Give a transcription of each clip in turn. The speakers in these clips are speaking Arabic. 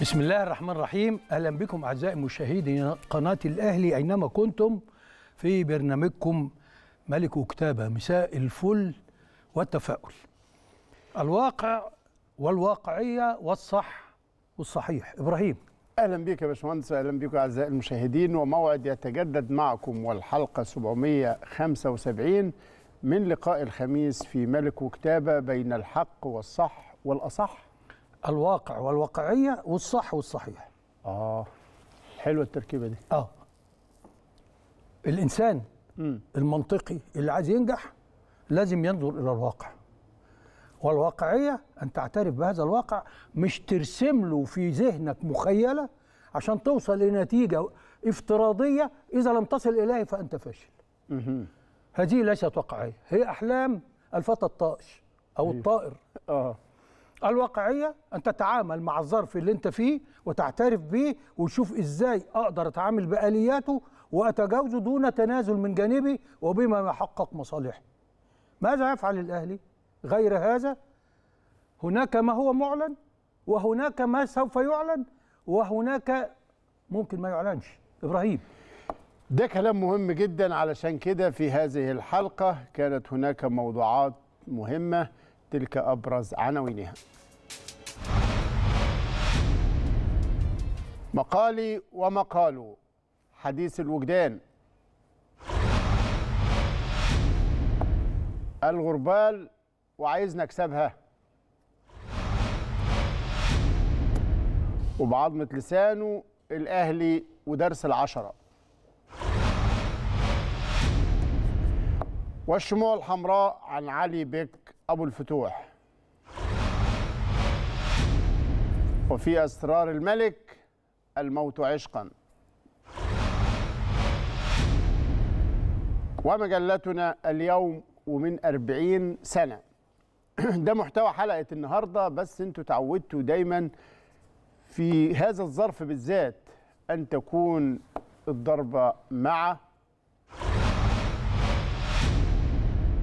بسم الله الرحمن الرحيم اهلا بكم اعزائي مشاهدي قناه الاهلي اينما كنتم في برنامجكم ملك وكتابه مساء الفل والتفاؤل الواقع والواقعيه والصح والصحيح ابراهيم اهلا بك يا باشمهندس اهلا بك اعزائي المشاهدين وموعد يتجدد معكم والحلقه 775 من لقاء الخميس في ملك وكتابه بين الحق والصح والاصح الواقع والواقعيه والصح والصحيح اه حلوه التركيبه دي اه الانسان م. المنطقي اللي عايز ينجح لازم ينظر الى الواقع والواقعيه ان تعترف بهذا الواقع مش ترسم له في ذهنك مخيله عشان توصل لنتيجه افتراضيه اذا لم تصل اليه فانت فاشل هذه ليست واقعيه هي احلام الفتى الطائش او أيوه. الطائر اه الواقعية أن تتعامل مع الظرف اللي أنت فيه وتعترف به وتشوف إزاي أقدر أتعامل بآلياته وأتجاوزه دون تنازل من جانبي وبما يحقق مصالحي ماذا يفعل الأهلي غير هذا هناك ما هو معلن وهناك ما سوف يعلن وهناك ممكن ما يعلنش إبراهيم ده كلام مهم جدا علشان كده في هذه الحلقة كانت هناك موضوعات مهمة تلك أبرز عناوينها مقالي ومقاله حديث الوجدان الغربال وعايز نكسبها وبعظمة لسانه الأهلي ودرس العشرة والشموع الحمراء عن علي بك أبو الفتوح وفي أسرار الملك الموت عشقا ومجلتنا اليوم ومن أربعين سنة ده محتوى حلقة النهاردة بس انتوا تعودتوا دايما في هذا الظرف بالذات أن تكون الضربة مع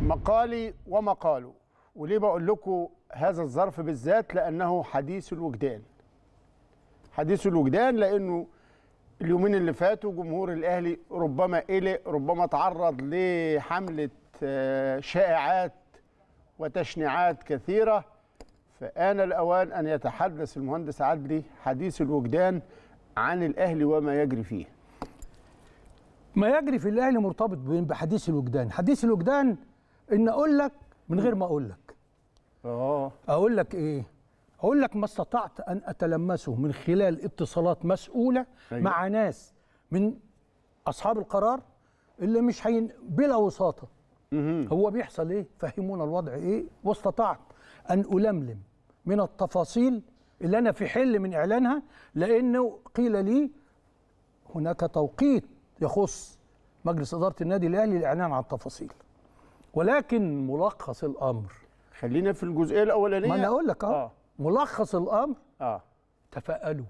مقالي ومقاله وليه بقول لكم هذا الظرف بالذات لأنه حديث الوجدان حديث الوجدان لأنه اليومين اللي فاتوا جمهور الأهلي ربما قلق ربما تعرض لحملة آه، شائعات وتشنيعات كثيرة فآن الأوان أن يتحدث المهندس عدلي حديث الوجدان عن الأهلي وما يجري فيه ما يجري في الأهلي مرتبط بحديث الوجدان حديث الوجدان إن أقول لك من غير ما أقول لك آه. اقول لك ايه اقول لك ما استطعت ان اتلمسه من خلال اتصالات مسؤوله أيوة. مع ناس من اصحاب القرار اللي مش هين بلا وساطه هو بيحصل ايه فهمونا الوضع ايه واستطعت ان الملم من التفاصيل اللي انا في حل من اعلانها لانه قيل لي هناك توقيت يخص مجلس اداره النادي الاهلي الاعلان عن التفاصيل ولكن ملخص الامر خلينا في الجزئيه الاولانيه ما انا اقول لك آه. اه ملخص الامر اه تفاءلوا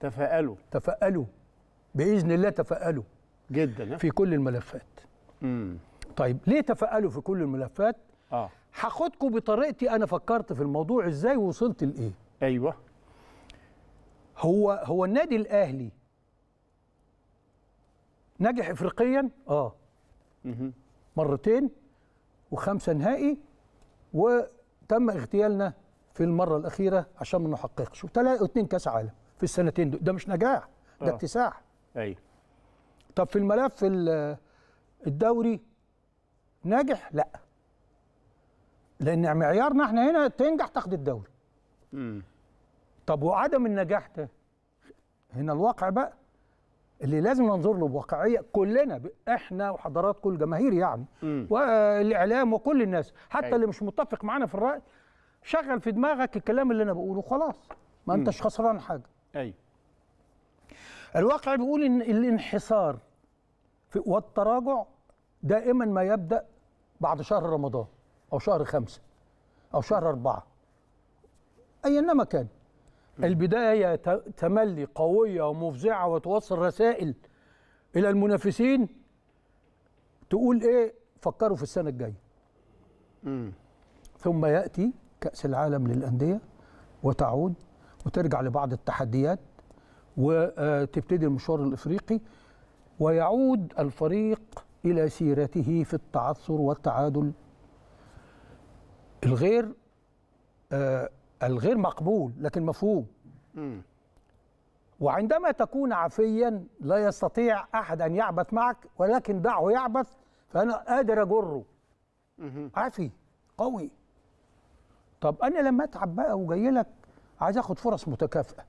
تفاءلوا تفاءلوا باذن الله تفاءلوا جدا في كل الملفات امم طيب ليه تفاءلوا في كل الملفات اه هاخدكم بطريقتي انا فكرت في الموضوع ازاي وصلت لايه ايوه هو هو النادي الاهلي نجح افريقيا اه مرتين وخمسه نهائي وتم اغتيالنا في المره الاخيره عشان ما نحققش وتلاقوا اثنين كاس عالم في السنتين دول ده مش نجاح ده آه. اكتساح ايوه طب في الملف الدوري ناجح لا لان معيارنا احنا هنا تنجح تاخد الدوري امم طب وعدم النجاح ده هنا الواقع بقى اللي لازم ننظر له بواقعيه كلنا احنا وحضراتكم الجماهير يعني والاعلام وكل الناس حتى أي. أيوة. اللي مش متفق معانا في الراي شغل في دماغك الكلام اللي انا بقوله خلاص ما انتش خسران حاجه ايوه الواقع بيقول ان الانحسار في والتراجع دائما ما يبدا بعد شهر رمضان او شهر خمسة او شهر أربعة اينما كان البدايه هي تملي قويه ومفزعه وتوصل رسائل الى المنافسين تقول ايه فكروا في السنه الجايه ثم ياتي كاس العالم للانديه وتعود وترجع لبعض التحديات وتبتدي آه، المشوار الافريقي ويعود الفريق الى سيرته في التعثر والتعادل الغير آه الغير مقبول لكن مفهوم وعندما تكون عفيا لا يستطيع أحد أن يعبث معك ولكن دعه يعبث فأنا قادر أجره عفي قوي طب أنا لما أتعب بقى وجاي لك عايز أخد فرص متكافئة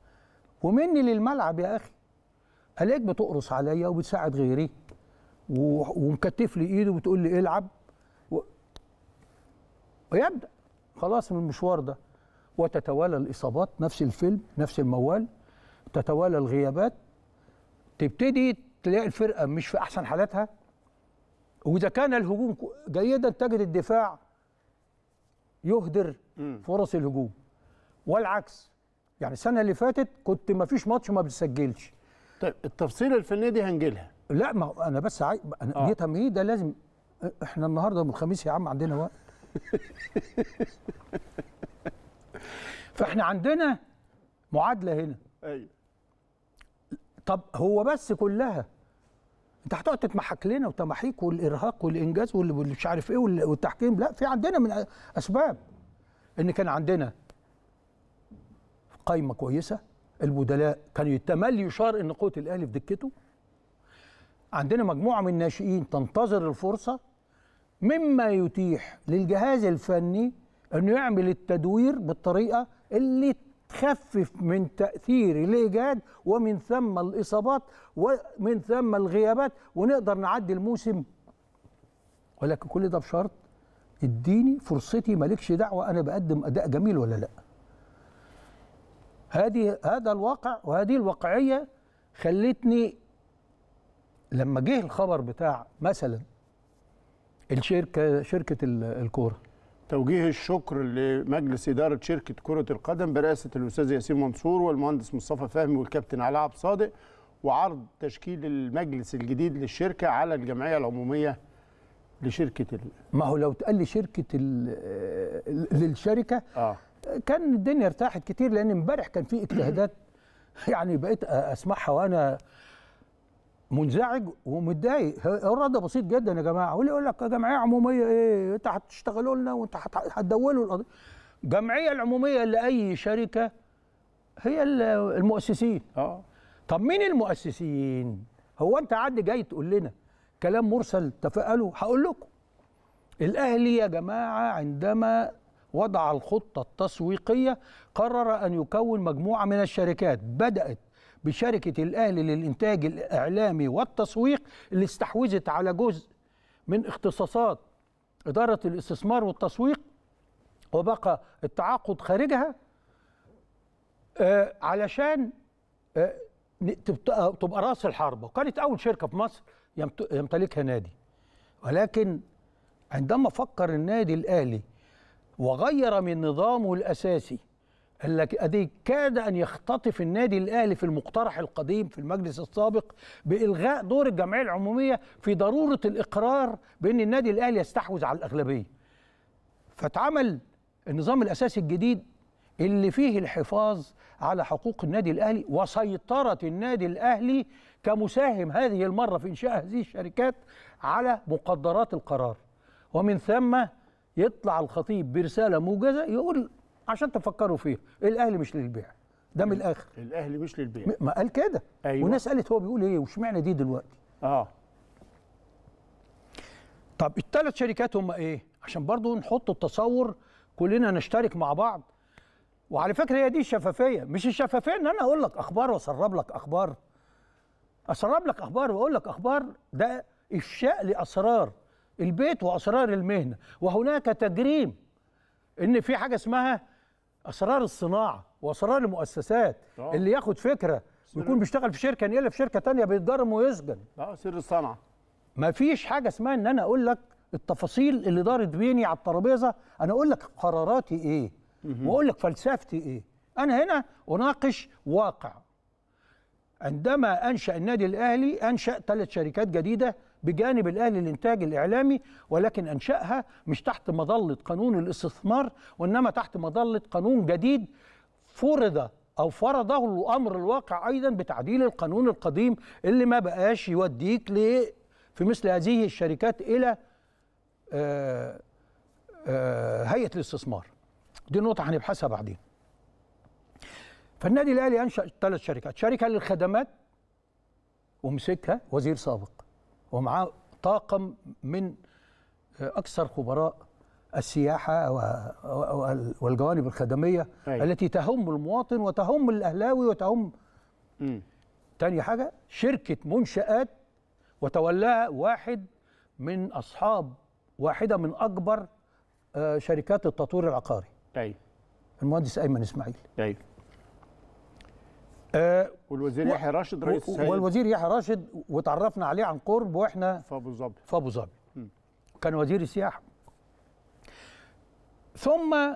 ومني للملعب يا أخي ألاقيك بتقرص عليا وبتساعد غيري ومكتف لي إيده وبتقول لي العب و... ويبدأ خلاص من المشوار ده وتتوالى الاصابات نفس الفيلم نفس الموال تتوالى الغيابات تبتدي تلاقي الفرقه مش في احسن حالاتها واذا كان الهجوم جيدا تجد الدفاع يهدر فرص الهجوم والعكس يعني السنه اللي فاتت كنت ما فيش ماتش ما بتسجلش طيب التفصيله الفنيه دي هنجيلها لا ما انا بس عاي... انا آه. ما هي ده لازم احنا النهارده من الخميس يا عم عندنا وقت فاحنا عندنا معادله هنا ايوه طب هو بس كلها انت هتقعد تتمحك لنا وتمحيك والارهاق والانجاز واللي مش عارف ايه والتحكيم لا في عندنا من اسباب ان كان عندنا قايمه كويسه البدلاء كانوا يتملي يشار ان قوه الاهلي في دكته عندنا مجموعه من الناشئين تنتظر الفرصه مما يتيح للجهاز الفني انه يعمل التدوير بالطريقه اللي تخفف من تاثير الايجاد ومن ثم الاصابات ومن ثم الغيابات ونقدر نعدي الموسم ولكن كل ده بشرط اديني فرصتي مالكش دعوه انا بقدم اداء جميل ولا لا هذه هذا الواقع وهذه الواقعيه خلتني لما جه الخبر بتاع مثلا الشركه شركه الكوره توجيه الشكر لمجلس إدارة شركة كرة القدم برئاسة الأستاذ ياسين منصور والمهندس مصطفى فهمي والكابتن علاء عبد صادق وعرض تشكيل المجلس الجديد للشركة على الجمعية العمومية لشركة ال... ما هو لو اتقال شركه ال... آه، للشركة آه. كان الدنيا ارتاحت كتير لأن امبارح كان في اجتهادات يعني بقيت أسمعها وأنا منزعج ومتضايق الرد بسيط جدا يا جماعه واللي يقول لك جمعيه عموميه ايه انت هتشتغلوا لنا وانت هتدونوا القضيه الجمعيه العموميه لاي شركه هي المؤسسين اه طب مين المؤسسين هو انت عد جاي تقول لنا كلام مرسل تفائلوا هقول لكم الاهلي يا جماعه عندما وضع الخطه التسويقيه قرر ان يكون مجموعه من الشركات بدات بشركة الأهلي للإنتاج الإعلامي والتسويق اللي استحوذت على جزء من اختصاصات إدارة الاستثمار والتسويق وبقى التعاقد خارجها آه، علشان آه، آه، تبقى راس الحربة وكانت أول شركة في مصر يمتلكها نادي ولكن عندما فكر النادي الأهلي وغير من نظامه الأساسي قال لك ادي كاد ان يختطف النادي الاهلي في المقترح القديم في المجلس السابق بالغاء دور الجمعيه العموميه في ضروره الاقرار بان النادي الاهلي يستحوذ على الاغلبيه. فاتعمل النظام الاساسي الجديد اللي فيه الحفاظ على حقوق النادي الاهلي وسيطره النادي الاهلي كمساهم هذه المره في انشاء هذه الشركات على مقدرات القرار. ومن ثم يطلع الخطيب برساله موجزه يقول عشان تفكروا فيها الاهلي مش للبيع ده من الاخر الاهلي مش للبيع ما قال كده أيوة. والناس قالت هو بيقول ايه واشمعنى دي دلوقتي اه طب الثلاث شركات هم ايه عشان برضو نحط التصور كلنا نشترك مع بعض وعلى فكره هي دي الشفافيه مش الشفافيه ان انا اقول لك اخبار واسرب لك اخبار اسرب لك اخبار واقول لك اخبار ده افشاء لاسرار البيت واسرار المهنه وهناك تجريم ان في حاجه اسمها اسرار الصناعه واسرار المؤسسات أوه. اللي ياخد فكره ويكون بيشتغل في شركه نقلها في شركه تانية بيتضرم ويسجن اه سر الصنعه ما فيش حاجه اسمها ان انا اقول لك التفاصيل اللي دارت بيني على الترابيزه انا اقول لك قراراتي ايه واقول لك فلسفتي ايه انا هنا اناقش واقع عندما انشا النادي الاهلي انشا ثلاث شركات جديده بجانب الأهلي الإنتاج الإعلامي ولكن أنشأها مش تحت مظلة قانون الاستثمار وإنما تحت مظلة قانون جديد فرض او فرضه الامر الواقع ايضا بتعديل القانون القديم اللي ما بقاش يوديك ل في مثل هذه الشركات الى آه، آه، هيئه الاستثمار دي نقطه هنبحثها بعدين فالنادي الاهلي انشا ثلاث شركات شركه للخدمات ومسكها وزير سابق ومعاه طاقم من اكثر خبراء السياحه والجوانب الخدميه أي. أيوة. التي تهم المواطن وتهم الاهلاوي وتهم م. تاني حاجه شركه منشات وتولاها واحد من اصحاب واحده من اكبر آه، شركات التطوير العقاري ايوه المهندس ايمن اسماعيل ايوه آه والوزير يحيى راشد رئيس السيد والوزير يحيى راشد وتعرفنا عليه عن قرب واحنا في ابو ظبي في ابو ظبي كان وزير السياحه ثم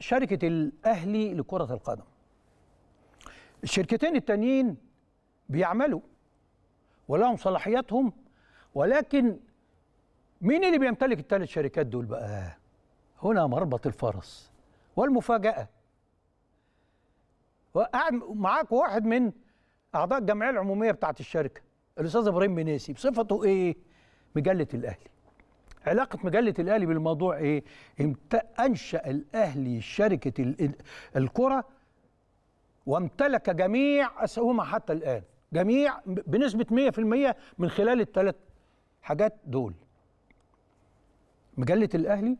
شركه الاهلي لكره القدم الشركتين التانيين بيعملوا ولهم صلاحياتهم ولكن مين اللي بيمتلك الثلاث شركات دول بقى هنا مربط الفرس والمفاجاه وقاعد معاك واحد من اعضاء الجمعيه العموميه بتاعه الشركه الاستاذ ابراهيم مناسي بصفته ايه مجله الاهلي علاقة مجلة الأهلي بالموضوع إيه؟ أنشأ الأهلي شركة الكرة وامتلك جميع أسهمها حتى الآن جميع بنسبة 100% من خلال الثلاث حاجات دول مجلة الأهلي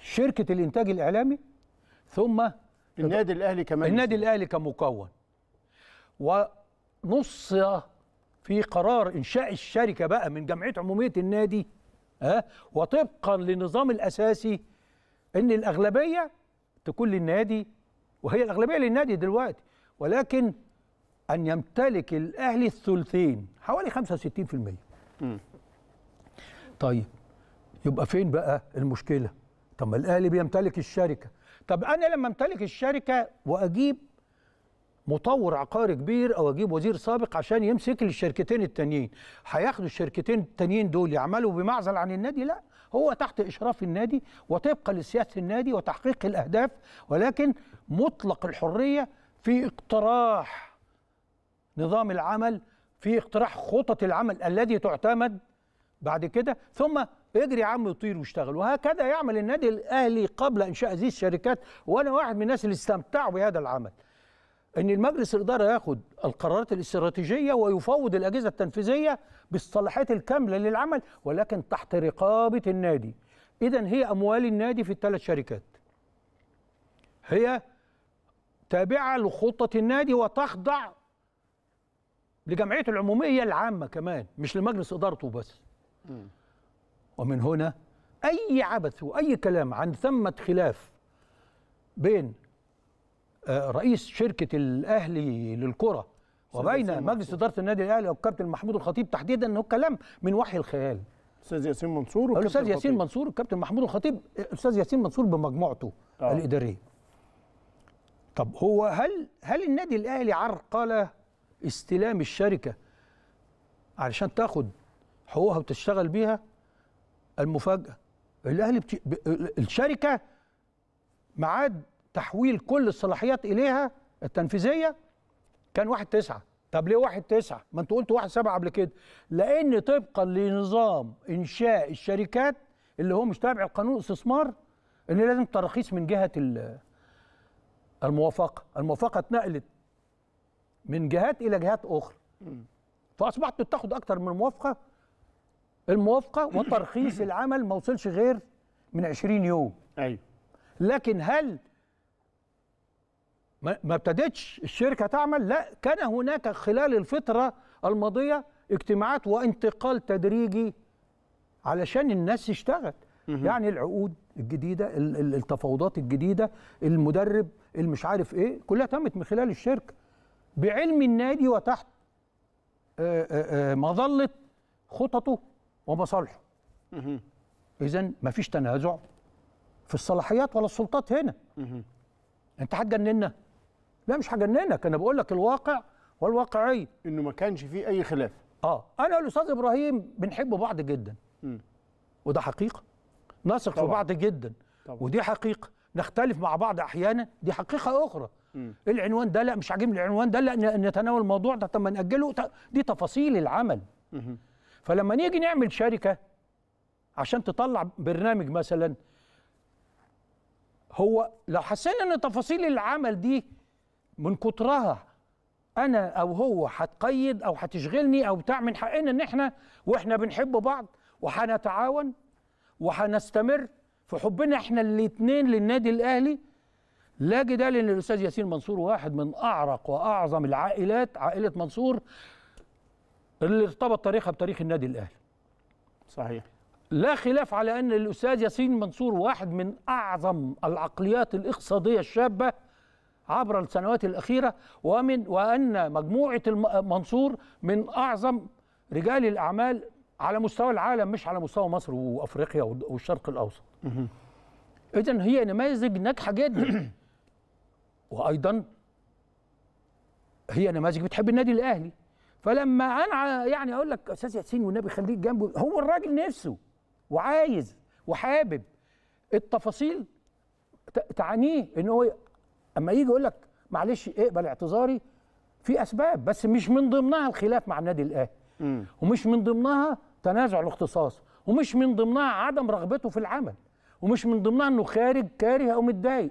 شركة الإنتاج الإعلامي ثم النادي الاهلي كمان النادي الاهلي كمكون ونص في قرار انشاء الشركه بقى من جمعيه عموميه النادي ها وطبقا للنظام الاساسي ان الاغلبيه تكون للنادي وهي الاغلبيه للنادي دلوقتي ولكن ان يمتلك الاهلي الثلثين حوالي 65% م. طيب يبقى فين بقى المشكله طب ما الاهلي بيمتلك الشركه طب انا لما امتلك الشركه واجيب مطور عقاري كبير او اجيب وزير سابق عشان يمسك لي الشركتين التانيين هياخدوا الشركتين التانيين دول يعملوا بمعزل عن النادي لا هو تحت اشراف النادي وطبقا لسياسه النادي وتحقيق الاهداف ولكن مطلق الحريه في اقتراح نظام العمل في اقتراح خطط العمل الذي تعتمد بعد كده ثم اجري يا عم وطير واشتغل وهكذا يعمل النادي الاهلي قبل انشاء هذه الشركات وانا واحد من الناس اللي استمتعوا بهذا العمل ان المجلس الاداره ياخد القرارات الاستراتيجيه ويفوض الاجهزه التنفيذيه بالصلاحيات الكامله للعمل ولكن تحت رقابه النادي اذا هي اموال النادي في الثلاث شركات هي تابعه لخطه النادي وتخضع لجمعيه العموميه العامه كمان مش لمجلس ادارته بس م. ومن هنا أي عبث وأي كلام عن ثمة خلاف بين آه، رئيس شركة الأهلي للكرة وبين مجلس إدارة النادي الأهلي والكابتن محمود الخطيب تحديدا أنه كلام من وحي الخيال أستاذ ياسين منصور والكابتن الأستاذ ياسين منصور والكابتن محمود الخطيب أستاذ ياسين منصور بمجموعته آه. الإدارية طب هو هل هل النادي الأهلي عرقل استلام الشركة علشان تاخد حقوقها وتشتغل بيها المفاجاه الاهلي بت... الشركه معاد تحويل كل الصلاحيات اليها التنفيذيه كان 1 9 طب ليه 1 9 ما انت قلت 1 7 قبل كده لان طبقا لنظام انشاء الشركات اللي هو مش تابع لقانون الاستثمار ان لازم تراخيص من جهه الموافقه الموافقه اتنقلت من جهات الى جهات اخرى فاصبحت تاخد اكتر من موافقه الموافقه وترخيص العمل ما وصلش غير من 20 يوم ايوه لكن هل ما ابتدتش الشركه تعمل لا كان هناك خلال الفتره الماضيه اجتماعات وانتقال تدريجي علشان الناس تشتغل يعني العقود الجديده التفاوضات الجديده المدرب المش عارف ايه كلها تمت من خلال الشركه بعلم النادي وتحت آه، آه، آه، مظله خططه ومصالحه اذا مفيش تنازع في الصلاحيات ولا السلطات هنا انت هتجننا لا مش هجننك انا بقول لك الواقع والواقعيه انه ما كانش فيه اي خلاف اه انا والاستاذ ابراهيم بنحب بعض جدا وده حقيقه نثق في بعض جدا طبعا. ودي حقيقه نختلف مع بعض احيانا دي حقيقه اخرى مم. العنوان ده لا مش عاجبني العنوان ده لا نتناول الموضوع ده طب ما ناجله دي تفاصيل العمل مم. فلما نيجي نعمل شركه عشان تطلع برنامج مثلا هو لو حسينا ان تفاصيل العمل دي من كترها انا او هو هتقيد او هتشغلني او بتاع من حقنا ان احنا واحنا بنحب بعض وهنتعاون وهنستمر في حبنا احنا الاثنين للنادي الاهلي لا جدال ان الاستاذ ياسين منصور واحد من اعرق واعظم العائلات عائله منصور اللي ارتبط تاريخها بتاريخ النادي الاهلي صحيح لا خلاف على ان الاستاذ ياسين منصور واحد من اعظم العقليات الاقتصاديه الشابه عبر السنوات الاخيره ومن وان مجموعه منصور من اعظم رجال الاعمال على مستوى العالم مش على مستوى مصر وافريقيا والشرق الاوسط اذا هي نماذج ناجحه جدا وايضا هي نماذج بتحب النادي الاهلي فلما انا يعني اقول لك استاذ ياسين والنبي خليك جنبه هو الراجل نفسه وعايز وحابب التفاصيل تعنيه ان هو اما يجي يقول لك معلش اقبل اعتذاري في اسباب بس مش من ضمنها الخلاف مع النادي الاهلي ومش من ضمنها تنازع الاختصاص ومش من ضمنها عدم رغبته في العمل ومش من ضمنها انه خارج كاره او متضايق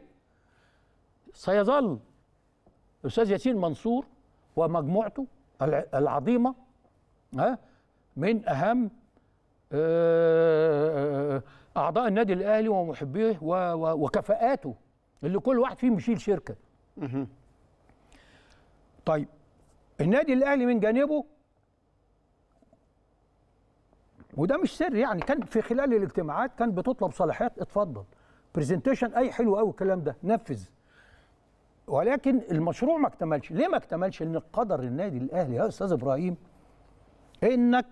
سيظل استاذ ياسين منصور ومجموعته العظيمه من اهم اعضاء النادي الاهلي ومحبيه وكفاءاته اللي كل واحد فيهم يشيل شركه طيب النادي الاهلي من جانبه وده مش سر يعني كان في خلال الاجتماعات كان بتطلب صلاحيات اتفضل برزنتيشن اي حلو قوي الكلام ده نفذ ولكن المشروع ما اكتملش ليه ما اكتملش ان قدر النادي الاهلي يا استاذ ابراهيم انك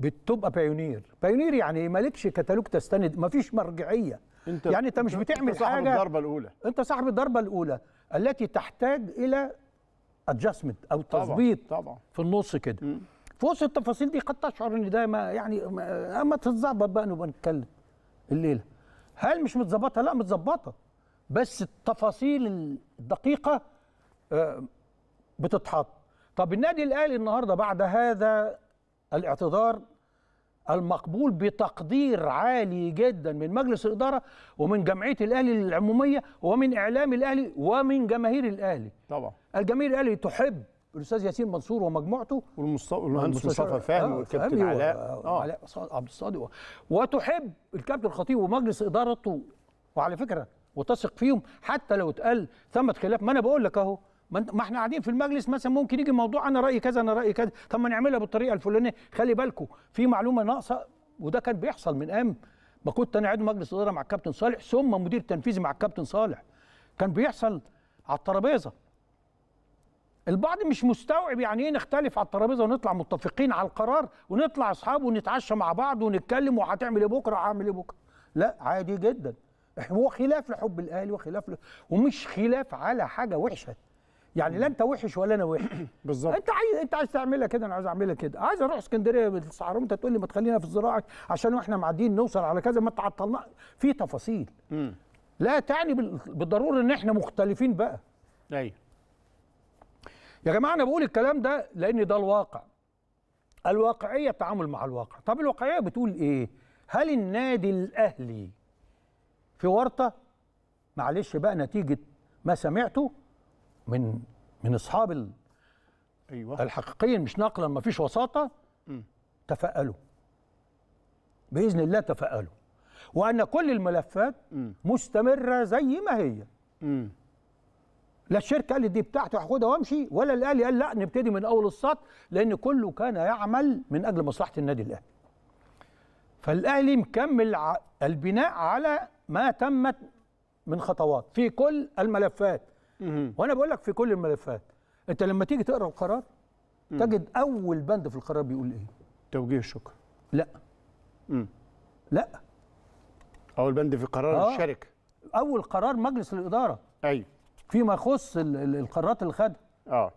بتبقى بايونير بايونير يعني إيه؟ مالكش كتالوج تستند مفيش مرجعيه انت يعني انت مش بتعمل انت صاحب حاجه الضربه الاولى انت صاحب الضربه الاولى التي تحتاج الى ادجستمنت او تظبيط طبعا. طبعا. في النص كده م. في وسط التفاصيل دي قد تشعر ان ده ما يعني اما تتظبط بقى نبقى نتكلم الليله هل مش متظبطه لا متظبطه بس التفاصيل الدقيقه آه، بتتحط طب النادي الاهلي النهارده بعد هذا الاعتذار المقبول بتقدير عالي جدا من مجلس الاداره ومن جمعيه الاهلي العموميه ومن اعلام الاهلي ومن جماهير الاهلي طبعا الجماهير الاهلي تحب الاستاذ ياسين منصور ومجموعته والمهندس مصطفى فهمي والكابتن آه، علاء آه. علاء عبد الصادق وتحب الكابتن الخطيب ومجلس ادارته وعلى فكره وتثق فيهم حتى لو اتقال ثمة خلاف ما انا بقول لك اهو ما احنا قاعدين في المجلس مثلا ممكن يجي موضوع انا رايي كذا انا رايي كذا طب ما نعملها بالطريقه الفلانيه خلي بالكم في معلومه ناقصه وده كان بيحصل من ام ما كنت انا عضو مجلس اداره مع الكابتن صالح ثم مدير تنفيذي مع الكابتن صالح كان بيحصل على الترابيزه البعض مش مستوعب يعني ايه نختلف على الترابيزه ونطلع متفقين على القرار ونطلع اصحاب ونتعشى مع بعض ونتكلم وهتعمل ايه بكره وهعمل ايه بكره لا عادي جدا هو خلاف لحب الاهلي وخلاف ل... ومش خلاف على حاجه وحشه يعني لا انت وحش ولا انا وحش بالظبط انت عايز انت عايز تعملها كده انا عايز اعملها كده عايز اروح اسكندريه بالصحراء وانت تقول لي ما تخلينا في الزراعه عشان واحنا معديين نوصل على كذا ما تعطلنا في تفاصيل لا تعني بالضروره ان احنا مختلفين بقى ايوه يا جماعه انا بقول الكلام ده لان ده الواقع الواقعيه التعامل مع الواقع طب الواقعيه بتقول ايه هل النادي الاهلي في ورطه معلش بقى نتيجه ما سمعته من من اصحاب ال... ايوه الحقيقيين مش نقلا ما فيش وساطه تفائلوا باذن الله تفائلوا وان كل الملفات م. مستمره زي ما هي م. لا الشركه قالت دي بتاعتي هاخدها وامشي ولا الاهلي قال لا نبتدي من اول السطر لان كله كان يعمل من اجل مصلحه النادي الاهلي فالاهلي مكمل البناء على ما تمت من خطوات في كل الملفات وانا بقول لك في كل الملفات انت لما تيجي تقرا القرار تجد اول بند في القرار بيقول ايه توجيه الشكر لا مم. لا اول بند في قرار آه. الشركه اول قرار مجلس الاداره ايوه فيما يخص القرارات اللي خدها اه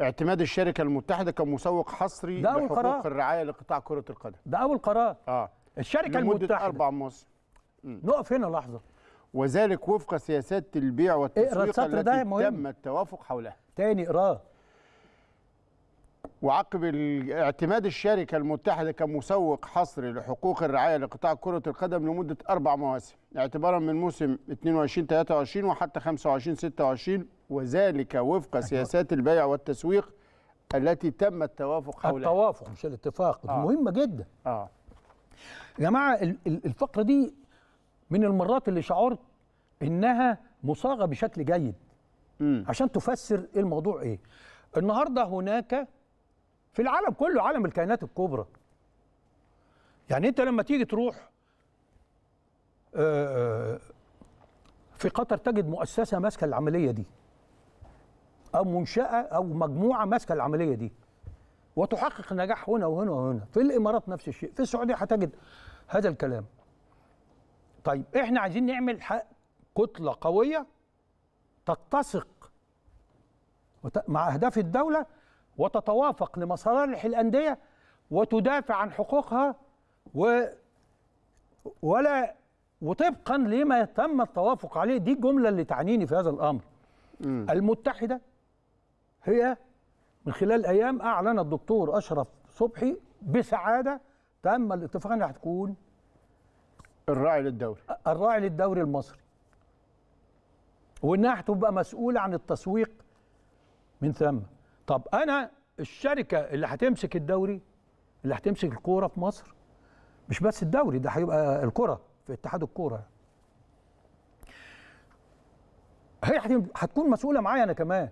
اعتماد الشركه المتحده كمسوق حصري ده أول لحقوق قرار. الرعايه لقطاع كره القدم ده اول قرار اه الشركه المتحده اربع مواسم نقف هنا لحظه وذلك وفق سياسات البيع والتسويق التي ده مهم. تم التوافق حولها تاني اقراه وعقب اعتماد الشركة المتحدة كمسوق حصري لحقوق الرعاية لقطاع كرة القدم لمدة أربع مواسم اعتبارا من موسم 22-23 وحتى 25-26 وذلك وفق أيوة. سياسات البيع والتسويق التي تم التوافق حولها التوافق مش الاتفاق آه. مهمة جدا آه. يا جماعة الفقرة دي من المرات اللي شعرت انها مصاغه بشكل جيد م. عشان تفسر الموضوع ايه النهارده هناك في العالم كله عالم الكائنات الكبرى يعني انت لما تيجي تروح آه، آه، في قطر تجد مؤسسه ماسكه العمليه دي او منشاه او مجموعه ماسكه العمليه دي وتحقق نجاح هنا وهنا وهنا في الامارات نفس الشيء في السعوديه هتجد هذا الكلام طيب احنا عايزين نعمل كتله قويه تتسق مع اهداف الدوله وتتوافق لمصالح الانديه وتدافع عن حقوقها و ولا وطبقا لما تم التوافق عليه دي الجمله اللي تعنيني في هذا الامر م. المتحده هي من خلال ايام اعلن الدكتور اشرف صبحي بسعاده تم الاتفاق انها هتكون الراعي للدوري الراعي للدوري المصري وانها هتبقى مسؤوله عن التسويق من ثم طب انا الشركه اللي هتمسك الدوري اللي هتمسك الكوره في مصر مش بس الدوري ده هيبقى الكره في اتحاد الكوره هي هتكون مسؤوله معايا انا كمان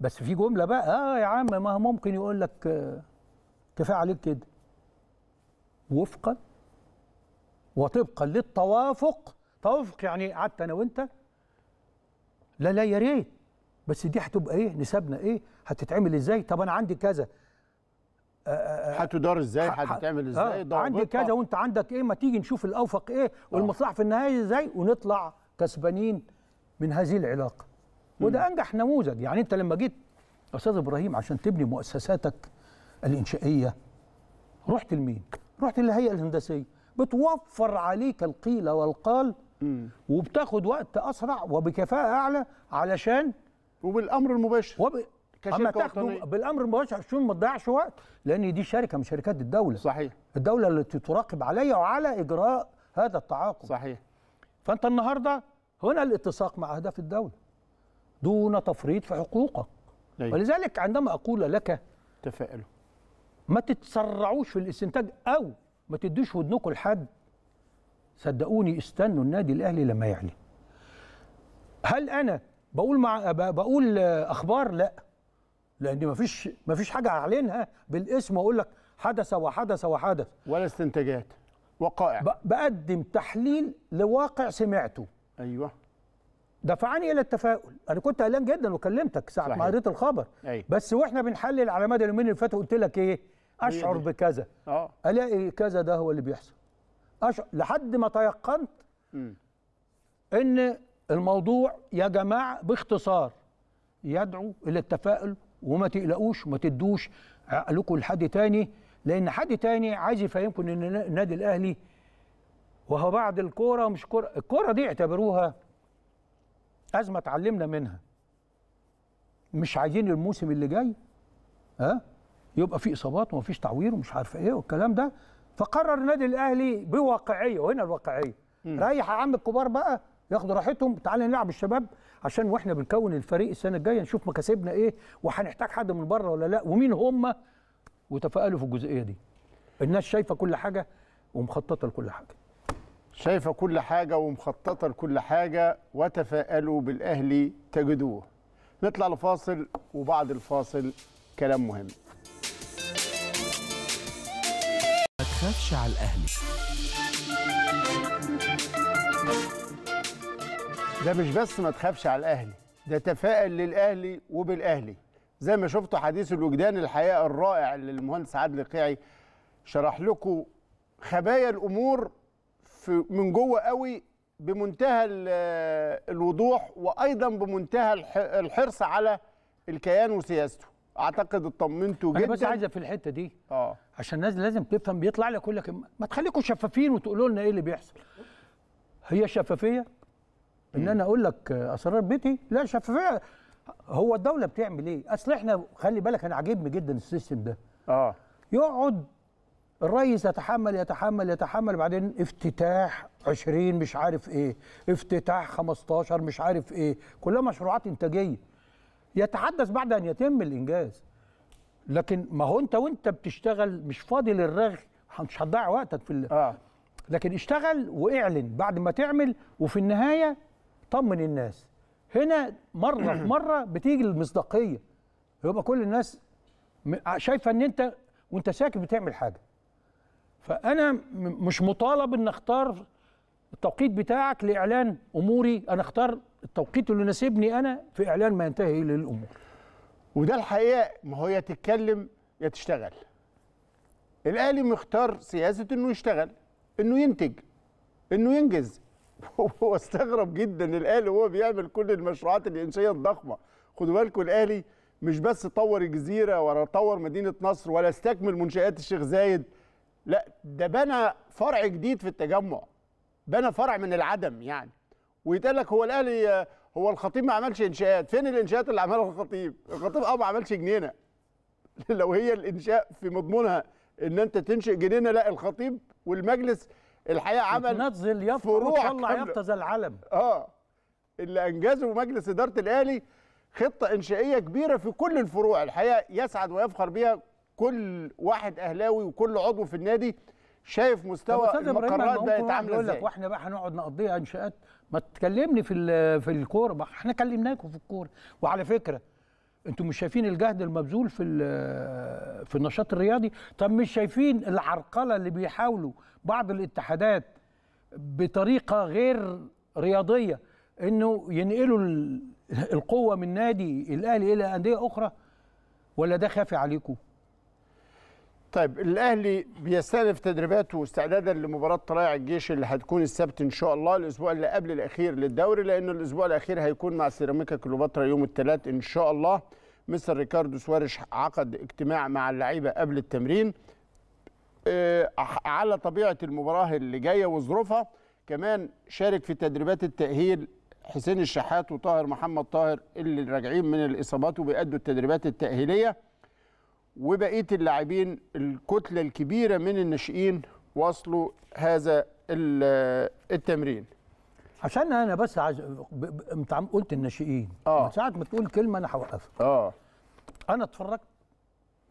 بس في جمله بقى اه يا عم ما ممكن يقول لك آه، كفايه عليك كده وفقا وطبقا للتوافق توافق يعني قعدت انا وانت لا لا يا ريت بس دي هتبقى ايه نسبنا ايه هتتعمل ازاي طب انا عندي كذا هتدار ازاي هتتعمل آه، ازاي آه عندي كذا وانت عندك ايه ما تيجي نشوف الاوفق ايه آه. والمصلحه في النهايه ازاي ونطلع كسبانين من هذه العلاقه وده انجح نموذج يعني انت لما جيت استاذ ابراهيم عشان تبني مؤسساتك الانشائيه رحت لمين رحت للهيئه الهندسيه بتوفر عليك القيل والقال وبتاخد وقت اسرع وبكفاءه اعلى علشان وبالامر المباشر وب... اما تاخده بالامر المباشر عشان ما تضيعش وقت لان دي شركه من شركات الدوله صحيح الدوله التي تراقب عليا وعلى اجراء هذا التعاقد صحيح فانت النهارده هنا الاتساق مع اهداف الدوله دون تفريط في حقوقك أيوه. ولذلك عندما اقول لك تفائلوا ما تتسرعوش في الاستنتاج او ما تدوش ودنكم لحد صدقوني استنوا النادي الاهلي لما يعلن هل انا بقول مع بقول اخبار لا لان ما فيش ما فيش حاجه اعلنها بالاسم واقول لك حدث وحدث وحدث ولا استنتاجات وقائع بقدم تحليل لواقع سمعته ايوه دفعني الى التفاؤل انا كنت قلقان جدا وكلمتك ساعه ما قريت الخبر أي. بس واحنا بنحلل على مدى اليومين اللي فاتوا قلت لك ايه اشعر بكذا اه الاقي كذا ده هو اللي بيحصل أشعر لحد ما تيقنت م. ان الموضوع يا جماعه باختصار يدعو الى التفاؤل وما تقلقوش وما تدوش عقلكم لحد تاني لان حد تاني عايز يفهمكم ان النادي الاهلي وهو بعد الكوره مش كوره الكوره دي اعتبروها ازمه اتعلمنا منها مش عايزين الموسم اللي جاي ها يبقى في اصابات ومفيش تعوير ومش عارف ايه والكلام ده فقرر النادي الاهلي بواقعيه وهنا الواقعيه ريح يا عم الكبار بقى ياخدوا راحتهم تعالى نلعب الشباب عشان واحنا بنكون الفريق السنه الجايه نشوف مكاسبنا ايه وهنحتاج حد من بره ولا لا ومين هم وتفائلوا في الجزئيه دي الناس شايفه كل حاجه ومخططه لكل حاجه شايفه كل حاجه ومخططه لكل حاجه وتفائلوا بالاهلي تجدوه نطلع لفاصل وبعد الفاصل كلام مهم تخافش على الأهلي ده مش بس ما تخافش على الأهلي ده تفائل للأهلي وبالأهلي زي ما شفتوا حديث الوجدان الحقيقة الرائع اللي المهندس عادل قيعي شرح لكم خبايا الأمور في من جوه قوي بمنتهى الوضوح وأيضا بمنتهى الحرص على الكيان وسياسته اعتقد اطمنتوا جدا انا بس عايزه في الحته دي اه عشان الناس لازم تفهم بيطلع لك يقول لك ما تخليكم شفافين وتقولوا لنا ايه اللي بيحصل هي شفافيه ان انا اقول لك اسرار بيتي لا شفافيه هو الدوله بتعمل ايه اصل احنا خلي بالك انا عاجبني جدا السيستم ده اه يقعد الرئيس يتحمل يتحمل يتحمل بعدين افتتاح 20 مش عارف ايه افتتاح 15 مش عارف ايه كلها مشروعات انتاجيه يتحدث بعد ان يتم الانجاز لكن ما هو انت وانت بتشتغل مش فاضي للرغي مش هتضيع وقتك في آه. لكن اشتغل واعلن بعد ما تعمل وفي النهايه طمن الناس هنا مره في مره بتيجي المصداقيه يبقى كل الناس شايفه ان انت وانت ساكت بتعمل حاجه فانا مش مطالب ان اختار التوقيت بتاعك لاعلان اموري انا اختار التوقيت اللي يناسبني انا في اعلان ما ينتهي اليه الامور وده الحقيقه ما هو يا تتكلم يا تشتغل الاهلي مختار سياسه انه يشتغل انه ينتج انه ينجز هو استغرب جدا الاهلي وهو بيعمل كل المشروعات الانشائيه الضخمه خدوا بالكم الاهلي مش بس طور الجزيره ولا طور مدينه نصر ولا استكمل منشات الشيخ زايد لا ده بنى فرع جديد في التجمع بنى فرع من العدم يعني ويتقال لك هو الاهلي هو الخطيب ما عملش انشاءات فين الانشاءات اللي عملها الخطيب الخطيب اه ما عملش جنينه لو هي الانشاء في مضمونها ان انت تنشئ جنينه لا الخطيب والمجلس الحقيقه عمل تنزل يفرع الله يبتز العلم اه اللي انجزه مجلس اداره الاهلي خطه انشائيه كبيره في كل الفروع الحقيقه يسعد ويفخر بها كل واحد اهلاوي وكل عضو في النادي شايف مستوى القرارات بقت عامله ازاي واحنا بقى هنقعد نقضيها انشاءات ما تكلمني في في الكوره بقى احنا كلمناكم في الكوره وعلى فكره انتم مش شايفين الجهد المبذول في في النشاط الرياضي طب مش شايفين العرقله اللي بيحاولوا بعض الاتحادات بطريقه غير رياضيه انه ينقلوا القوه من نادي الاهلي الى انديه اخرى ولا ده خافي عليكم طيب الاهلي بيستهدف تدريباته استعدادا لمباراه طلائع الجيش اللي هتكون السبت ان شاء الله الاسبوع اللي قبل الاخير للدوري لان الاسبوع الاخير هيكون مع سيراميكا كليوباترا يوم الثلاث ان شاء الله مستر ريكاردو سوارش عقد اجتماع مع اللعيبه قبل التمرين آه، على طبيعه المباراه اللي جايه وظروفها كمان شارك في تدريبات التاهيل حسين الشحات وطاهر محمد طاهر اللي راجعين من الاصابات وبيأدوا التدريبات التاهيليه وبقيه اللاعبين الكتله الكبيره من الناشئين وصلوا هذا التمرين عشان انا بس عايز انت عم قلت الناشئين اه ساعه ما تقول كلمه انا هوقفك اه انا اتفرجت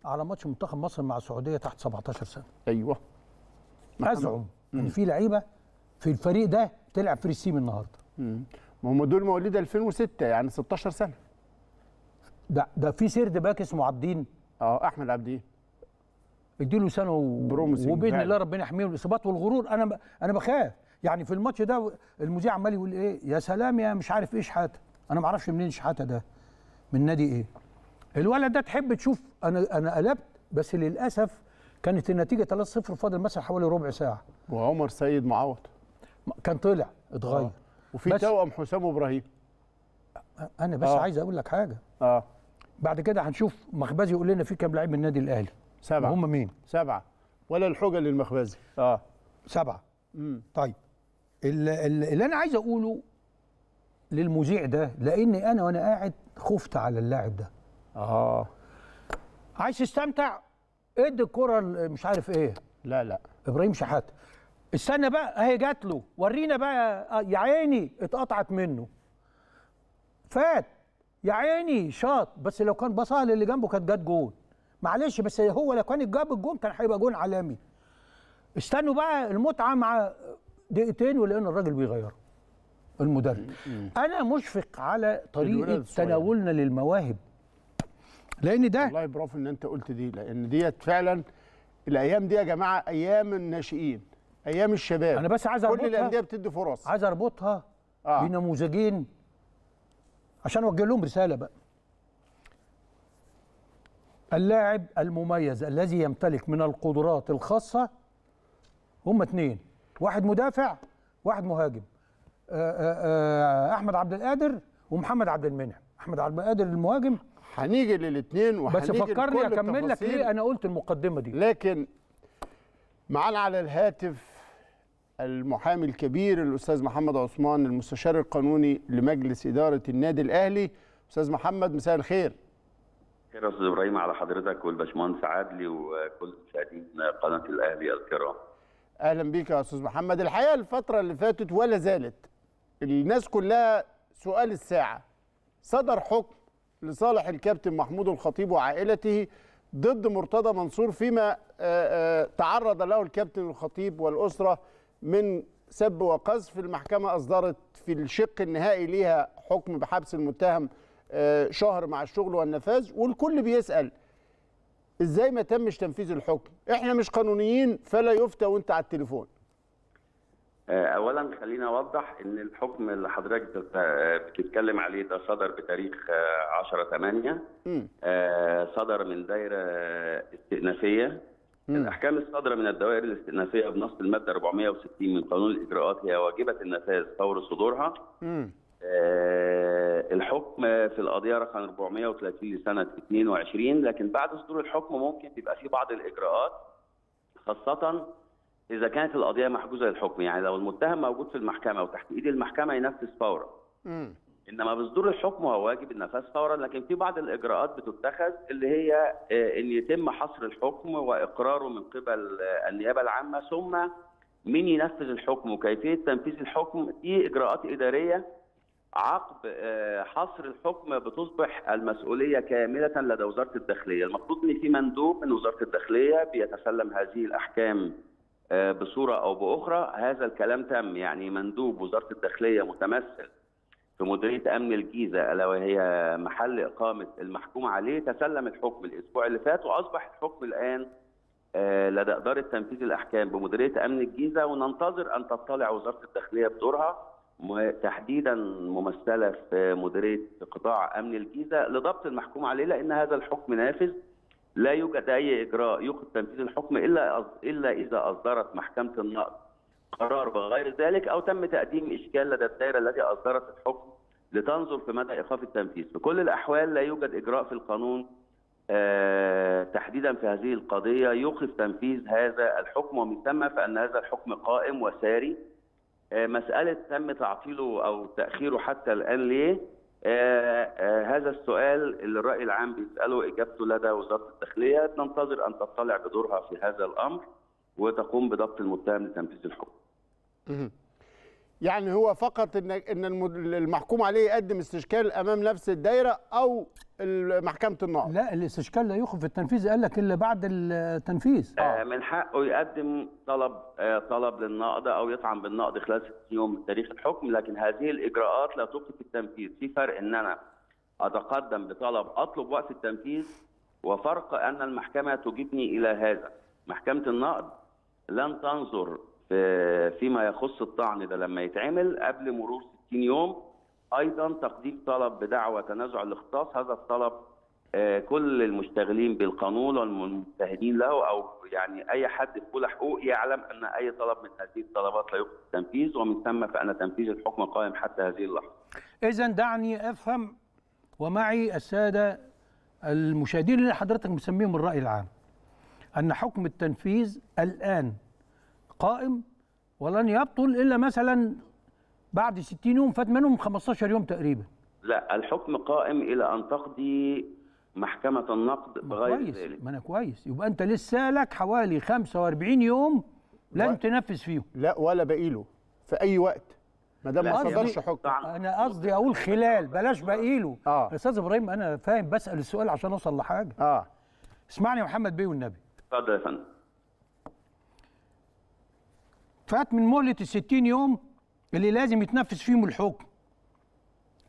على ماتش منتخب مصر مع السعوديه تحت 17 سنه ايوه ازعم ان يعني في لعيبه في الفريق ده تلعب في السيم النهارده امم ما هم دول مواليد 2006 يعني 16 سنه ده ده في سيرد باك اسمه عبدين اه احمد عبدي اديله سنه وباذن الله ربنا يحميه من الاصابات والغرور انا ب... انا بخاف يعني في الماتش ده المذيع عمال يقول ايه يا سلام يا مش عارف ايه شحاته انا ما اعرفش منين شحاته ده من نادي ايه الولد ده تحب تشوف انا انا قلبت بس للاسف كانت النتيجه 3-0 فاضل مثلا حوالي ربع ساعه وعمر سيد معوض كان طلع اتغير آه. وفي توأم حسام ابراهيم انا بس آه. عايز اقول لك حاجه اه بعد كده هنشوف مخبزي يقول لنا في كام لعيب من النادي الاهلي سبعه هم مين سبعه ولا الحجه للمخبزي اه سبعه مم. طيب اللي اللي انا عايز اقوله للمذيع ده لاني انا وانا قاعد خفت على اللاعب ده اه عايز تستمتع ادي الكره مش عارف ايه لا لا ابراهيم شحاته استنى بقى اهي جات له ورينا بقى آه، يا عيني اتقطعت منه فات يا عيني شاط بس لو كان بصها للي جنبه كانت جت جون معلش بس هو لو كان جاب الجون كان هيبقى جون عالمي استنوا بقى المتعه مع دقيقتين ولقينا الراجل بيغير المدرب انا مشفق على طريقه تناولنا للمواهب لان ده والله برافو ان انت قلت دي لان ديت فعلا الايام دي يا جماعه ايام الناشئين ايام الشباب انا بس عايز اربطها كل الانديه بتدي فرص عايز اربطها آه. بنموذجين عشان اوجه لهم رساله بقى اللاعب المميز الذي يمتلك من القدرات الخاصه هما اثنين واحد مدافع واحد مهاجم آه، آه، آه، احمد عبد القادر ومحمد عبد المنعم احمد عبد القادر المهاجم هنيجي للاثنين بس فكرني اكمل لك ليه انا قلت المقدمه دي لكن معانا على الهاتف المحامي الكبير الاستاذ محمد عثمان المستشار القانوني لمجلس اداره النادي الاهلي استاذ محمد مساء الخير خير يا استاذ ابراهيم على حضرتك والباشمهندس عادلي وكل مشاهدين قناه الاهلي الكرام اهلا بيك يا استاذ محمد الحقيقه الفتره اللي فاتت ولا زالت الناس كلها سؤال الساعه صدر حكم لصالح الكابتن محمود الخطيب وعائلته ضد مرتضى منصور فيما آه، آه، تعرض له الكابتن الخطيب والاسره من سب وقذف المحكمة أصدرت في الشق النهائي ليها حكم بحبس المتهم آه، شهر مع الشغل والنفاذ والكل بيسأل ازاي ما تمش تنفيذ الحكم احنا مش قانونيين فلا يفتى وانت على التليفون آه، اولا خلينا اوضح ان الحكم اللي حضرتك آه، بتتكلم عليه ده صدر بتاريخ 10 8 صدر من دايره استئنافيه الأحكام الصادرة من الدوائر الاستئنافية بنص المادة 460 من قانون الإجراءات هي واجبة النفاذ فور صدورها آه الحكم في القضية رقم 430 لسنة 22 لكن بعد صدور الحكم ممكن يبقى في بعض الإجراءات خاصة إذا كانت القضية محجوزة للحكم يعني لو المتهم موجود في المحكمة وتحت إيد المحكمة ينفذ فورا. انما بصدور الحكم هو واجب النفاذ فورا لكن في بعض الاجراءات بتتخذ اللي هي آه، ان يتم حصر الحكم واقراره من قبل آه، النيابه العامه ثم مين ينفذ الحكم وكيفيه تنفيذ الحكم دي اجراءات اداريه عقب آه، حصر الحكم بتصبح المسؤوليه كامله لدى وزاره الداخليه، المفروض ان في مندوب من وزاره الداخليه بيتسلم هذه الاحكام بصوره او باخرى، هذا الكلام تم يعني مندوب وزاره الداخليه متمثل في مديريه امن الجيزه الا وهي محل اقامه المحكوم عليه تسلم الحكم الاسبوع اللي فات واصبح الحكم الان آه، لدى اداره تنفيذ الاحكام بمديريه امن الجيزه وننتظر ان تطلع وزاره الداخليه بدورها تحديدا ممثله في مديريه قطاع امن الجيزه لضبط المحكوم عليه لان هذا الحكم نافذ لا يوجد اي اجراء يخذ تنفيذ الحكم الا الا اذا اصدرت محكمه النقض قرار بغير ذلك أو تم تقديم إشكال لدى الدائرة التي أصدرت الحكم لتنظر في مدى إيقاف التنفيذ في كل الأحوال لا يوجد إجراء في القانون آه، تحديدا في هذه القضية يوقف تنفيذ هذا الحكم ومن ثم فأن هذا الحكم قائم وساري آه، مسألة تم تعطيله أو تأخيره حتى الآن ليه آه، هذا السؤال اللي الرأي العام بيسأله إجابته لدى وزارة الداخلية ننتظر أن تطلع بدورها في هذا الأمر وتقوم بضبط المتهم لتنفيذ الحكم يعني هو فقط ان ان المحكوم عليه يقدم استشكال امام نفس الدايره او محكمه النقض لا الاستشكال لا يوقف التنفيذ قال لك الا بعد التنفيذ آه من حقه يقدم طلب آه طلب للنقض او يطعن بالنقض خلال 60 يوم من تاريخ الحكم لكن هذه الاجراءات لا توقف التنفيذ في فرق ان انا اتقدم بطلب اطلب وقف التنفيذ وفرق ان المحكمه تجيبني الى هذا محكمه النقض لن تنظر فيما يخص الطعن ده لما يتعمل قبل مرور 60 يوم ايضا تقديم طلب بدعوى تنازع الاختصاص هذا الطلب آه، كل المشتغلين بالقانون والمجتهدين له او يعني اي حد في كل حقوق يعلم ان اي طلب من هذه الطلبات لا يمكن التنفيذ ومن ثم فان تنفيذ الحكم قائم حتى هذه اللحظه. اذا دعني افهم ومعي الساده المشاهدين اللي حضرتك مسميهم الراي العام ان حكم التنفيذ الان قائم ولن يبطل الا مثلا بعد 60 يوم فات منهم 15 يوم تقريبا لا الحكم قائم الى ان تقضي محكمه النقد بغير كويس ذلك ما انا كويس يبقى انت لسه لك حوالي 45 يوم لن و... تنفذ فيهم لا ولا باقي له في اي وقت ما دام ما صدرش يعني حكم انا قصدي اقول خلال بلاش باقي له آه. استاذ ابراهيم انا فاهم بسال السؤال عشان اوصل لحاجه اه اسمعني يا محمد بيه والنبي اتفضل يا فندم فات من مهله ال 60 يوم اللي لازم يتنفذ فيهم الحكم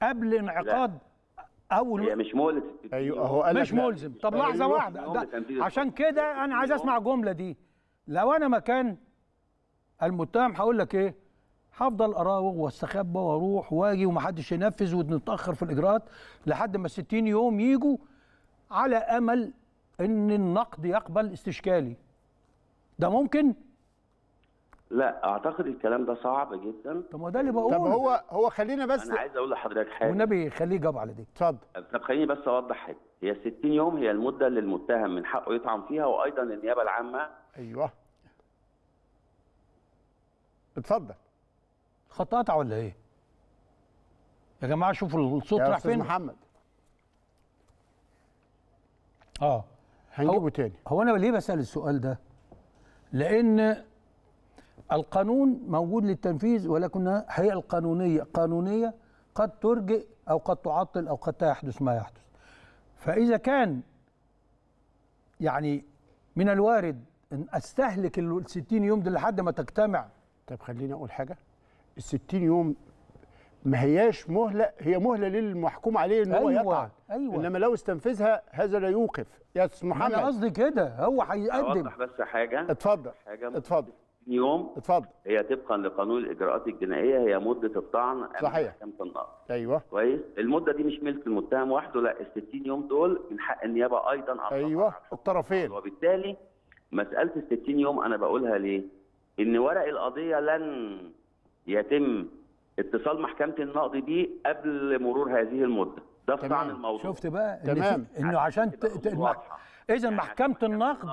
قبل انعقاد اول هي مش ملزم ايوه هو قال مش ملزم طب أيوه. لحظه واحده عشان كده انا عايز اسمع الجمله دي لو انا مكان المتهم هقول لك ايه هفضل اراوغ واستخبى واروح واجي ومحدش ينفذ ونتاخر في الاجراءات لحد ما 60 يوم يجوا على امل ان النقد يقبل استشكالي ده ممكن لا اعتقد الكلام ده صعب جدا طب ما ده اللي بقوله طب هو هو خلينا بس انا عايز اقول لحضرتك حاجه والنبي خليه يجاوب على دي اتفضل طب خليني بس اوضح حاجه هي 60 يوم هي المده اللي المتهم من حقه يطعن فيها وايضا النيابه العامه ايوه اتفضل خط قطع ولا ايه؟ يا جماعه شوفوا الصوت راح فين محمد اه هنجيبه تاني هو انا ليه بسال السؤال ده؟ لان القانون موجود للتنفيذ ولكن هيئة القانونية قانونية قد ترجئ أو قد تعطل أو قد يحدث ما يحدث فإذا كان يعني من الوارد أن أستهلك ال 60 يوم دي لحد ما تجتمع طب خليني أقول حاجة ال 60 يوم ما هياش مهلة هي مهلة للمحكوم عليه ان هو أيوة يقع أيوة انما لو استنفذها هذا لا يوقف يا استاذ محمد انا قصدي كده هو هيقدم اوضح بس حاجه اتفضل حاجة اتفضل يوم اتفضل هي طبقا لقانون الاجراءات الجنائيه هي مده الطعن صحيح النقض ايوه كويس المده دي مش ملك المتهم وحده لا ال 60 يوم دول من حق النيابه ايضا على ايوه الطرفين وبالتالي مساله ال 60 يوم انا بقولها ليه؟ ان ورق القضيه لن يتم اتصال محكمه النقض بيه قبل مرور هذه المده ده في طعن الموضوع شفت بقى تمام انه يعني عشان اذا يعني محكمه النقض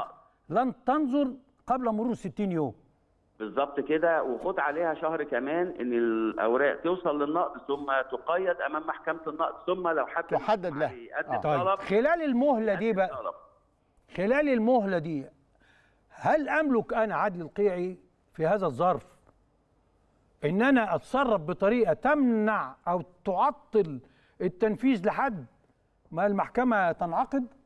لن تنظر قبل مرور 60 يوم بالظبط كده وخد عليها شهر كمان ان الاوراق توصل للنقد ثم تقيد امام محكمه النقد ثم لو حد تحدد لها آه. طيب خلال المهله دي بقى خلال المهله دي هل املك انا عدل القيعي في هذا الظرف ان انا اتصرف بطريقه تمنع او تعطل التنفيذ لحد ما المحكمه تنعقد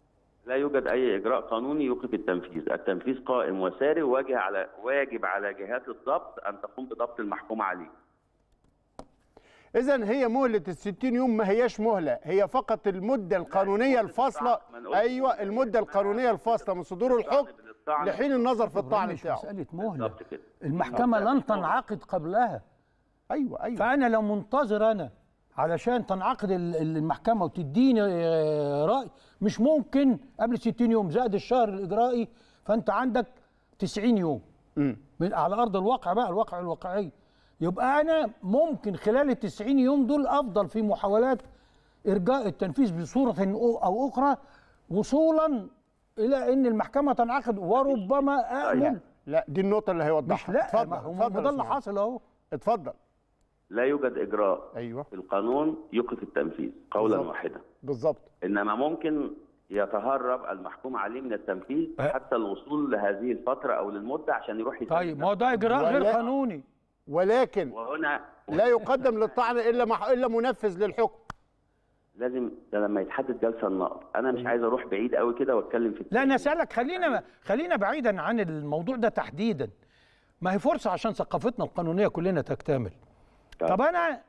لا يوجد اي اجراء قانوني يوقف التنفيذ، التنفيذ قائم وساري وواجب على واجب على جهات الضبط ان تقوم بضبط المحكوم عليه. اذا هي مهله ال 60 يوم ما هياش مهله، هي فقط المده القانونيه الفاصله ايوه المده القانونيه الفاصله من صدور الحكم لحين النظر في الطعن بتاعه. مساله مهله المحكمه لن تنعقد قبلها. ايوه ايوه فانا لو منتظر انا علشان تنعقد المحكمه وتديني آه، راي مش ممكن قبل 60 يوم زائد الشهر الاجرائي فانت عندك 90 يوم من على ارض الواقع بقى الواقع الواقعي يبقى انا ممكن خلال ال 90 يوم دول افضل في محاولات ارجاء التنفيذ بصوره او اخرى وصولا الى ان المحكمه تنعقد وربما اامل لا دي النقطه اللي هيوضحها لا اتفضل اتفضل ده اللي حاصل اهو اتفضل لا يوجد اجراء ايوه القانون يوقف التنفيذ قولا واحدا بالظبط انما ممكن يتهرب المحكوم عليه من التنفيذ أه. حتى الوصول لهذه الفتره او للمده عشان يروح يتنفيذ. طيب ما هو ده اجراء غير قانوني ولكن وهنا لا يقدم للطعن الا مح... الا منفذ للحكم لازم ده لما يتحدد جلسه النقض انا مش أيوه. عايز اروح بعيد قوي كده واتكلم في لا انا اسالك خلينا أيوه. خلينا بعيدا عن الموضوع ده تحديدا ما هي فرصه عشان ثقافتنا القانونيه كلنا تكتمل طب, طب انا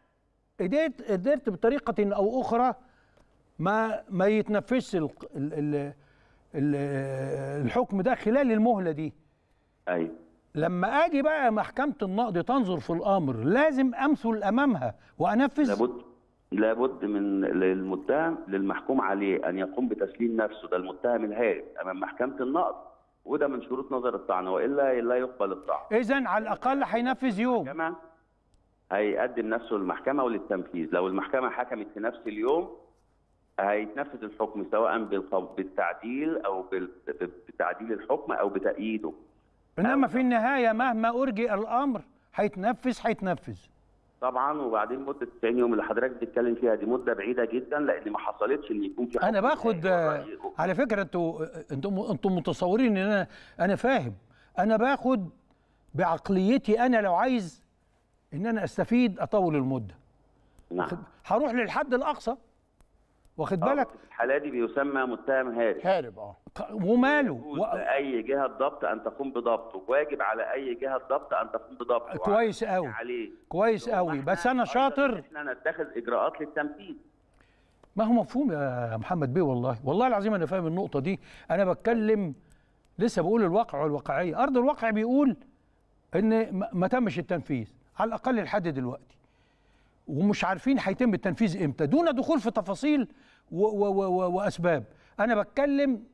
قدرت قدرت بطريقه او اخرى ما ما يتنفذش الحكم ده خلال المهله دي ايوه لما اجي بقى محكمه النقد تنظر في الامر لازم امثل امامها وانفذ لابد لابد من للمتهم للمحكوم عليه ان يقوم بتسليم نفسه ده المتهم الهارب امام محكمه النقد وده من شروط نظر الطعن والا لا يقبل الطعن اذا على الاقل هينفذ يوم هيقدم نفسه للمحكمه وللتنفيذ لو المحكمه حكمت في نفس اليوم هيتنفذ الحكم سواء بالتعديل او بتعديل الحكم او بتأييده انما في النهايه مهما ارجئ الامر هيتنفذ هيتنفذ طبعا وبعدين مده 90 يوم اللي حضرتك بتتكلم فيها دي مده بعيده جدا لان ما حصلتش ان يكون في انا باخد على فكره انتوا انتوا انتم متصورين ان انا انا فاهم انا باخد بعقليتي انا لو عايز ان انا استفيد اطول المده نعم هروح للحد الاقصى واخد آه، بالك الحاله دي بيسمى متهم هارب هارب اه وماله و... اي جهه ضبط ان تقوم بضبطه واجب على اي جهه ضبط ان تقوم بضبطه آه، كويس قوي يعني عليه كويس قوي بس انا شاطر احنا نتخذ اجراءات للتنفيذ ما هو مفهوم يا محمد بيه والله والله العظيم انا فاهم النقطه دي انا بتكلم لسه بقول الواقع والواقعيه ارض الواقع بيقول ان ما تمش التنفيذ على الاقل لحد دلوقتي ومش عارفين هيتم التنفيذ امتى دون دخول في تفاصيل و و و و واسباب انا بتكلم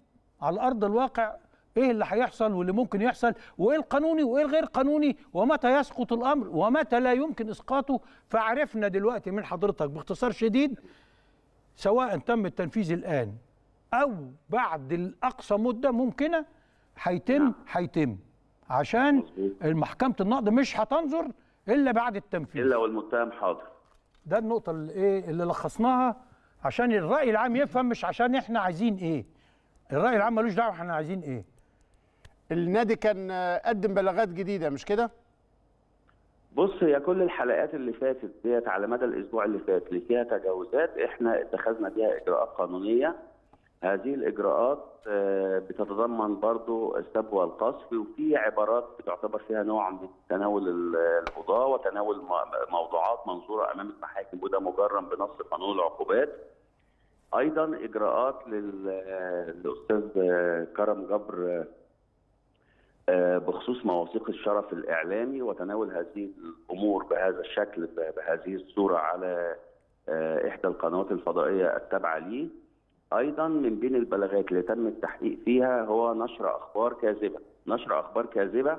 على ارض الواقع ايه اللي هيحصل واللي ممكن يحصل وايه القانوني وايه الغير قانوني ومتى يسقط الامر ومتى لا يمكن اسقاطه فعرفنا دلوقتي من حضرتك باختصار شديد سواء تم التنفيذ الان او بعد الاقصى مده ممكنه هيتم نعم. هيتم عشان محكمه النقد مش هتنظر الا بعد التنفيذ الا والمتهم حاضر ده النقطة اللي ايه اللي لخصناها عشان الرأي العام يفهم مش عشان احنا عايزين ايه الرأي العام ملوش دعوة احنا عايزين ايه النادي كان قدم بلاغات جديدة مش كده؟ بص هي كل الحلقات اللي فاتت ديت على مدى الاسبوع اللي فات اللي فيها تجاوزات احنا اتخذنا بيها اجراءات قانونيه هذه الاجراءات آه، بتتضمن برضه السب والقصف وفي عبارات بتعتبر فيها نوع من تناول القضاء وتناول موضوعات منظوره أمام المحاكم وده مجرم بنص قانون العقوبات أيضا إجراءات للأستاذ آه، كرم جبر آه، بخصوص مواثيق الشرف الإعلامي وتناول هذه الأمور بهذا الشكل بهذه الصورة على إحدى القنوات الفضائية التابعة ليه ايضا من بين البلاغات اللي تم التحقيق فيها هو نشر اخبار كاذبه نشر اخبار كاذبه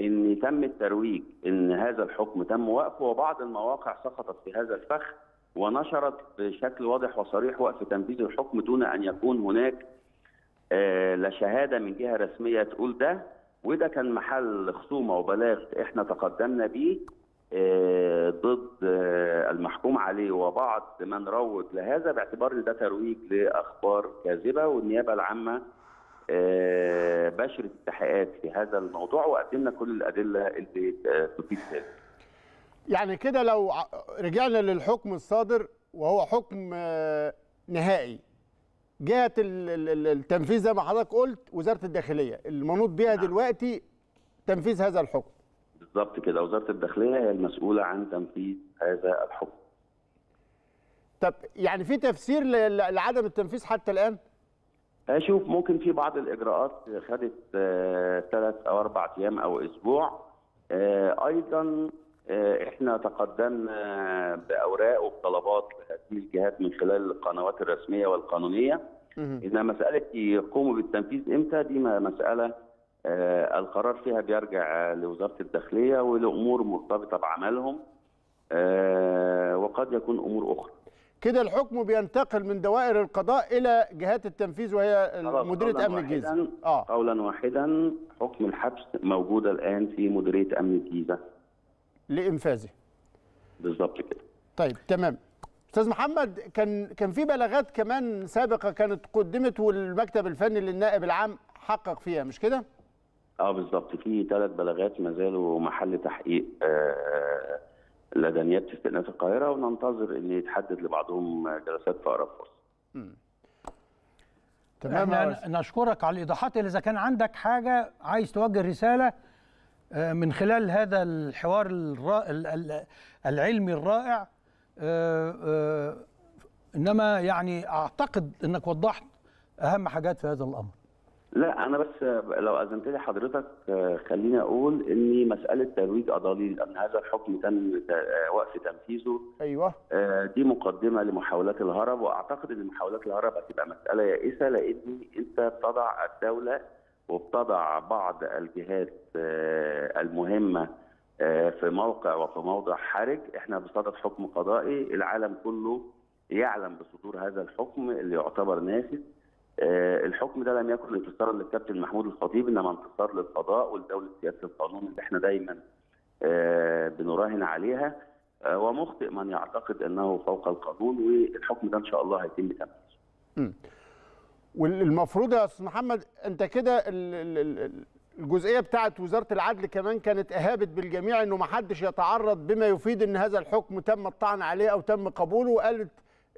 ان تم الترويج ان هذا الحكم تم وقفه وبعض المواقع سقطت في هذا الفخ ونشرت بشكل واضح وصريح وقف تنفيذ الحكم دون ان يكون هناك آه، لا شهاده من جهه رسميه تقول ده وده كان محل خصومه وبلاغ احنا تقدمنا بيه آه، ضد آه، المحكوم عليه وبعض من روج لهذا باعتبار ان ده ترويج لاخبار كاذبه والنيابه العامه آه، بشرت التحقيقات في هذا الموضوع وقدمنا كل الادله اللي تفيد ذلك. يعني كده لو رجعنا للحكم الصادر وهو حكم نهائي جهه التنفيذ زي ما حضرتك قلت وزاره الداخليه المنوط بها نعم. دلوقتي تنفيذ هذا الحكم بالظبط كده وزاره الداخليه هي المسؤوله عن تنفيذ هذا الحكم طب يعني في تفسير لعدم التنفيذ حتى الان اشوف آه، ممكن في بعض الاجراءات خدت ثلاث آه، او اربع ايام او اسبوع آه، ايضا احنا تقدمنا باوراق وبطلبات لهذه الجهات من خلال القنوات الرسميه والقانونيه انما مساله يقوموا بالتنفيذ امتى دي مساله آه، القرار فيها بيرجع لوزاره الداخليه ولامور مرتبطه بعملهم آه، وقد يكون امور اخرى كده الحكم بينتقل من دوائر القضاء الى جهات التنفيذ وهي مديريه امن الجيزه اه قولا واحدا حكم الحبس موجوده الان في مديريه امن الجيزه لانفاذه بالظبط كده طيب تمام استاذ محمد كان كان في بلاغات كمان سابقه كانت قدمت والمكتب الفني للنائب العام حقق فيها مش كده اه بالظبط في ثلاث بلاغات ما زالوا محل تحقيق آه، آه، لدى نيابه استئناف القاهره وننتظر ان يتحدد لبعضهم جلسات في اقرب فرصه. تمام نشكرك على الايضاحات اذا كان عندك حاجه عايز توجه رساله آه، من خلال هذا الحوار العلمي الرائع انما يعني اعتقد انك وضحت اهم حاجات في هذا الامر. لا انا بس لو اذنت لي حضرتك خليني اقول ان مساله ترويج اضاليل ان هذا الحكم تم وقف تنفيذه ايوه آه، دي مقدمه لمحاولات الهرب واعتقد ان محاولات الهرب هتبقى مساله يائسه لان انت بتضع الدوله وبتضع بعض الجهات آه، المهمه آه، في موقع وفي موضع حرج احنا بصدد حكم قضائي العالم كله يعلم بصدور هذا الحكم اللي يعتبر نافذ آه، الحكم ده لم يكن انتصارا للكابتن محمود الخطيب انما انتصار للقضاء ولدوله سياسه القانون اللي احنا دايما آه، بنراهن عليها آه، ومخطئ من يعتقد انه فوق القانون والحكم ده ان شاء الله هيتم تنفيذه. والمفروض يا استاذ محمد انت كده الجزئيه بتاعت وزاره العدل كمان كانت اهابت بالجميع انه ما حدش يتعرض بما يفيد ان هذا الحكم تم الطعن عليه او تم قبوله وقالت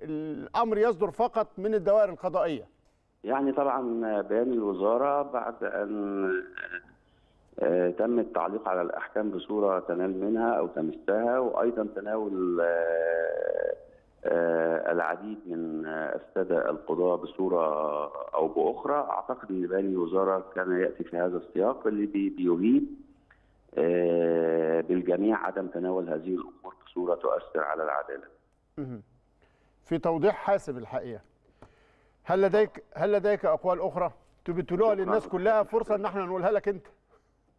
الامر يصدر فقط من الدوائر القضائيه. يعني طبعا بيان الوزاره بعد ان آه، تم التعليق على الاحكام بصوره تنال منها او تمسها وايضا تناول آه، آه، العديد من الساده القضاه بصوره او باخرى اعتقد ان بيان الوزاره كان ياتي في هذا السياق اللي بيهيب بالجميع عدم تناول هذه الامور بصوره تؤثر على العداله. في توضيح حاسم الحقيقه. هل لديك هل لديك اقوال اخرى تبتلوها للناس كلها فرصه ان احنا نقولها لك انت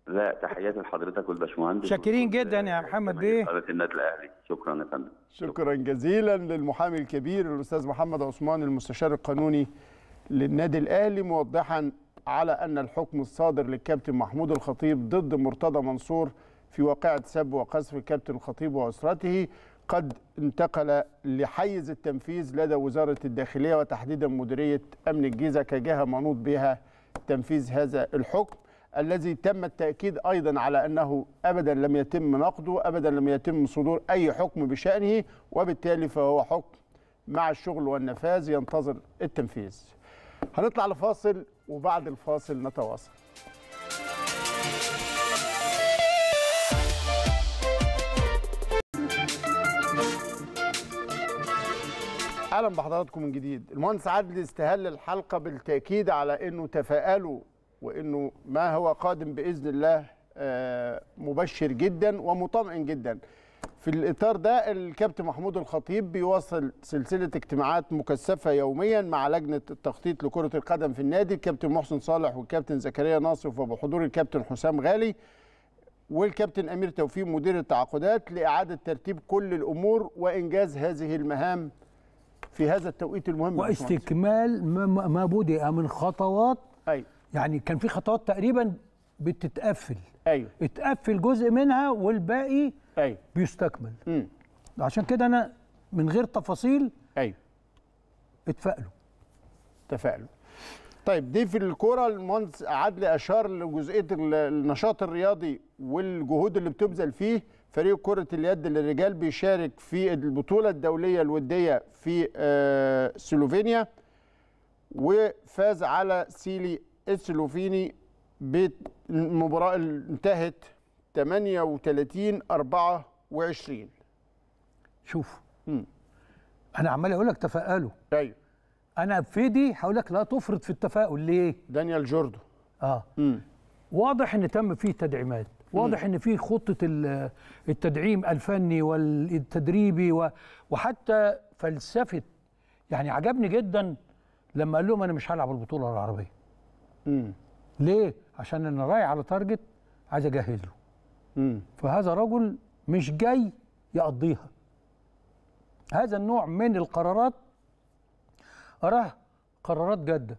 لا تحياتي لحضرتك والباشمهندس شاكرين جدا يا محمد بيه قناه النادي الاهلي شكرا يا فندم شكرا جزيلا للمحامي الكبير الاستاذ محمد عثمان المستشار القانوني للنادي الاهلي موضحا على ان الحكم الصادر للكابتن محمود الخطيب ضد مرتضى منصور في واقعه سب وقذف الكابتن الخطيب واسرته قد انتقل لحيز التنفيذ لدى وزارة الداخلية وتحديدا مديرية أمن الجيزة كجهة منوط بها تنفيذ هذا الحكم الذي تم التأكيد أيضا على أنه أبدا لم يتم نقده أبدا لم يتم صدور أي حكم بشأنه وبالتالي فهو حكم مع الشغل والنفاذ ينتظر التنفيذ هنطلع لفاصل وبعد الفاصل نتواصل اهلا بحضراتكم من جديد المهندس عادل استهل الحلقة بالتأكيد على أنه تفائلوا وأنه ما هو قادم بإذن الله آه، مبشر جدا ومطمئن جدا في الإطار ده الكابتن محمود الخطيب بيواصل سلسلة اجتماعات مكثفة يوميا مع لجنة التخطيط لكرة القدم في النادي الكابتن محسن صالح والكابتن زكريا ناصف وبحضور الكابتن حسام غالي والكابتن امير توفيق مدير التعاقدات لاعاده ترتيب كل الامور وانجاز هذه المهام في هذا التوقيت المهم واستكمال ما, بدأ من خطوات أيوة. يعني كان في خطوات تقريبا بتتقفل ايوه اتقفل جزء منها والباقي ايوه بيستكمل مم. عشان كده انا من غير تفاصيل ايوه اتفائلوا تفائلوا طيب دي في الكوره المهندس عدلي اشار لجزئيه النشاط الرياضي والجهود اللي بتبذل فيه فريق كرة اليد للرجال بيشارك في البطولة الدولية الودية في آه، سلوفينيا وفاز على سيلي السلوفيني بمباراة اللي انتهت 38 24 شوف مم. انا عمال اقول لك تفائلوا ايوه طيب. انا في دي هقول لك لا تفرط في التفاؤل ليه؟ دانيال جوردو اه مم. واضح ان تم فيه تدعيمات واضح ان في خطه التدعيم الفني والتدريبي وحتى فلسفه يعني عجبني جدا لما قال لهم انا مش هلعب البطوله العربيه امم ليه عشان انا رايح على تارجت عايز اجهز له امم فهذا رجل مش جاي يقضيها هذا النوع من القرارات اراه قرارات جاده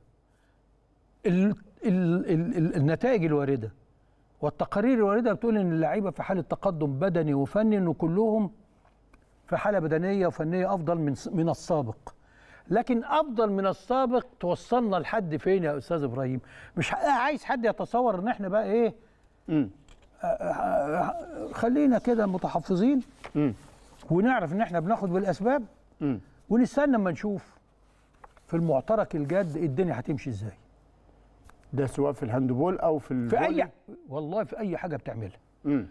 النتائج الوارده والتقارير الواردة بتقول إن اللعيبة في حالة تقدم بدني وفني إن كلهم في حالة بدنية وفنية أفضل من من السابق لكن أفضل من السابق توصلنا لحد فين يا أستاذ إبراهيم مش عايز حد يتصور إن إحنا بقى إيه امم خلينا كده متحفظين مم. ونعرف ان احنا بناخد بالاسباب مم. ونستنى اما نشوف في المعترك الجاد الدنيا هتمشي ازاي ده سواء في الهاندبول او في في اي والله في اي حاجه بتعملها امم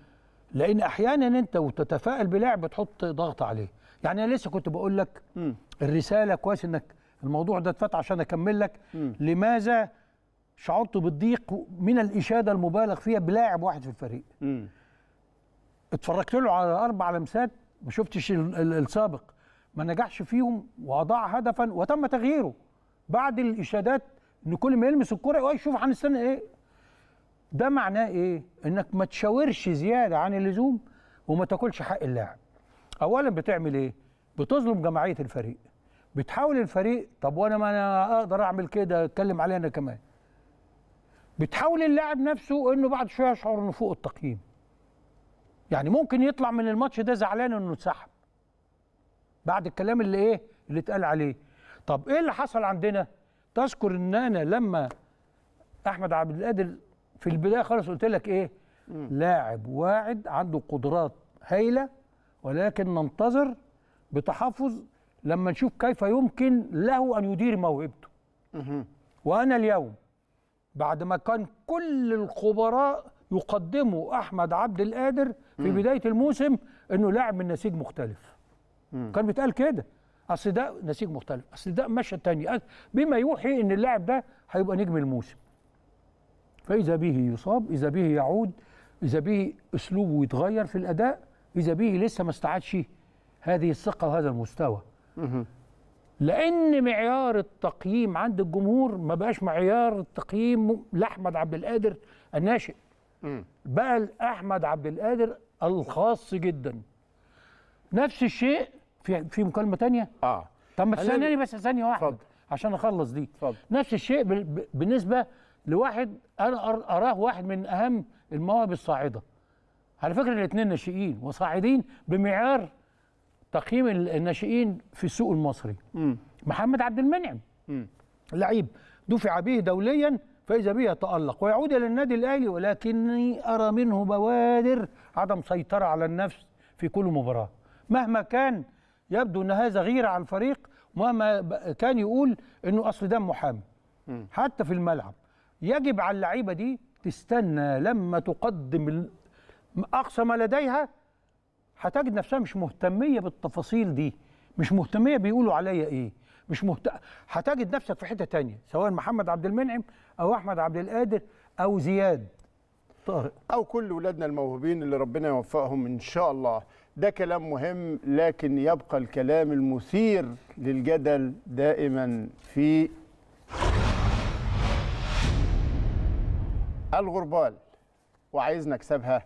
لان احيانا انت وتتفائل بلاعب بتحط ضغط عليه يعني انا لسه كنت بقول لك الرساله كويس انك الموضوع ده اتفتح عشان اكمل لك لماذا شعرت بالضيق من الاشاده المبالغ فيها بلاعب واحد في الفريق اتفرجت له على اربع لمسات ما شفتش السابق ما نجحش فيهم واضاع هدفا وتم تغييره بعد الاشادات ان كل ما يلمس الكره يقول شوف هنستنى ايه ده معناه ايه انك ما تشاورش زياده عن اللزوم وما تاكلش حق اللاعب اولا بتعمل ايه بتظلم جماعيه الفريق بتحاول الفريق طب وانا ما انا اقدر اعمل كده اتكلم عليه انا كمان بتحاول اللاعب نفسه انه بعد شويه يشعر انه فوق التقييم يعني ممكن يطلع من الماتش ده زعلان انه اتسحب بعد الكلام اللي ايه اللي اتقال عليه طب ايه اللي حصل عندنا تذكر ان انا لما احمد عبد القادر في البدايه خالص قلت لك ايه لاعب واعد عنده قدرات هايله ولكن ننتظر بتحفظ لما نشوف كيف يمكن له ان يدير موهبته وانا اليوم بعد ما كان كل الخبراء يقدموا احمد عبد القادر في بدايه الموسم انه لاعب من نسيج مختلف كان بيتقال كده اصل ده نسيج مختلف اصل ده مشهد تاني بما يوحي ان اللاعب ده هيبقى نجم الموسم فاذا به يصاب اذا به يعود اذا به اسلوبه يتغير في الاداء اذا به لسه ما استعادش هذه الثقه وهذا المستوى لان معيار التقييم عند الجمهور ما بقاش معيار التقييم لاحمد عبد القادر الناشئ بقى احمد عبد القادر الخاص جدا نفس الشيء في في مكالمه تانية؟ اه طب ما تستناني يعني بس ثانيه واحده فضل. عشان اخلص دي فضل. نفس الشيء بالنسبه لواحد انا اراه واحد من اهم المواهب الصاعده على فكره الاثنين ناشئين وصاعدين بمعيار تقييم الناشئين في السوق المصري م. محمد عبد المنعم لعيب دفع به دوليا فاذا به يتالق ويعود الى النادي الاهلي ولكني ارى منه بوادر عدم سيطره على النفس في كل مباراه مهما كان يبدو ان هذا غيره على الفريق مهما كان يقول انه اصل ده محامي حتى في الملعب يجب على اللعيبه دي تستنى لما تقدم اقصى ما لديها هتجد نفسها مش مهتميه بالتفاصيل دي مش مهتميه بيقولوا عليا ايه مش مهت... هتجد نفسك في حته تانية سواء محمد عبد المنعم او احمد عبد القادر او زياد طارق او كل ولادنا الموهوبين اللي ربنا يوفقهم ان شاء الله ده كلام مهم لكن يبقى الكلام المثير للجدل دائما في الغربال وعايز نكسبها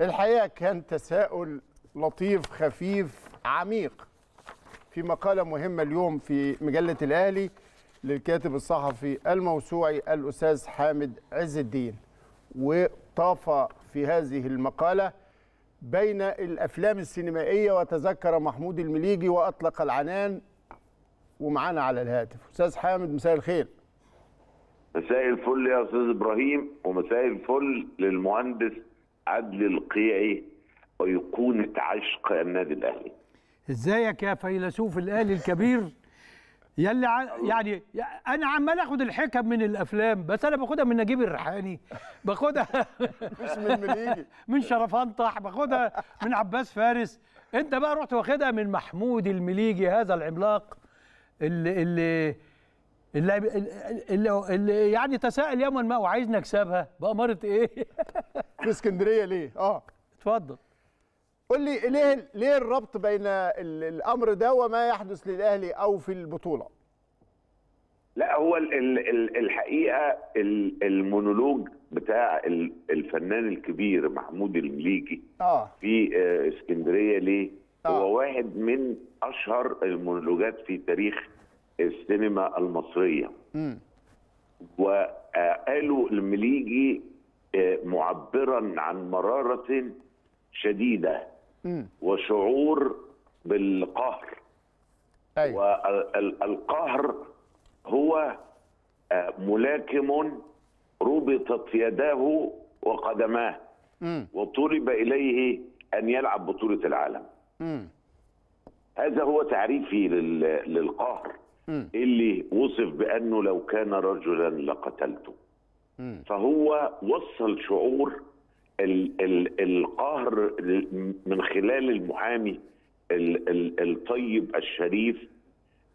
الحقيقة كان تساؤل لطيف خفيف عميق في مقالة مهمة اليوم في مجلة الأهلي للكاتب الصحفي الموسوعي الأستاذ حامد عز الدين وطاف في هذه المقالة بين الافلام السينمائيه وتذكر محمود المليجي واطلق العنان ومعانا على الهاتف استاذ حامد مساء الخير مساء الفل يا استاذ ابراهيم ومساء الفل للمهندس عدلي القيعي ايقونه عشق النادي الاهلي ازيك يا فيلسوف الاهلي الكبير يلي ع... يعني انا عمال اخد الحكم من الافلام بس انا باخدها من نجيب الريحاني باخدها مش من منيجي من شرفان طح باخدها من عباس فارس انت بقى رحت واخدها من محمود المليجي هذا العملاق اللي اللي اللي, اللي, اللي يعني تساءل يوما ما وعايز نكسبها بأمارة ايه؟ في اسكندريه ليه؟ اه اتفضل قول لي ليه ليه الربط بين الامر ده وما يحدث للاهلي او في البطوله لا هو الحقيقه المونولوج بتاع الفنان الكبير محمود المليجي آه. في آه، اسكندريه ليه آه. هو واحد من اشهر المونولوجات في تاريخ السينما المصريه وقالوا المليجي آه، معبرا عن مراره شديده وشعور بالقهر أيوة. والقهر هو آه، ملاكم ربطت يداه وقدماه م. وطلب إليه أن يلعب بطولة العالم م. هذا هو تعريفي للقهر م. اللي وصف بأنه لو كان رجلا لقتلته فهو وصل شعور القهر من خلال المحامي الطيب الشريف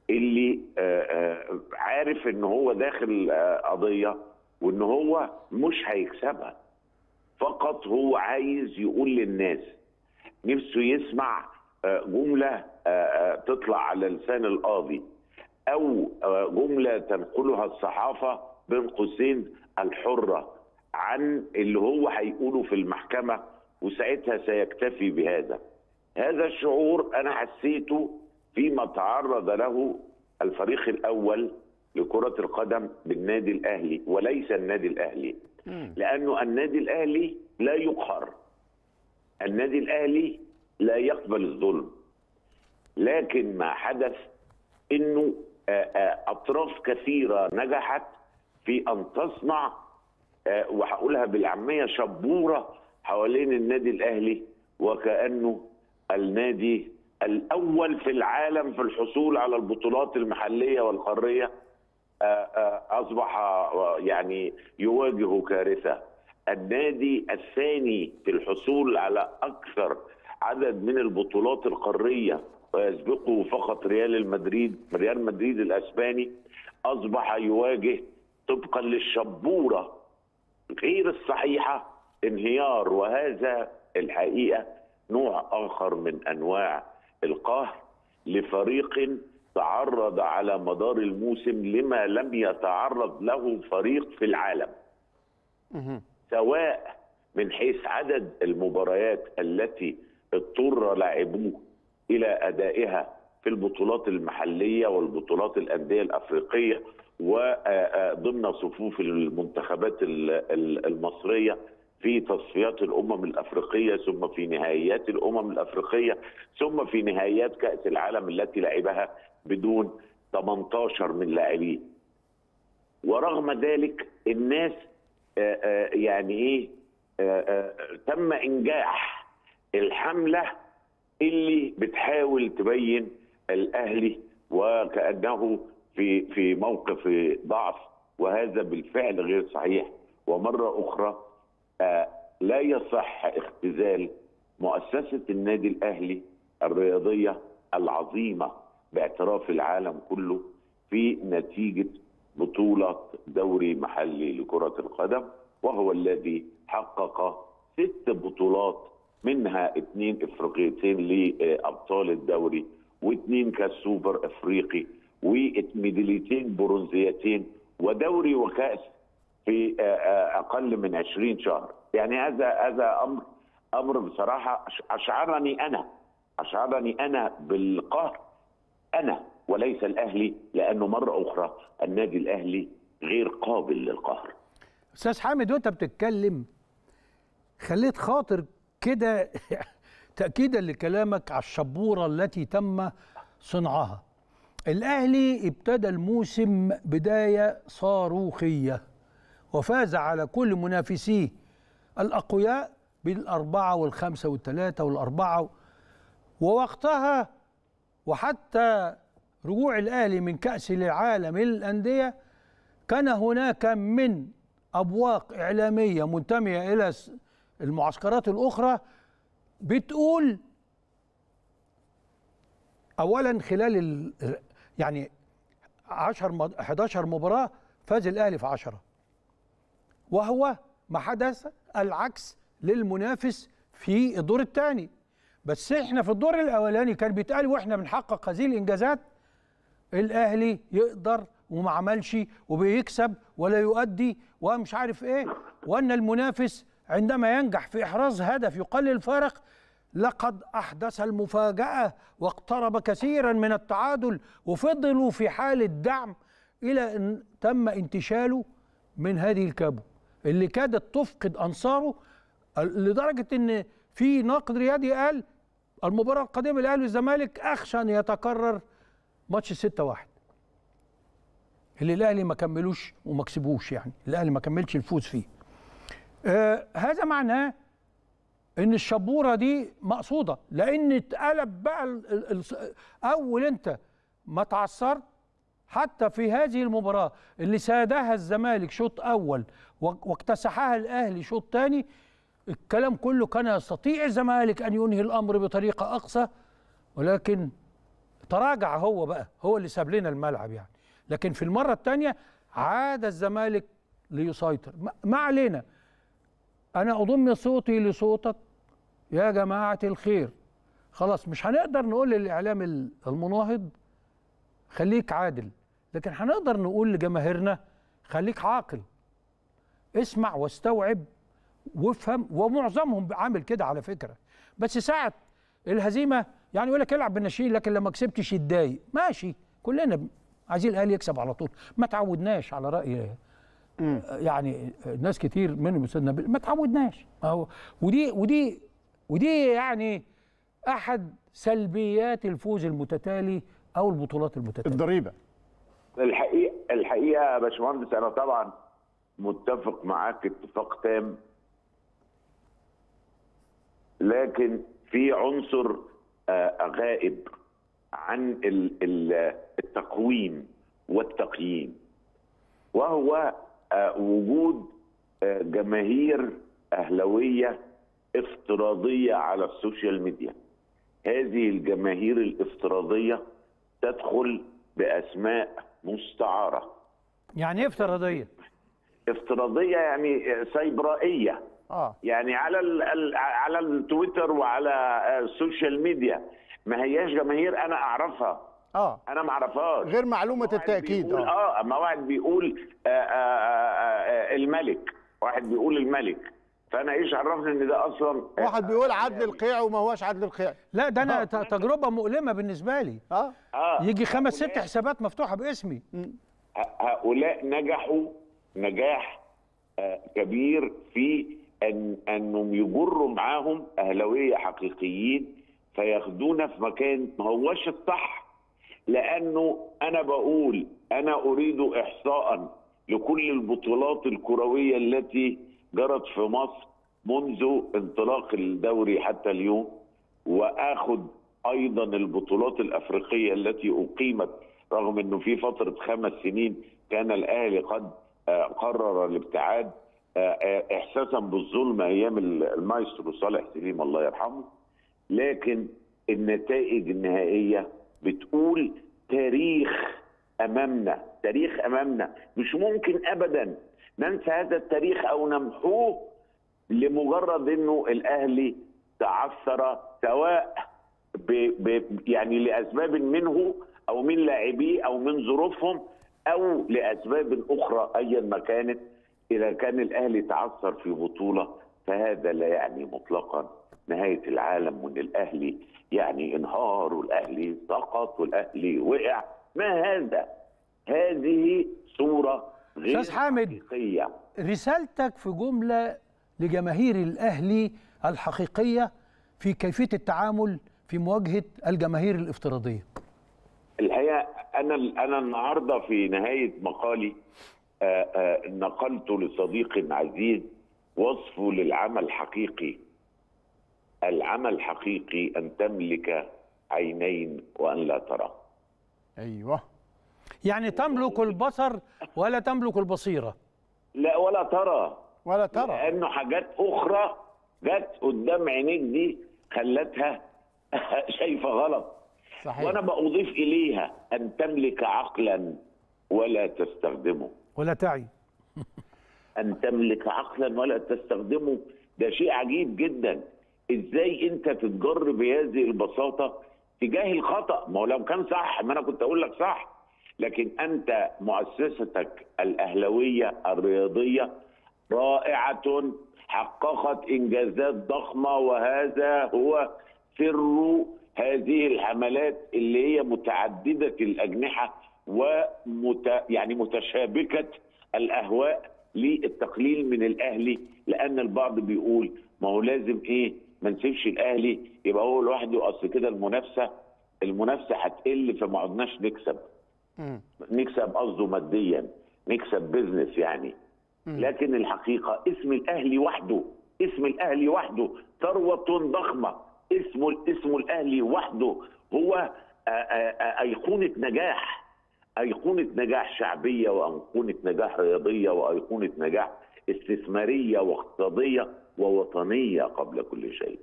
اللي آه، آه، عارف ان هو داخل آه، قضيه وان هو مش هيكسبها فقط هو عايز يقول للناس نفسه يسمع جمله تطلع على لسان القاضي او جمله تنقلها الصحافه بين قوسين الحره عن اللي هو هيقوله في المحكمه وساعتها سيكتفي بهذا. هذا الشعور انا حسيته فيما تعرض له الفريق الاول لكره القدم بالنادي الاهلي وليس النادي الاهلي. لانه النادي الاهلي لا يقهر. النادي الاهلي لا يقبل الظلم. لكن ما حدث انه اطراف كثيره نجحت في ان تصنع آه، وهقولها بالعاميه شبوره حوالين النادي الاهلي وكانه النادي الاول في العالم في الحصول على البطولات المحليه والقاريه آه، آه، اصبح يعني يواجه كارثه النادي الثاني في الحصول على اكثر عدد من البطولات القاريه ويسبقه فقط ريال المدريد ريال مدريد الاسباني اصبح يواجه طبقا للشبوره غير الصحيحه انهيار وهذا الحقيقه نوع اخر من انواع القهر لفريق تعرض على مدار الموسم لما لم يتعرض له فريق في العالم سواء من حيث عدد المباريات التي اضطر لاعبوه الى ادائها في البطولات المحليه والبطولات الانديه الافريقيه وضمن صفوف المنتخبات المصريه في تصفيات الامم الافريقيه ثم في نهائيات الامم الافريقيه ثم في نهائيات كاس العالم التي لعبها بدون 18 من لاعبيه. ورغم ذلك الناس آه، آه، يعني ايه آه، تم انجاح الحمله اللي بتحاول تبين الاهلي وكانه في في موقف ضعف وهذا بالفعل غير صحيح ومره اخرى آه، لا يصح اختزال مؤسسه النادي الاهلي الرياضيه العظيمه باعتراف العالم كله في نتيجه بطوله دوري محلي لكره القدم وهو الذي حقق ست بطولات منها اثنين افريقيتين لابطال الدوري واثنين كاس سوبر افريقي وميداليتين برونزيتين ودوري وكاس في اقل من 20 شهر يعني هذا هذا امر امر بصراحه اشعرني انا اشعرني انا بالقهر انا وليس الاهلي لانه مره اخرى النادي الاهلي غير قابل للقهر استاذ حامد وانت بتتكلم خليت خاطر كده تاكيدا لكلامك على الشبوره التي تم صنعها الأهلي ابتدى الموسم بداية صاروخية وفاز على كل منافسيه الأقوياء بالأربعة والخمسة والثلاثة والأربعة ووقتها وحتى رجوع الأهلي من كأس العالم للأندية كان هناك من أبواق إعلامية منتمية إلى المعسكرات الأخرى بتقول أولا خلال يعني 10 11 مباراه فاز الاهلي في 10 وهو ما حدث العكس للمنافس في الدور الثاني بس احنا في الدور الاولاني كان بيتقال واحنا بنحقق هذه الانجازات الاهلي يقدر وما عملش وبيكسب ولا يؤدي ومش عارف ايه وان المنافس عندما ينجح في احراز هدف يقلل الفارق لقد أحدث المفاجأة واقترب كثيرا من التعادل وفضلوا في حال الدعم إلى أن تم انتشاله من هذه الكابو اللي كادت تفقد أنصاره لدرجة أن في ناقد رياضي قال المباراة القادمة الأهلي والزمالك أخشى أن يتكرر ماتش 6 1 اللي الأهلي ما كملوش وما كسبوش يعني الأهلي ما كملش الفوز فيه آه هذا معناه ان الشبوره دي مقصوده لان اتقلب بقى الـ الـ اول انت ما تعثرت حتى في هذه المباراه اللي سادها الزمالك شوط اول واكتسحها الاهلي شوط ثاني الكلام كله كان يستطيع الزمالك ان ينهي الامر بطريقه اقصى ولكن تراجع هو بقى هو اللي ساب لنا الملعب يعني لكن في المره الثانيه عاد الزمالك ليسيطر ما علينا أنا أضم صوتي لصوتك يا جماعة الخير خلاص مش هنقدر نقول للإعلام المناهض خليك عادل لكن هنقدر نقول لجماهيرنا خليك عاقل اسمع واستوعب وافهم ومعظمهم عامل كده على فكرة بس ساعة الهزيمة يعني يقول لك العب بالناشئين لكن لما كسبتش يتضايق ماشي كلنا عايزين الاهلي يكسب على طول ما تعودناش على راي يعني ناس كتير من المستاذ نبيل ما تعودناش اهو ودي ودي ودي يعني احد سلبيات الفوز المتتالي او البطولات المتتاليه الضريبه الحقيقه الحقيقه يا باشمهندس انا طبعا متفق معاك اتفاق تام لكن في عنصر آه، غائب عن التقويم والتقييم وهو آه، وجود آه، جماهير اهلاويه افتراضيه على السوشيال ميديا هذه الجماهير الافتراضيه تدخل باسماء مستعاره يعني ايه افتراضيه افتراضيه يعني سيبرائيه اه يعني على الـ على التويتر وعلى آه، السوشيال ميديا ما هياش جماهير انا اعرفها اه انا ما اعرفهاش غير معلومه التاكيد آه. اه اما واحد بيقول آآ آه، آآ آه، آآ الملك واحد بيقول الملك فانا ايش عرفني ان ده اصلا واحد بيقول عدل يعني القيع وما هوش عدل القيع لا ده انا آه. تجربه مؤلمه بالنسبه لي اه, آه. يجي خمس ست حسابات مفتوحه باسمي هؤلاء نجحوا نجاح كبير في ان انهم يجروا معاهم اهلاويه حقيقيين فياخدونا في مكان ما هوش الصح لانه انا بقول انا اريد احصاء لكل البطولات الكرويه التي جرت في مصر منذ انطلاق الدوري حتى اليوم واخذ ايضا البطولات الافريقيه التي اقيمت رغم انه في فتره خمس سنين كان الاهلي قد آه، قرر الابتعاد آه، آه، احساسا بالظلم ايام المايسترو صالح سليم الله يرحمه لكن النتائج النهائيه بتقول تاريخ امامنا تاريخ امامنا مش ممكن ابدا ننسى هذا التاريخ او نمحوه لمجرد انه الاهلي تعثر سواء ب ب يعني لاسباب منه او من لاعبيه او من ظروفهم او لاسباب اخرى ايا ما كانت اذا كان الاهلي تعثر في بطوله فهذا لا يعني مطلقا نهايه العالم وان الاهلي يعني انهار والاهلي سقط والاهلي وقع ما هذا هذه صوره غير استاذ حامد حقيقية. رسالتك في جمله لجماهير الاهلي الحقيقيه في كيفيه التعامل في مواجهه الجماهير الافتراضيه الحقيقه انا انا النهارده في نهايه مقالي آه، آه، نقلت لصديق عزيز وصفه للعمل حقيقي العمل الحقيقي أن تملك عينين وأن لا ترى أيوة يعني تملك البصر ولا تملك البصيرة لا ولا ترى ولا ترى لأنه حاجات أخرى جت قدام عينيك دي خلتها شايفة غلط صحيح. وأنا بأضيف إليها أن تملك عقلا ولا تستخدمه ولا تعي أن تملك عقلا ولا تستخدمه ده شيء عجيب جدا ازاي انت تتجر بهذه البساطه تجاه الخطا ما هو لو كان صح ما انا كنت اقول لك صح لكن انت مؤسستك الاهلاويه الرياضيه رائعه حققت انجازات ضخمه وهذا هو سر هذه الحملات اللي هي متعدده الاجنحه ومت يعني متشابكه الاهواء للتقليل من الاهلي لان البعض بيقول ما هو لازم ايه ما نسيبش الاهلي يبقى هو لوحده اصل كده المنافسه المنافسه هتقل فما عدناش نكسب م. نكسب قصده ماديا نكسب بزنس يعني م. لكن الحقيقه اسم الاهلي وحده اسم الاهلي وحده ثروه ضخمه اسمه اسمه الاهلي وحده هو ايقونه نجاح ايقونه نجاح شعبيه وايقونه نجاح رياضيه وايقونه نجاح استثماريه واقتصاديه ووطنيه قبل كل شيء.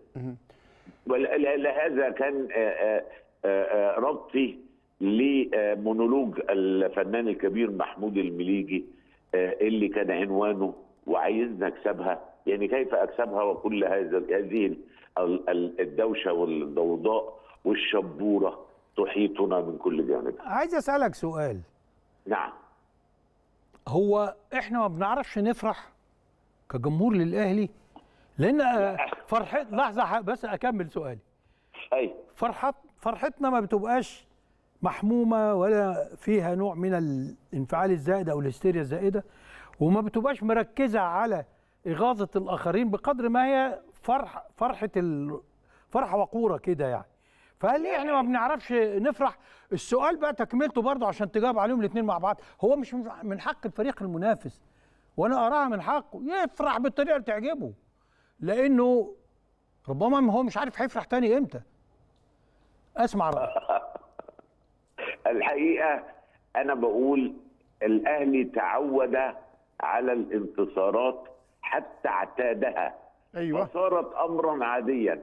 لهذا كان آه، آه، آه، ربطي لمونولوج الفنان الكبير محمود المليجي اللي كان عنوانه وعايزنا اكسبها يعني كيف اكسبها وكل هذا هذه الدوشه والضوضاء والشبوره تحيطنا من كل جانب. عايز اسالك سؤال. نعم. هو احنا ما بنعرفش نفرح كجمهور للاهلي لان آه، فرحت لحظه بس اكمل سؤالي ايوه فرحت فرحتنا ما بتبقاش محمومه ولا فيها نوع من الانفعال الزائد او الهستيريا الزائده وما بتبقاش مركزه على اغاظه الاخرين بقدر ما هي فرح فرحه فرحه وقوره كده يعني فهل احنا ما بنعرفش نفرح السؤال بقى تكملته برضه عشان تجاوب عليهم الاثنين مع بعض هو مش من حق الفريق المنافس وانا اراها من حقه يفرح بالطريقه اللي تعجبه لانه ربما هو مش عارف هيفرح تاني امتى اسمع رأيك الحقيقه انا بقول الاهلي تعود على الانتصارات حتى اعتادها ايوه وصارت امرا عاديا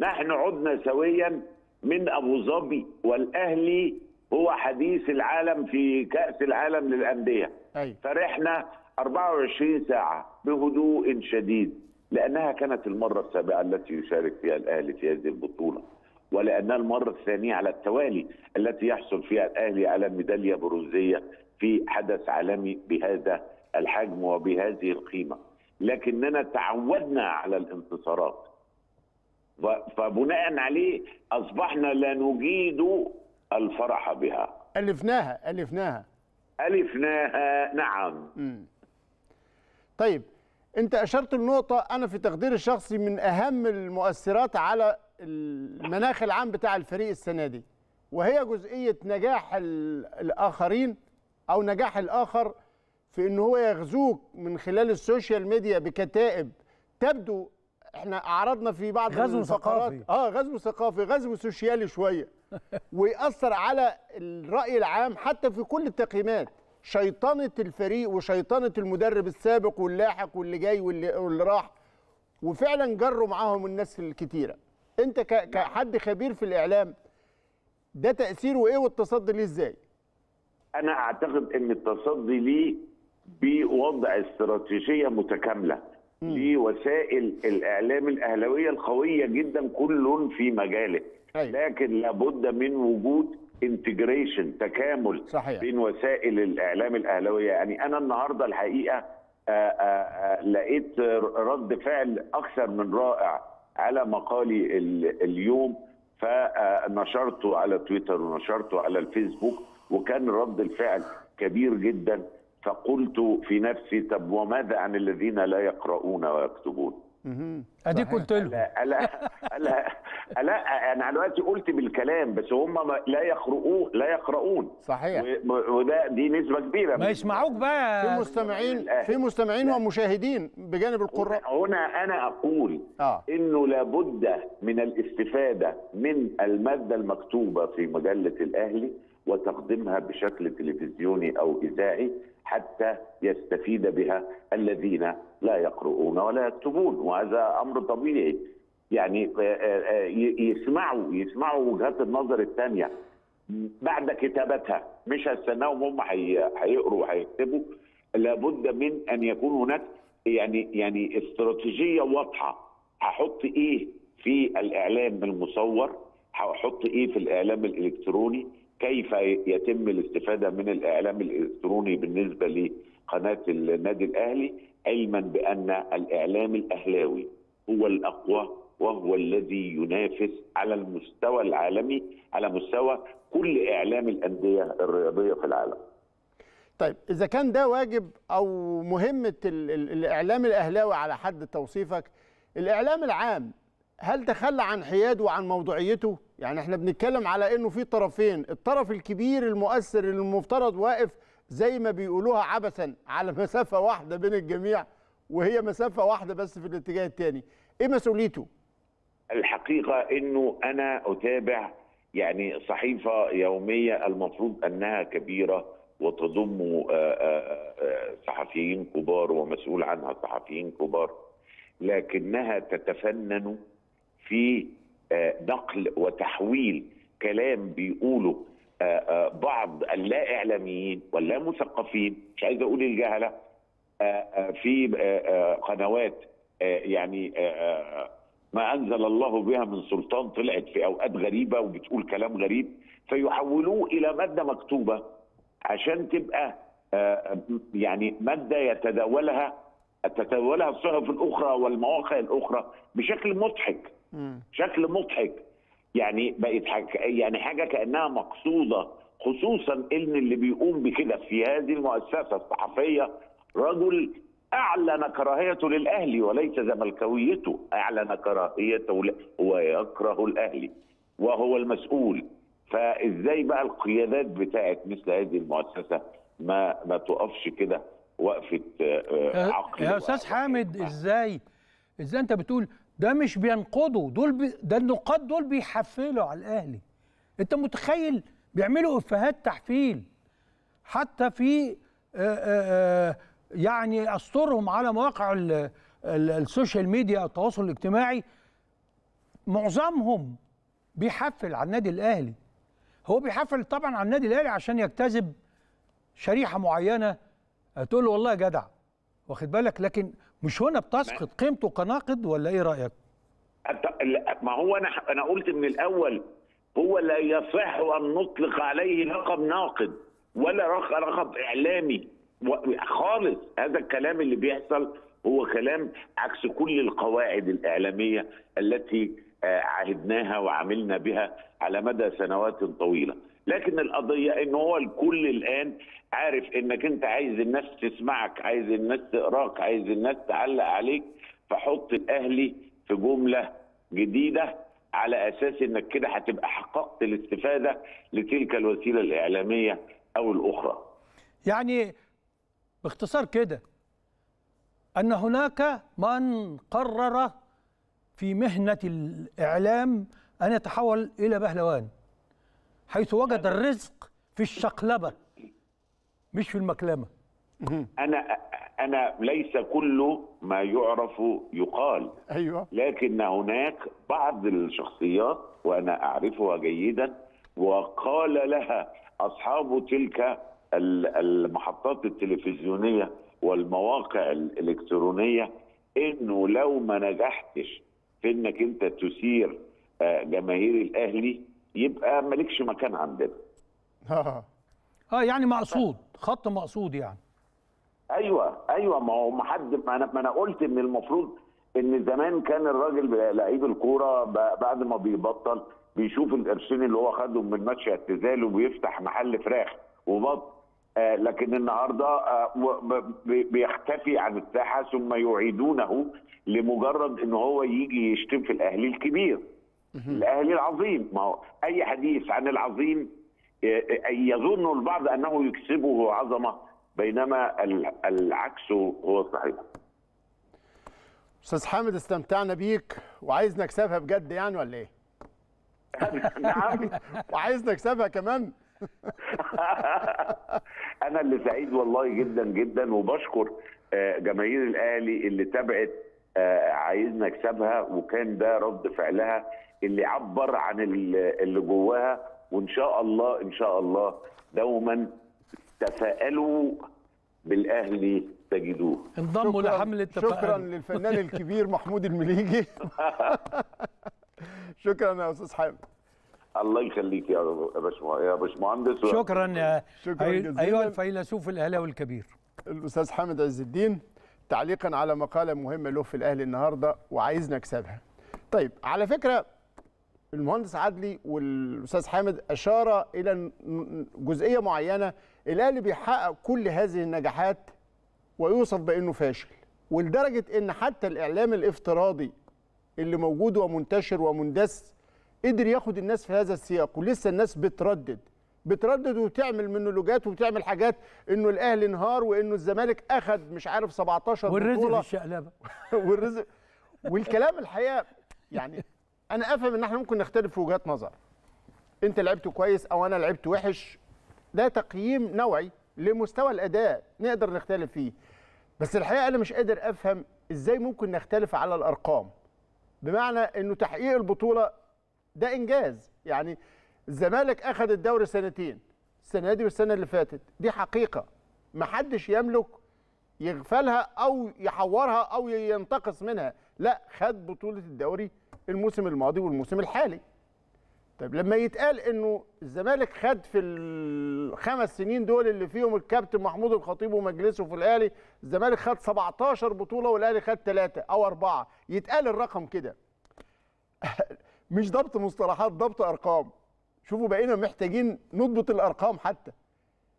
نحن عدنا سويا من ابو ظبي والاهلي هو حديث العالم في كاس العالم للانديه أيوة. فرحنا 24 ساعه بهدوء شديد لأنها كانت المرة السابعة التي يشارك فيها الأهلي في هذه البطولة ولأنها المرة الثانية على التوالي التي يحصل فيها الأهلي على ميدالية برونزية في حدث عالمي بهذا الحجم وبهذه القيمة لكننا تعودنا على الانتصارات فبناء عليه أصبحنا لا نجيد الفرح بها ألفناها ألفناها ألفناها نعم م. طيب انت اشرت لنقطه انا في تقديري الشخصي من اهم المؤثرات على المناخ العام بتاع الفريق السنه دي وهي جزئيه نجاح الاخرين او نجاح الاخر في ان هو يغزوك من خلال السوشيال ميديا بكتائب تبدو احنا اعرضنا في بعض غزو الفقرات ثقافي. اه غزو ثقافي غزو سوشيالي شويه ويأثر على الرأي العام حتى في كل التقييمات شيطنه الفريق وشيطنه المدرب السابق واللاحق واللي جاي واللي, واللي راح وفعلا جروا معاهم الناس الكتيره انت كحد خبير في الاعلام ده تاثيره ايه والتصدي ليه ازاي انا اعتقد ان التصدي ليه بوضع استراتيجيه متكامله لوسائل الاعلام الاهلاويه القويه جدا كل في مجاله أيوة. لكن لابد من وجود انتجريشن تكامل صحيح. بين وسائل الاعلام الاهلاويه يعني انا النهارده الحقيقه آه، آه، آه، لقيت رد فعل اكثر من رائع على مقالي اليوم فنشرته على تويتر ونشرته على الفيسبوك وكان رد الفعل كبير جدا فقلت في نفسي طب وماذا عن الذين لا يقرؤون ويكتبون؟ اها اديك قلت لهم لا انا دلوقتي قلت بالكلام بس هم لا يخرقوه لا يقرؤون صحيح وده دي نسبه كبيره ما يسمعوك بقى في مستمعين في مستمعين ومشاهدين بجانب القراء هنا انا اقول آه. انه لابد من الاستفاده من الماده المكتوبه في مجله الاهلي وتقديمها بشكل تلفزيوني او اذاعي حتى يستفيد بها الذين لا يقرؤون ولا يكتبون وهذا امر طبيعي يعني آه، آه، آه، يسمعوا يسمعوا وجهات النظر الثانيه بعد كتابتها مش هستناهم هم هيقروا وهيكتبوا لابد من ان يكون هناك يعني يعني استراتيجيه واضحه هحط ايه في الاعلام المصور هحط ايه في الاعلام الالكتروني كيف يتم الاستفاده من الاعلام الالكتروني بالنسبه لقناه النادي الاهلي علما بان الاعلام الاهلاوي هو الاقوى وهو الذي ينافس على المستوى العالمي على مستوى كل اعلام الانديه الرياضيه في العالم. طيب اذا كان ده واجب او مهمه الاعلام الاهلاوي على حد توصيفك الاعلام العام هل تخلى عن حياده وعن موضوعيته؟ يعني احنا بنتكلم على انه في طرفين، الطرف الكبير المؤثر اللي المفترض واقف زي ما بيقولوها عبثا على مسافه واحده بين الجميع وهي مسافه واحده بس في الاتجاه الثاني، ايه مسؤوليته؟ الحقيقه انه انا اتابع يعني صحيفه يوميه المفروض انها كبيره وتضم آه، آه، آه، صحفيين كبار ومسؤول عنها صحفيين كبار لكنها تتفنن في نقل وتحويل كلام بيقوله بعض اللا اعلاميين واللا مثقفين مش عايز اقول الجهله في قنوات يعني ما انزل الله بها من سلطان طلعت في اوقات غريبه وبتقول كلام غريب فيحولوه الى ماده مكتوبه عشان تبقى آه، يعني ماده يتداولها تتداولها الصحف الاخرى والمواقع الاخرى بشكل مضحك شكل مضحك يعني بقت حاجة يعني حاجه كانها مقصوده خصوصا ان اللي بيقوم بكده في هذه المؤسسه الصحفيه رجل أعلن كراهيته للأهلي وليس زملكاويته أعلن كراهيته ويكره الأهلي وهو المسؤول فإزاي بقى القيادات بتاعت مثل هذه المؤسسة ما ما تقفش كده وقفة آه، عقل يا أستاذ حامد إزاي إزاي أنت بتقول ده مش بينقضوا دول بي ده النقاد دول بيحفلوا على الأهلي أنت متخيل بيعملوا إفيهات تحفيل حتى في آآ آه، آآ آه، يعني أسطرهم على مواقع السوشيال ميديا التواصل الاجتماعي معظمهم بيحفل على النادي الأهلي هو بيحفل طبعا على النادي الأهلي عشان يجتذب شريحة معينة تقول له والله جدع واخد بالك لكن مش هنا بتسقط قيمته كناقد ولا ايه رايك؟ ما هو انا انا قلت من الاول هو لا يصح ان نطلق عليه لقب ناقد ولا لقب اعلامي خالص هذا الكلام اللي بيحصل هو كلام عكس كل القواعد الإعلامية التي آه، عهدناها وعملنا بها على مدى سنوات طويلة لكن القضية ان هو الكل الان عارف انك انت عايز الناس تسمعك عايز الناس تقراك عايز الناس تعلق عليك فحط الاهلي في جملة جديدة على اساس انك كده هتبقى حققت الاستفادة لتلك الوسيلة الاعلامية او الاخرى يعني باختصار كده أن هناك من قرر في مهنة الإعلام أن يتحول إلى بهلوان حيث وجد الرزق في الشقلبة مش في المكلمة أنا أنا ليس كل ما يعرف يقال أيوة لكن هناك بعض الشخصيات وأنا أعرفها جيدا وقال لها أصحاب تلك المحطات التلفزيونيه والمواقع الالكترونيه انه لو ما نجحتش في انك انت تثير آه، جماهير الاهلي يبقى مالكش مكان عندنا. اه يعني مقصود خط مقصود يعني. ايوه ايوه ما هو ما حد ما انا ما انا قلت ان المفروض ان زمان كان الراجل لعيب الكوره بعد ما بيبطل بيشوف القرشين اللي هو خدهم من ماتش اعتزال وبيفتح محل فراخ وبط آه، لكن النهارده آه، بيختفي عن الساحه ثم يعيدونه لمجرد ان هو يجي يشتم في الاهلي الكبير الاهلي العظيم ما هو اي حديث عن العظيم آه، يظن البعض انه يكسبه عظمه بينما العكس هو الصحيح استاذ حامد استمتعنا بيك وعايز نكسبها بجد يعني ولا ايه نعم وعايز نكسبها كمان انا اللي سعيد والله جدا جدا وبشكر آه، جماهير الاهلي اللي تابعت آه، عايزنا نكسبها وكان ده رد فعلها اللي عبر عن اللي جواها وان شاء الله ان شاء الله دوما تفائلوا بالاهلي تجدوه انضموا لحمل التفاؤل شكرا للفنان الكبير محمود المليجي شكرا يا استاذ حامد الله يخليك يا يا باشمهندس شكرا شكرا جزيلا ايها الفيلسوف الاهلاوي الكبير الاستاذ حامد عز الدين تعليقا على مقاله مهمه له في الاهلي النهارده وعايزنا نكسبها طيب على فكره المهندس عدلي والاستاذ حامد اشار الى جزئيه معينه الاهلي بيحقق كل هذه النجاحات ويوصف بانه فاشل ولدرجه ان حتى الاعلام الافتراضي اللي موجود ومنتشر ومندس قدر ياخد الناس في هذا السياق ولسه الناس بتردد بتردد وتعمل لوجات وبتعمل حاجات انه الاهلي انهار وانه الزمالك اخذ مش عارف 17 والرزق في الشقلبه والرزق والكلام الحقيقه يعني انا افهم ان احنا ممكن نختلف في وجهات نظر انت لعبت كويس او انا لعبت وحش ده تقييم نوعي لمستوى الاداء نقدر نختلف فيه بس الحقيقه انا مش قادر افهم ازاي ممكن نختلف على الارقام بمعنى انه تحقيق البطوله ده انجاز يعني الزمالك اخذ الدوري سنتين السنه دي والسنه اللي فاتت دي حقيقه محدش يملك يغفلها او يحورها او ينتقص منها لا خد بطوله الدوري الموسم الماضي والموسم الحالي طب لما يتقال انه الزمالك خد في الخمس سنين دول اللي فيهم الكابتن محمود الخطيب ومجلسه في الاهلي الزمالك خد 17 بطوله والاهلي خد ثلاثه او اربعه يتقال الرقم كده مش ضبط مصطلحات ضبط ارقام شوفوا بقينا محتاجين نضبط الارقام حتى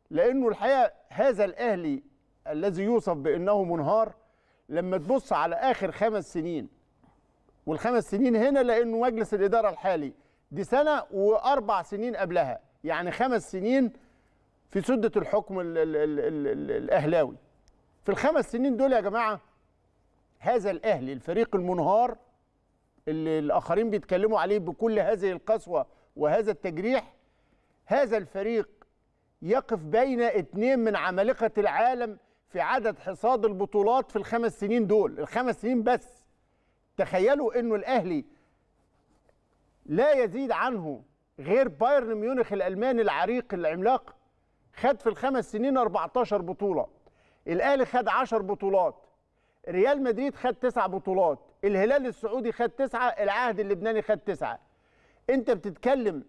لانه الحقيقه هذا الاهلي الذي يوصف بانه منهار لما تبص على اخر خمس سنين والخمس سنين هنا لانه مجلس الاداره الحالي دي سنه واربع سنين قبلها يعني خمس سنين في سده الحكم الـ الـ الـ الـ الـ الاهلاوي في الخمس سنين دول يا جماعه هذا الاهلي الفريق المنهار اللي الاخرين بيتكلموا عليه بكل هذه القسوه وهذا التجريح هذا الفريق يقف بين اثنين من عمالقه العالم في عدد حصاد البطولات في الخمس سنين دول الخمس سنين بس تخيلوا انه الاهلي لا يزيد عنه غير بايرن ميونخ الالماني العريق العملاق خد في الخمس سنين 14 بطوله الاهلي خد 10 بطولات ريال مدريد خد 9 بطولات الهلال السعودي خد تسعة العهد اللبناني خد تسعة انت بتتكلم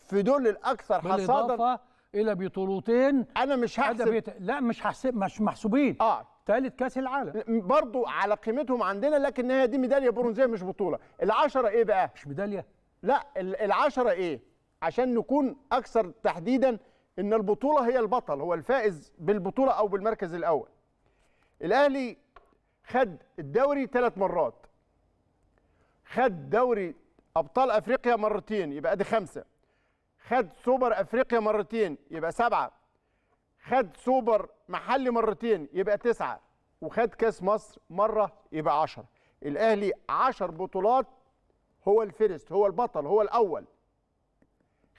في دول الاكثر حصادا الى بطولتين انا مش هحسب بيت... لا مش هحسب مش محسوبين اه ثالث كاس العالم برضو على قيمتهم عندنا لكن هي دي ميداليه برونزيه مش بطوله العشرة ايه بقى مش ميداليه لا العشرة ايه عشان نكون اكثر تحديدا ان البطوله هي البطل هو الفائز بالبطوله او بالمركز الاول الاهلي خد الدوري ثلاث مرات خد دوري ابطال افريقيا مرتين يبقى ادي خمسه خد سوبر افريقيا مرتين يبقى سبعه خد سوبر محلي مرتين يبقى تسعه وخد كاس مصر مره يبقى 10 الاهلي 10 بطولات هو الفيرست هو البطل هو الاول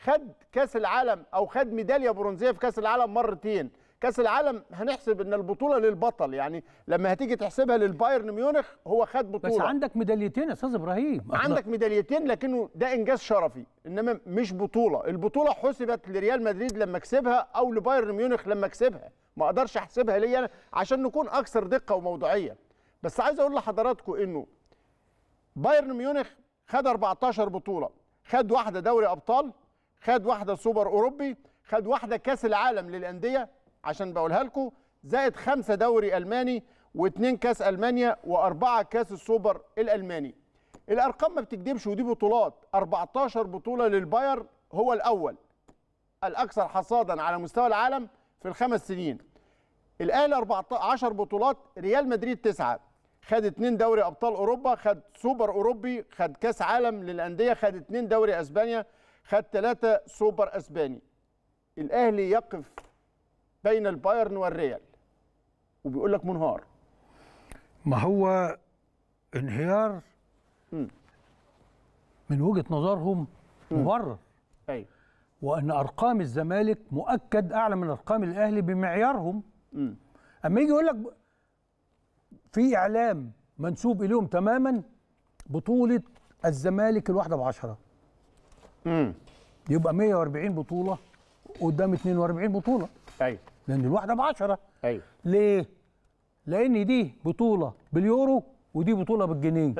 خد كاس العالم او خد ميداليه برونزيه في كاس العالم مرتين كاس العالم هنحسب ان البطوله للبطل يعني لما هتيجي تحسبها للبايرن ميونخ هو خد بطوله بس عندك ميداليتين يا استاذ ابراهيم عندك ميداليتين لكنه ده انجاز شرفي انما مش بطوله البطوله حسبت لريال مدريد لما كسبها او لبايرن ميونخ لما كسبها ما اقدرش احسبها ليا انا عشان نكون اكثر دقه وموضوعيه بس عايز اقول لحضراتكم انه بايرن ميونخ خد 14 بطوله خد واحده دوري ابطال خد واحده سوبر اوروبي خد واحده كاس العالم للانديه عشان بقولها لكم زائد خمسة دوري ألماني واثنين كاس ألمانيا وأربعة كاس السوبر الألماني الأرقام ما بتكدبش ودي بطولات 14 بطولة للباير هو الأول الأكثر حصادا على مستوى العالم في الخمس سنين الأهلي 14 بطولات ريال مدريد تسعة خد اثنين دوري أبطال أوروبا خد سوبر أوروبي خد كاس عالم للأندية خد اثنين دوري أسبانيا خد ثلاثة سوبر أسباني الأهلي يقف بين البايرن والريال وبيقول لك منهار ما هو انهيار م. من وجهه نظرهم مبرر ايوه وان ارقام الزمالك مؤكد اعلى من ارقام الاهلي بمعيارهم م. اما يجي يقول لك في اعلام منسوب اليهم تماما بطوله الزمالك الواحده بعشرة امم يبقى 140 بطوله قدام 42 بطوله ايوه لان الواحده ب 10 ايوه ليه؟ لان دي بطوله باليورو ودي بطوله بالجنيه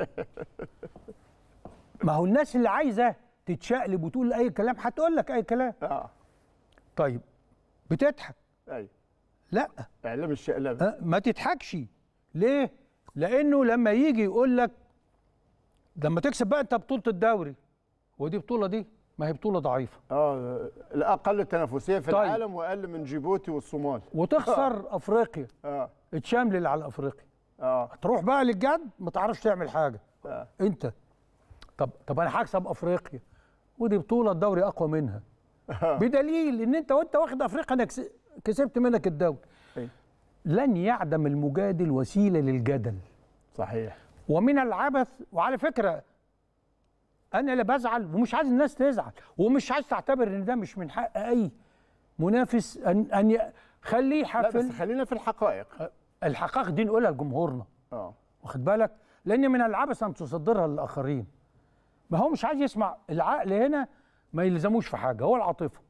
ما هو الناس اللي عايزه تتشقلب وتقول اي كلام هتقول لك اي كلام اه طيب بتضحك ايوه لا اعلام الشقلبه أه ما تضحكش ليه؟ لانه لما يجي يقول لك لما تكسب بقى انت بطوله الدوري ودي بطوله دي ما هي بطوله ضعيفه اه الاقل تنافسيه في طيب. العالم واقل من جيبوتي والصومال وتخسر آه. افريقيا اه اتشملل على افريقيا اه تروح بقى للجد ما تعرفش تعمل حاجه آه. انت طب طب انا هكسب افريقيا ودي بطوله الدوري اقوى منها آه. بدليل ان انت وانت واخد افريقيا انا كسبت منك الدوري إيه. لن يعدم المجادل وسيله للجدل صحيح ومن العبث وعلى فكره انا لا بزعل ومش عايز الناس تزعل ومش عايز تعتبر ان ده مش من حق اي منافس ان ان خليه يحفل لا بس خلينا في الحقائق أه، الحقائق دي نقولها لجمهورنا اه واخد بالك لان من العبث ان تصدرها للاخرين ما هو مش عايز يسمع العقل هنا ما يلزموش في حاجه هو العاطفه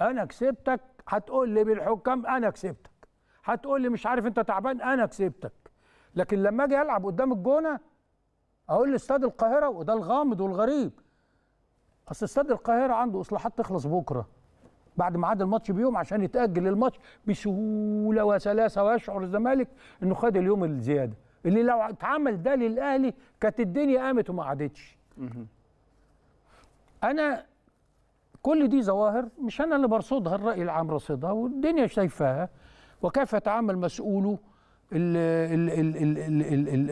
انا كسبتك هتقول لي بالحكام انا كسبتك هتقول لي مش عارف انت تعبان انا كسبتك لكن لما اجي العب قدام الجونه اقول لاستاد القاهره وده الغامض والغريب اصل استاد القاهره عنده اصلاحات تخلص بكره بعد ميعاد الماتش بيوم عشان يتاجل الماتش بسهوله وسلاسه ويشعر الزمالك انه خد اليوم الزياده اللي لو اتعمل ده للاهلي كانت الدنيا قامت وما قعدتش انا كل دي ظواهر مش انا اللي برصدها الراي العام رصدها والدنيا شايفاها وكيف يتعامل مسؤوله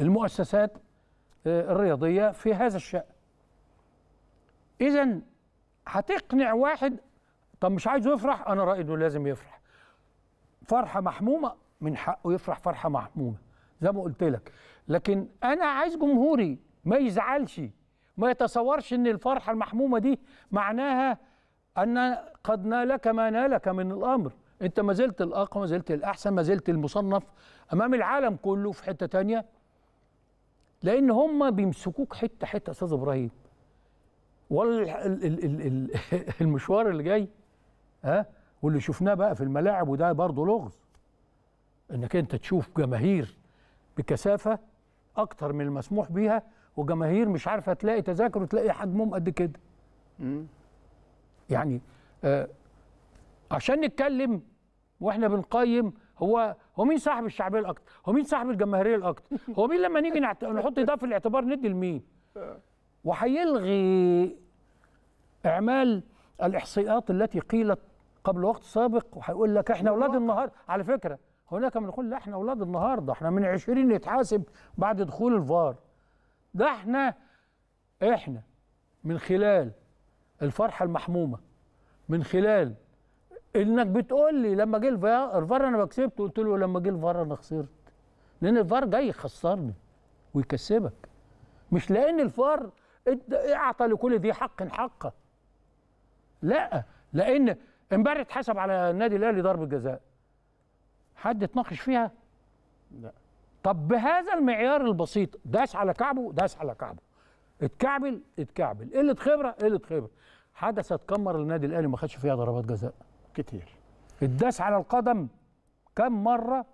المؤسسات آه، الرياضيه في هذا الشان اذا هتقنع واحد طب مش عايزه يفرح انا رايي انه لازم يفرح فرحه محمومه من حقه يفرح فرحه محمومه زي ما قلت لك لكن انا عايز جمهوري ما يزعلش ما يتصورش ان الفرحه المحمومه دي معناها ان قد نالك ما نالك من الامر انت ما زلت الاقوى ما زلت الاحسن ما زلت المصنف امام العالم كله في حته تانية لان هم بيمسكوك حته حته استاذ ابراهيم والمشوار اللي جاي ها واللي شفناه بقى في الملاعب وده برضه لغز انك انت تشوف جماهير بكثافه اكتر من المسموح بيها وجماهير مش عارفه تلاقي تذاكر وتلاقي حجمهم قد كده يعني آه عشان نتكلم واحنا بنقيم هو هو مين صاحب الشعبيه الاكتر هو مين صاحب الجماهيريه الاكتر هو مين لما نيجي نحط ده في الاعتبار ندي لمين وهيلغي اعمال الاحصائيات التي قيلت قبل وقت سابق وهيقول لك احنا اولاد النهارده على فكره هناك من يقول لا احنا اولاد النهارده احنا من 20 نتحاسب بعد دخول الفار ده احنا احنا من خلال الفرحه المحمومه من خلال انك بتقول لي لما جه الفار انا بكسبت قلت له لما جه الفار انا خسرت لان الفار جاي يخسرني ويكسبك مش لان الفار اعطى لكل ذي حق حقه لا لان امبارح اتحسب على النادي الاهلي ضربه جزاء حد اتناقش فيها لا طب بهذا المعيار البسيط داس على كعبه داس على كعبه اتكعبل اتكعبل قله خبره قله خبره حدثت كمر النادي الاهلي ما خدش فيها ضربات جزاء كتير الداس على القدم كم مره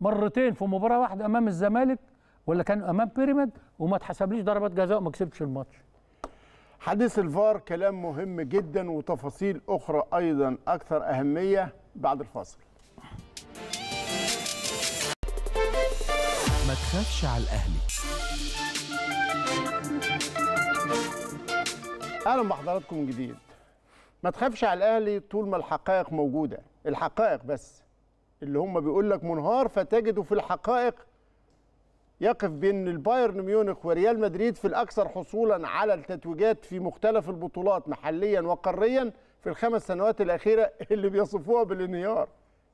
مرتين في مباراه واحده امام الزمالك ولا كان امام بيراميد وما تحسبليش ضربات جزاء وما كسبتش الماتش حديث الفار كلام مهم جدا وتفاصيل اخرى ايضا اكثر اهميه بعد الفاصل ما تخافش على الاهلي اهلا بحضراتكم جديد ما تخافش على الاهلي طول ما الحقائق موجوده الحقائق بس اللي هم بيقول لك منهار فتجده في الحقائق يقف بين البايرن ميونخ وريال مدريد في الاكثر حصولا على التتويجات في مختلف البطولات محليا وقاريا في الخمس سنوات الاخيره اللي بيصفوها بالانهيار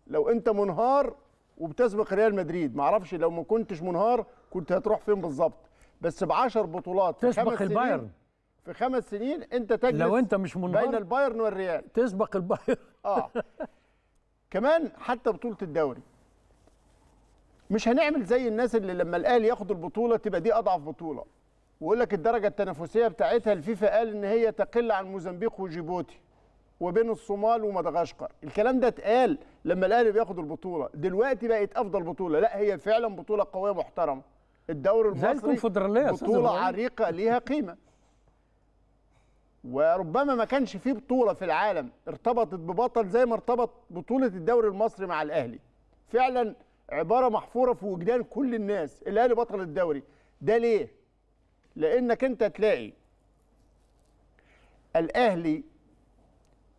لو انت منهار وبتسبق ريال مدريد معرفش لو ما كنتش منهار كنت هتروح فين بالظبط بس ب 10 بطولات تسبق البايرن في خمس سنين انت تجلس لو انت مش منهار بين البايرن والريال تسبق البايرن اه كمان حتى بطوله الدوري مش هنعمل زي الناس اللي لما الاهلي ياخد البطوله تبقى دي اضعف بطوله ويقول لك الدرجه التنافسيه بتاعتها الفيفا قال ان هي تقل عن موزمبيق وجيبوتي وبين الصومال ومدغشقر الكلام ده اتقال لما الاهلي بياخد البطوله دلوقتي بقت افضل بطوله لا هي فعلا بطوله قويه محترمه الدوري المصري بطوله عريقه ليها قيمه وربما ما كانش فيه بطوله في العالم ارتبطت ببطل زي ما ارتبط بطوله الدوري المصري مع الاهلي فعلا عباره محفوره في وجدان كل الناس الاهلي بطل الدوري ده ليه لانك انت تلاقي الاهلي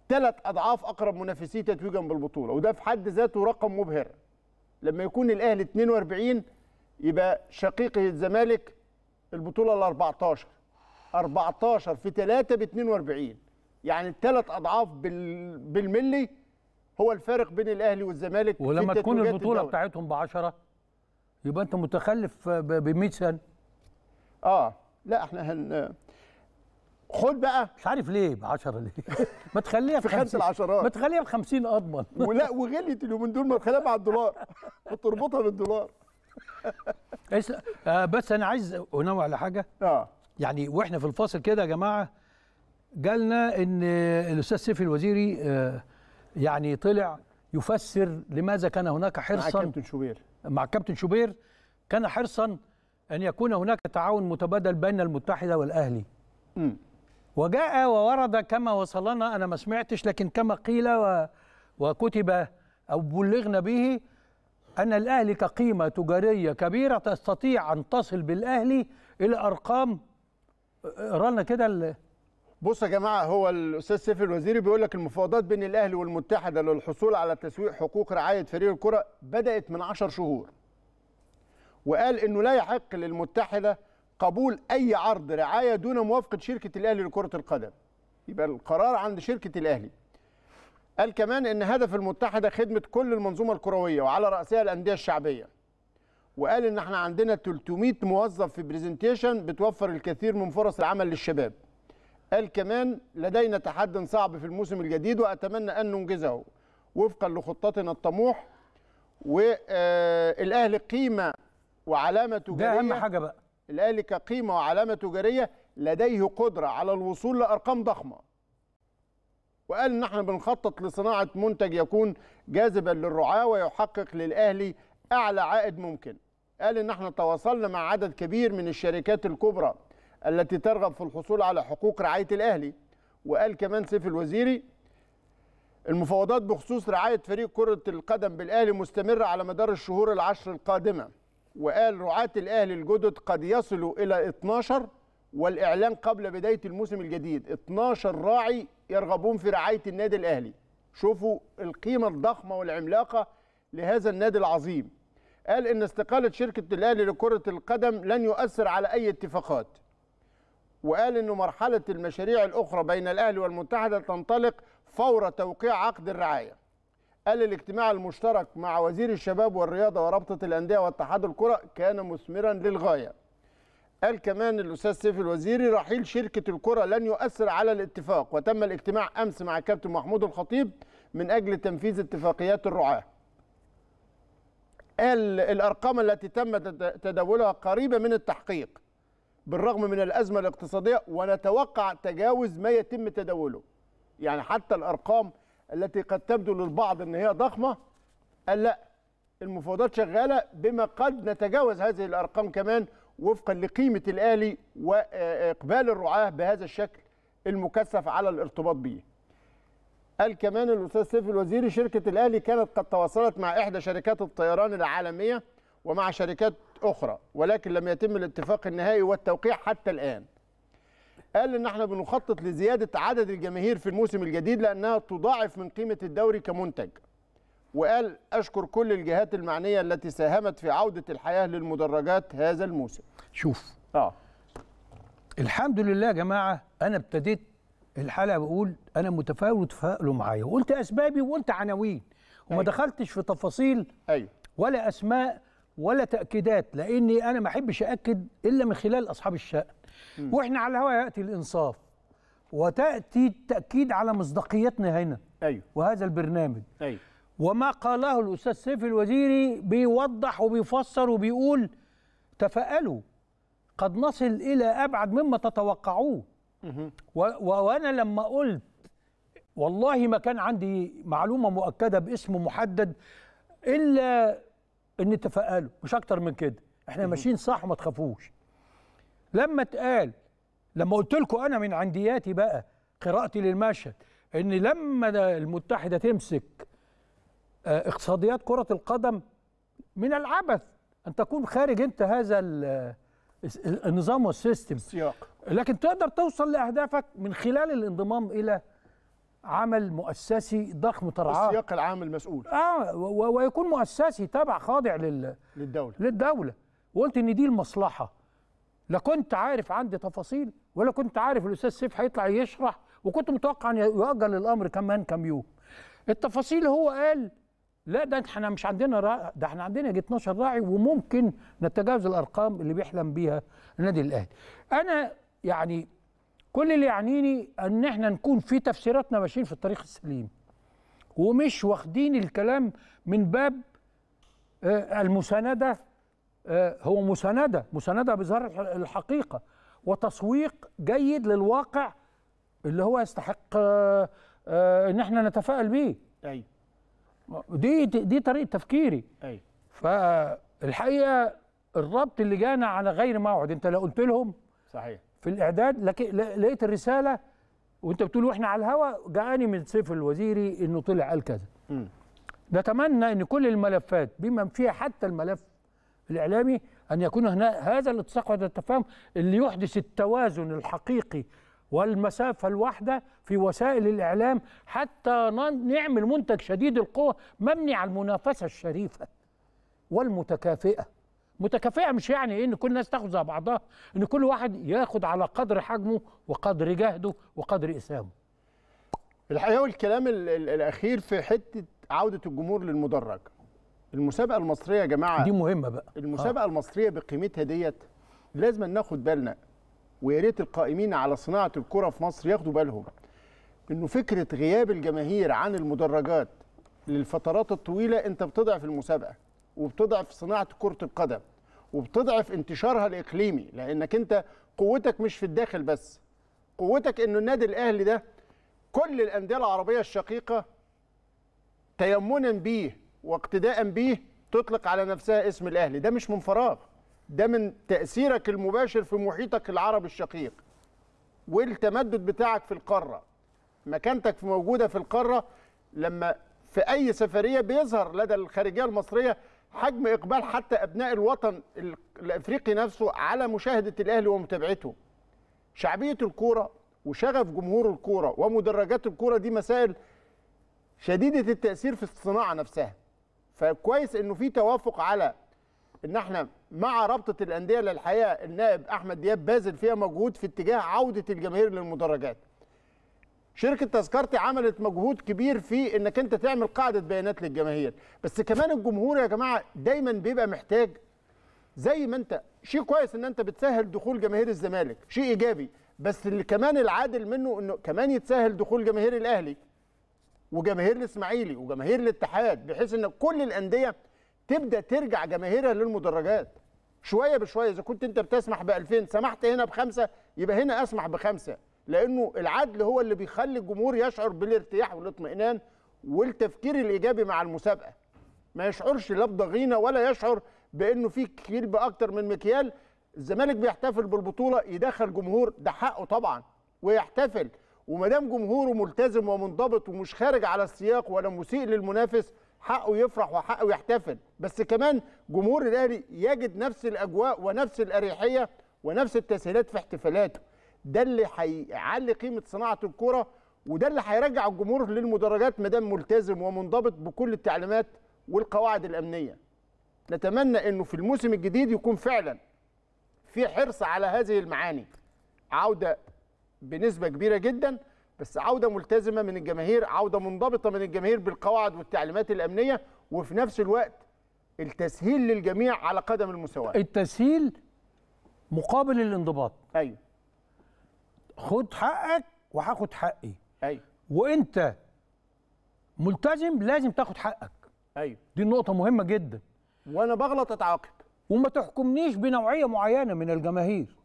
ثلاث اضعاف اقرب منافسيه تتويجا بالبطوله وده في حد ذاته رقم مبهر لما يكون الاهلي 42 يبقى شقيقه الزمالك البطوله ال 14 14 في 3 ب 42 يعني الثلاث اضعاف بال... بالملي هو الفارق بين الاهلي والزمالك ولما تكون البطوله الدولة. بتاعتهم ب 10 يبقى انت متخلف ب 100 سنه اه لا احنا هن خد بقى مش عارف ليه ب 10 ليه ما تخليها في خمس العشرات ما تخليها ب 50 اضمن ولا وغليت اليومين دول ما تخليها مع الدولار وتربطها بالدولار آه، بس انا عايز انوه على حاجه اه يعني واحنا في الفاصل كده يا جماعه جالنا ان الاستاذ سيف الوزيري آه، يعني طلع يفسر لماذا كان هناك حرصا مع كابتن شوبير مع كابتن شوبير كان حرصا ان يكون هناك تعاون متبادل بين المتحده والاهلي م. وجاء وورد كما وصلنا انا ما سمعتش لكن كما قيل و وكتب او بلغنا به ان الاهلي كقيمه تجاريه كبيره تستطيع ان تصل بالاهلي الى ارقام اقرا لنا كده بص يا جماعه هو الاستاذ سيف الوزيري بيقول لك المفاوضات بين الاهلي والمتحده للحصول على تسويق حقوق رعايه فريق الكره بدات من 10 شهور وقال انه لا يحق للمتحده قبول اي عرض رعايه دون موافقه شركه الاهلي لكره القدم يبقى القرار عند شركه الاهلي قال كمان ان هدف المتحده خدمه كل المنظومه الكرويه وعلى راسها الانديه الشعبيه وقال ان احنا عندنا 300 موظف في برزنتيشن بتوفر الكثير من فرص العمل للشباب قال كمان لدينا تحد صعب في الموسم الجديد واتمنى ان ننجزه وفقا لخطتنا الطموح والاهلي قيمه وعلامه تجاريه ده اهم حاجه بقى الاهلي كقيمه وعلامه تجاريه لديه قدره على الوصول لارقام ضخمه وقال ان احنا بنخطط لصناعه منتج يكون جاذبا للرعاه ويحقق للاهلي اعلى عائد ممكن قال ان احنا تواصلنا مع عدد كبير من الشركات الكبرى التي ترغب في الحصول على حقوق رعايه الاهلي وقال كمان سيف الوزيري المفاوضات بخصوص رعايه فريق كره القدم بالاهلي مستمره على مدار الشهور العشر القادمه وقال رعاه الاهلي الجدد قد يصلوا الى 12 والاعلان قبل بدايه الموسم الجديد 12 راعي يرغبون في رعايه النادي الاهلي شوفوا القيمه الضخمه والعملاقه لهذا النادي العظيم قال ان استقاله شركه الاهلي لكره القدم لن يؤثر على اي اتفاقات وقال انه مرحله المشاريع الاخرى بين الاهلي والمتحده تنطلق فور توقيع عقد الرعايه قال الاجتماع المشترك مع وزير الشباب والرياضه ورابطه الانديه واتحاد الكره كان مثمرا للغايه قال كمان الاستاذ سيف الوزيري رحيل شركه الكره لن يؤثر على الاتفاق وتم الاجتماع امس مع كابتن محمود الخطيب من اجل تنفيذ اتفاقيات الرعاه قال الارقام التي تم تداولها قريبه من التحقيق بالرغم من الازمه الاقتصاديه ونتوقع تجاوز ما يتم تداوله يعني حتى الارقام التي قد تبدو للبعض ان هي ضخمه قال لا المفاوضات شغاله بما قد نتجاوز هذه الارقام كمان وفقا لقيمه الالي واقبال الرعاه بهذا الشكل المكثف على الارتباط به قال كمان الاستاذ سيف الوزيري شركه الاهلي كانت قد تواصلت مع احدى شركات الطيران العالميه ومع شركات اخرى ولكن لم يتم الاتفاق النهائي والتوقيع حتى الان قال ان احنا بنخطط لزياده عدد الجماهير في الموسم الجديد لانها تضاعف من قيمه الدوري كمنتج وقال اشكر كل الجهات المعنيه التي ساهمت في عوده الحياه للمدرجات هذا الموسم شوف اه الحمد لله يا جماعه انا ابتديت الحلقه بقول انا متفائل وتفائلوا معايا وقلت اسبابي وقلت عناوين وما أيوة. دخلتش في تفاصيل أيوة. ولا اسماء ولا تاكيدات لاني انا ما احبش اكد الا من خلال اصحاب الشان واحنا على الهواء ياتي الانصاف وتاتي التاكيد على مصداقيتنا هنا أيوة. وهذا البرنامج أيوة. وما قاله الاستاذ سيف الوزيري بيوضح وبيفسر وبيقول تفائلوا قد نصل الى ابعد مما تتوقعوه وانا لما قلت والله ما كان عندي معلومه مؤكده باسم محدد الا ان اتفق له مش اكتر من كده احنا ماشيين صح ما تخافوش لما اتقال لما قلت لكم انا من عندياتي بقى قراءتي للمشهد ان لما المتحده تمسك آه، اقتصاديات كره القدم من العبث ان تكون خارج انت هذا آه، النظام والسيستم السياق لكن تقدر توصل لاهدافك من خلال الانضمام الى عمل مؤسسي ضخم ترعاه السياق العام المسؤول اه ويكون مؤسسي تبع خاضع لل... للدوله للدوله وقلت ان دي المصلحه لا كنت عارف عندي تفاصيل ولا كنت عارف الاستاذ سيف هيطلع يشرح وكنت متوقع ان يؤجل الامر كمان كم يوم التفاصيل هو قال لا ده احنا مش عندنا رأ... ده احنا عندنا 12 راعي وممكن نتجاوز الارقام اللي بيحلم بيها النادي الاهلي انا يعني كل اللي يعنيني ان احنا نكون في تفسيراتنا ماشيين في الطريق السليم ومش واخدين الكلام من باب آه، المسانده آه، هو مسانده مسانده بظهر الحقيقه وتسويق جيد للواقع اللي هو يستحق آه، ان احنا نتفائل بيه ايوه دي دي طريقه تفكيري ايوه فالحقيقه الربط اللي جانا على غير موعد انت لو قلت لهم صحيح في الاعداد لكن لقيت الرساله وانت بتقول واحنا على الهوا جاءني من سيف الوزيري انه طلع قال كذا نتمنى ان كل الملفات بما فيها حتى الملف الاعلامي ان يكون هنا هذا الاتساق وهذا التفاهم اللي يحدث التوازن الحقيقي والمسافة الواحدة في وسائل الإعلام حتى نعمل منتج شديد القوة مبني على المنافسة الشريفة والمتكافئة متكافئه مش يعني ايه ان كل الناس تاخد زي بعضها ان كل واحد ياخد على قدر حجمه وقدر جهده وقدر اسهامه الحقيقه والكلام الاخير في حته عوده الجمهور للمدرج المسابقه المصريه يا جماعه دي مهمه بقى المسابقه آه. المصريه بقيمتها ديت لازم ناخد بالنا ويا ريت القائمين على صناعه الكره في مصر ياخدوا بالهم انه فكره غياب الجماهير عن المدرجات للفترات الطويله انت بتضعف المسابقه وبتضعف صناعه كره القدم وبتضعف انتشارها الاقليمي لانك انت قوتك مش في الداخل بس قوتك انه النادي الاهلي ده كل الانديه العربيه الشقيقه تيمنا بيه واقتداء بيه تطلق على نفسها اسم الاهلي ده مش من فراغ ده من تاثيرك المباشر في محيطك العربي الشقيق والتمدد بتاعك في القاره مكانتك موجوده في القاره لما في اي سفريه بيظهر لدى الخارجيه المصريه حجم اقبال حتى ابناء الوطن الافريقي نفسه على مشاهده الاهلي ومتابعته شعبيه الكوره وشغف جمهور الكوره ومدرجات الكوره دي مسائل شديده التاثير في الصناعه نفسها فكويس انه في توافق على ان احنا مع رابطه الانديه للحياه النائب احمد دياب باذل فيها مجهود في اتجاه عوده الجماهير للمدرجات شركه تذكرتي عملت مجهود كبير في انك انت تعمل قاعده بيانات للجماهير بس كمان الجمهور يا جماعه دايما بيبقى محتاج زي ما انت شيء كويس ان انت بتسهل دخول جماهير الزمالك شيء ايجابي بس اللي كمان العادل منه انه كمان يتسهل دخول جماهير الاهلي وجماهير الاسماعيلي وجماهير الاتحاد بحيث ان كل الانديه تبدا ترجع جماهيرها للمدرجات شويه بشويه اذا كنت انت بتسمح ب 2000 سمحت هنا بخمسه يبقى هنا اسمح بخمسه لانه العدل هو اللي بيخلي الجمهور يشعر بالارتياح والاطمئنان والتفكير الايجابي مع المسابقه ما يشعرش لا بضغينه ولا يشعر بانه في كلب اكتر من مكيال الزمالك بيحتفل بالبطوله يدخل جمهور ده حقه طبعا ويحتفل وما دام جمهوره ملتزم ومنضبط ومش خارج على السياق ولا مسيء للمنافس حقه يفرح وحقه يحتفل بس كمان جمهور الاهلي يجد نفس الاجواء ونفس الاريحيه ونفس التسهيلات في احتفالاته ده اللي هيعلي قيمه صناعه الكوره وده اللي هيرجع الجمهور للمدرجات ما دام ملتزم ومنضبط بكل التعليمات والقواعد الامنيه. نتمنى انه في الموسم الجديد يكون فعلا في حرص على هذه المعاني. عوده بنسبه كبيره جدا بس عوده ملتزمه من الجماهير، عوده منضبطه من الجماهير بالقواعد والتعليمات الامنيه وفي نفس الوقت التسهيل للجميع على قدم المساواه. التسهيل مقابل الانضباط. ايوه خد حقك وهاخد حقي ايوه وانت ملتزم لازم تاخد حقك ايوه دي نقطه مهمه جدا وانا بغلط اتعاقب وما تحكمنيش بنوعيه معينه من الجماهير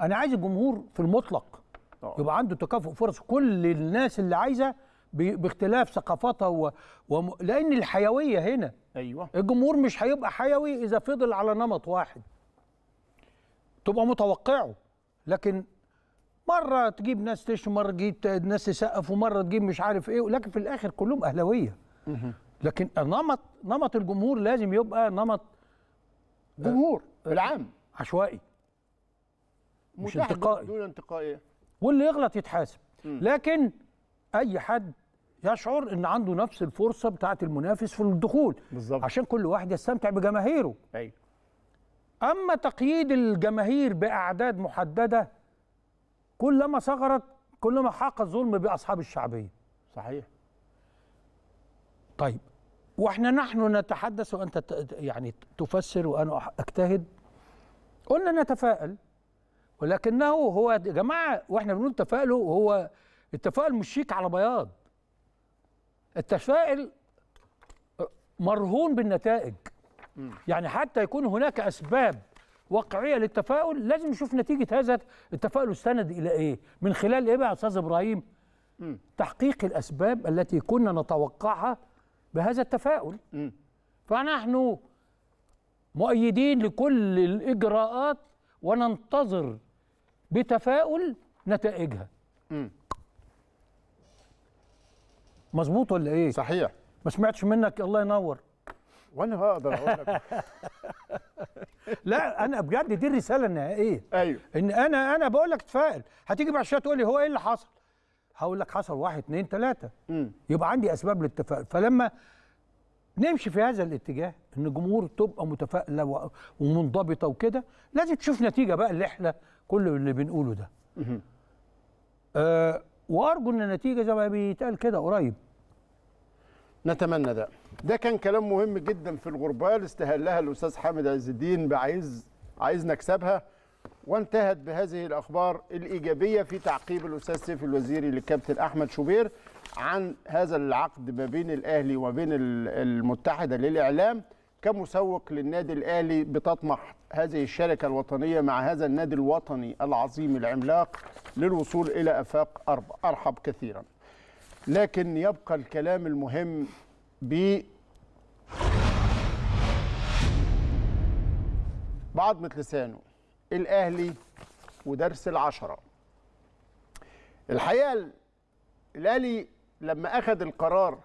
انا عايز الجمهور في المطلق أوه. يبقى عنده تكافؤ فرص كل الناس اللي عايزه باختلاف ثقافاتها و... و... لان الحيويه هنا ايوه الجمهور مش هيبقى حيوي اذا فضل على نمط واحد تبقى متوقعه لكن مره تجيب ناس تشتم مره تجيب ناس تسقف ومره تجيب مش عارف ايه لكن في الاخر كلهم اهلاويه لكن نمط نمط الجمهور لازم يبقى نمط جمهور العام عشوائي مش انتقائي دون انتقائيه واللي يغلط يتحاسب لكن اي حد يشعر ان عنده نفس الفرصه بتاعه المنافس في الدخول بالزبط. عشان كل واحد يستمتع بجماهيره ايوه اما تقييد الجماهير باعداد محدده كلما صغرت كلما حاق الظلم باصحاب الشعبيه صحيح طيب واحنا نحن نتحدث وانت يعني تفسر وانا اجتهد قلنا نتفائل ولكنه هو يا جماعه واحنا بنقول تفائل هو التفائل مش شيك على بياض التفائل مرهون بالنتائج يعني حتى يكون هناك اسباب واقعيه للتفاؤل لازم نشوف نتيجه هذا التفاؤل استند الى ايه من خلال ايه بقى يا استاذ ابراهيم م. تحقيق الاسباب التي كنا نتوقعها بهذا التفاؤل م. فنحن مؤيدين لكل الاجراءات وننتظر بتفاؤل نتائجها مظبوط ولا ايه صحيح ما سمعتش منك الله ينور وانا هقدر اقول لك لا انا بجد دي الرساله النهائيه ايوه ان انا انا بقول لك اتفائل هتيجي بعد شويه تقول لي هو ايه اللي حصل؟ هقول لك حصل واحد اثنين ثلاثه يبقى عندي اسباب للتفائل فلما نمشي في هذا الاتجاه ان الجمهور تبقى متفائله ومنضبطه وكده لازم تشوف نتيجه بقى اللي احنا كل اللي بنقوله ده. أه وارجو ان النتيجه زي ما بيتقال كده قريب. نتمنى ده. ده كان كلام مهم جدا في الغربال استهلها الاستاذ حامد عز الدين بعايز عايز نكسبها وانتهت بهذه الاخبار الايجابيه في تعقيب الاستاذ سيف الوزيري للكابتن احمد شوبير عن هذا العقد ما بين الاهلي وبين المتحده للاعلام كمسوق للنادي الاهلي بتطمح هذه الشركه الوطنيه مع هذا النادي الوطني العظيم العملاق للوصول الى افاق ارحب كثيرا لكن يبقى الكلام المهم ب بعضمة لسانه الأهلي ودرس العشرة الحقيقة الأهلي لما أخذ القرار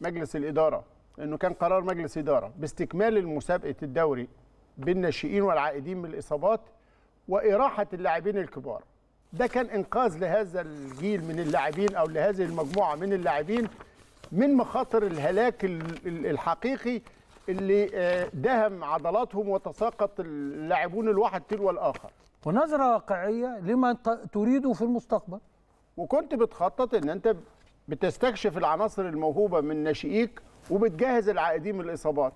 مجلس الإدارة إنه كان قرار مجلس إدارة باستكمال المسابقة الدوري بالناشئين والعائدين من الإصابات وإراحة اللاعبين الكبار ده كان إنقاذ لهذا الجيل من اللاعبين أو لهذه المجموعة من اللاعبين من مخاطر الهلاك الحقيقي اللي آه، دهم عضلاتهم وتساقط اللاعبون الواحد تلو الاخر ونظره واقعيه لما تريده في المستقبل وكنت بتخطط ان انت بتستكشف العناصر الموهوبه من ناشئيك وبتجهز العائدين من الاصابات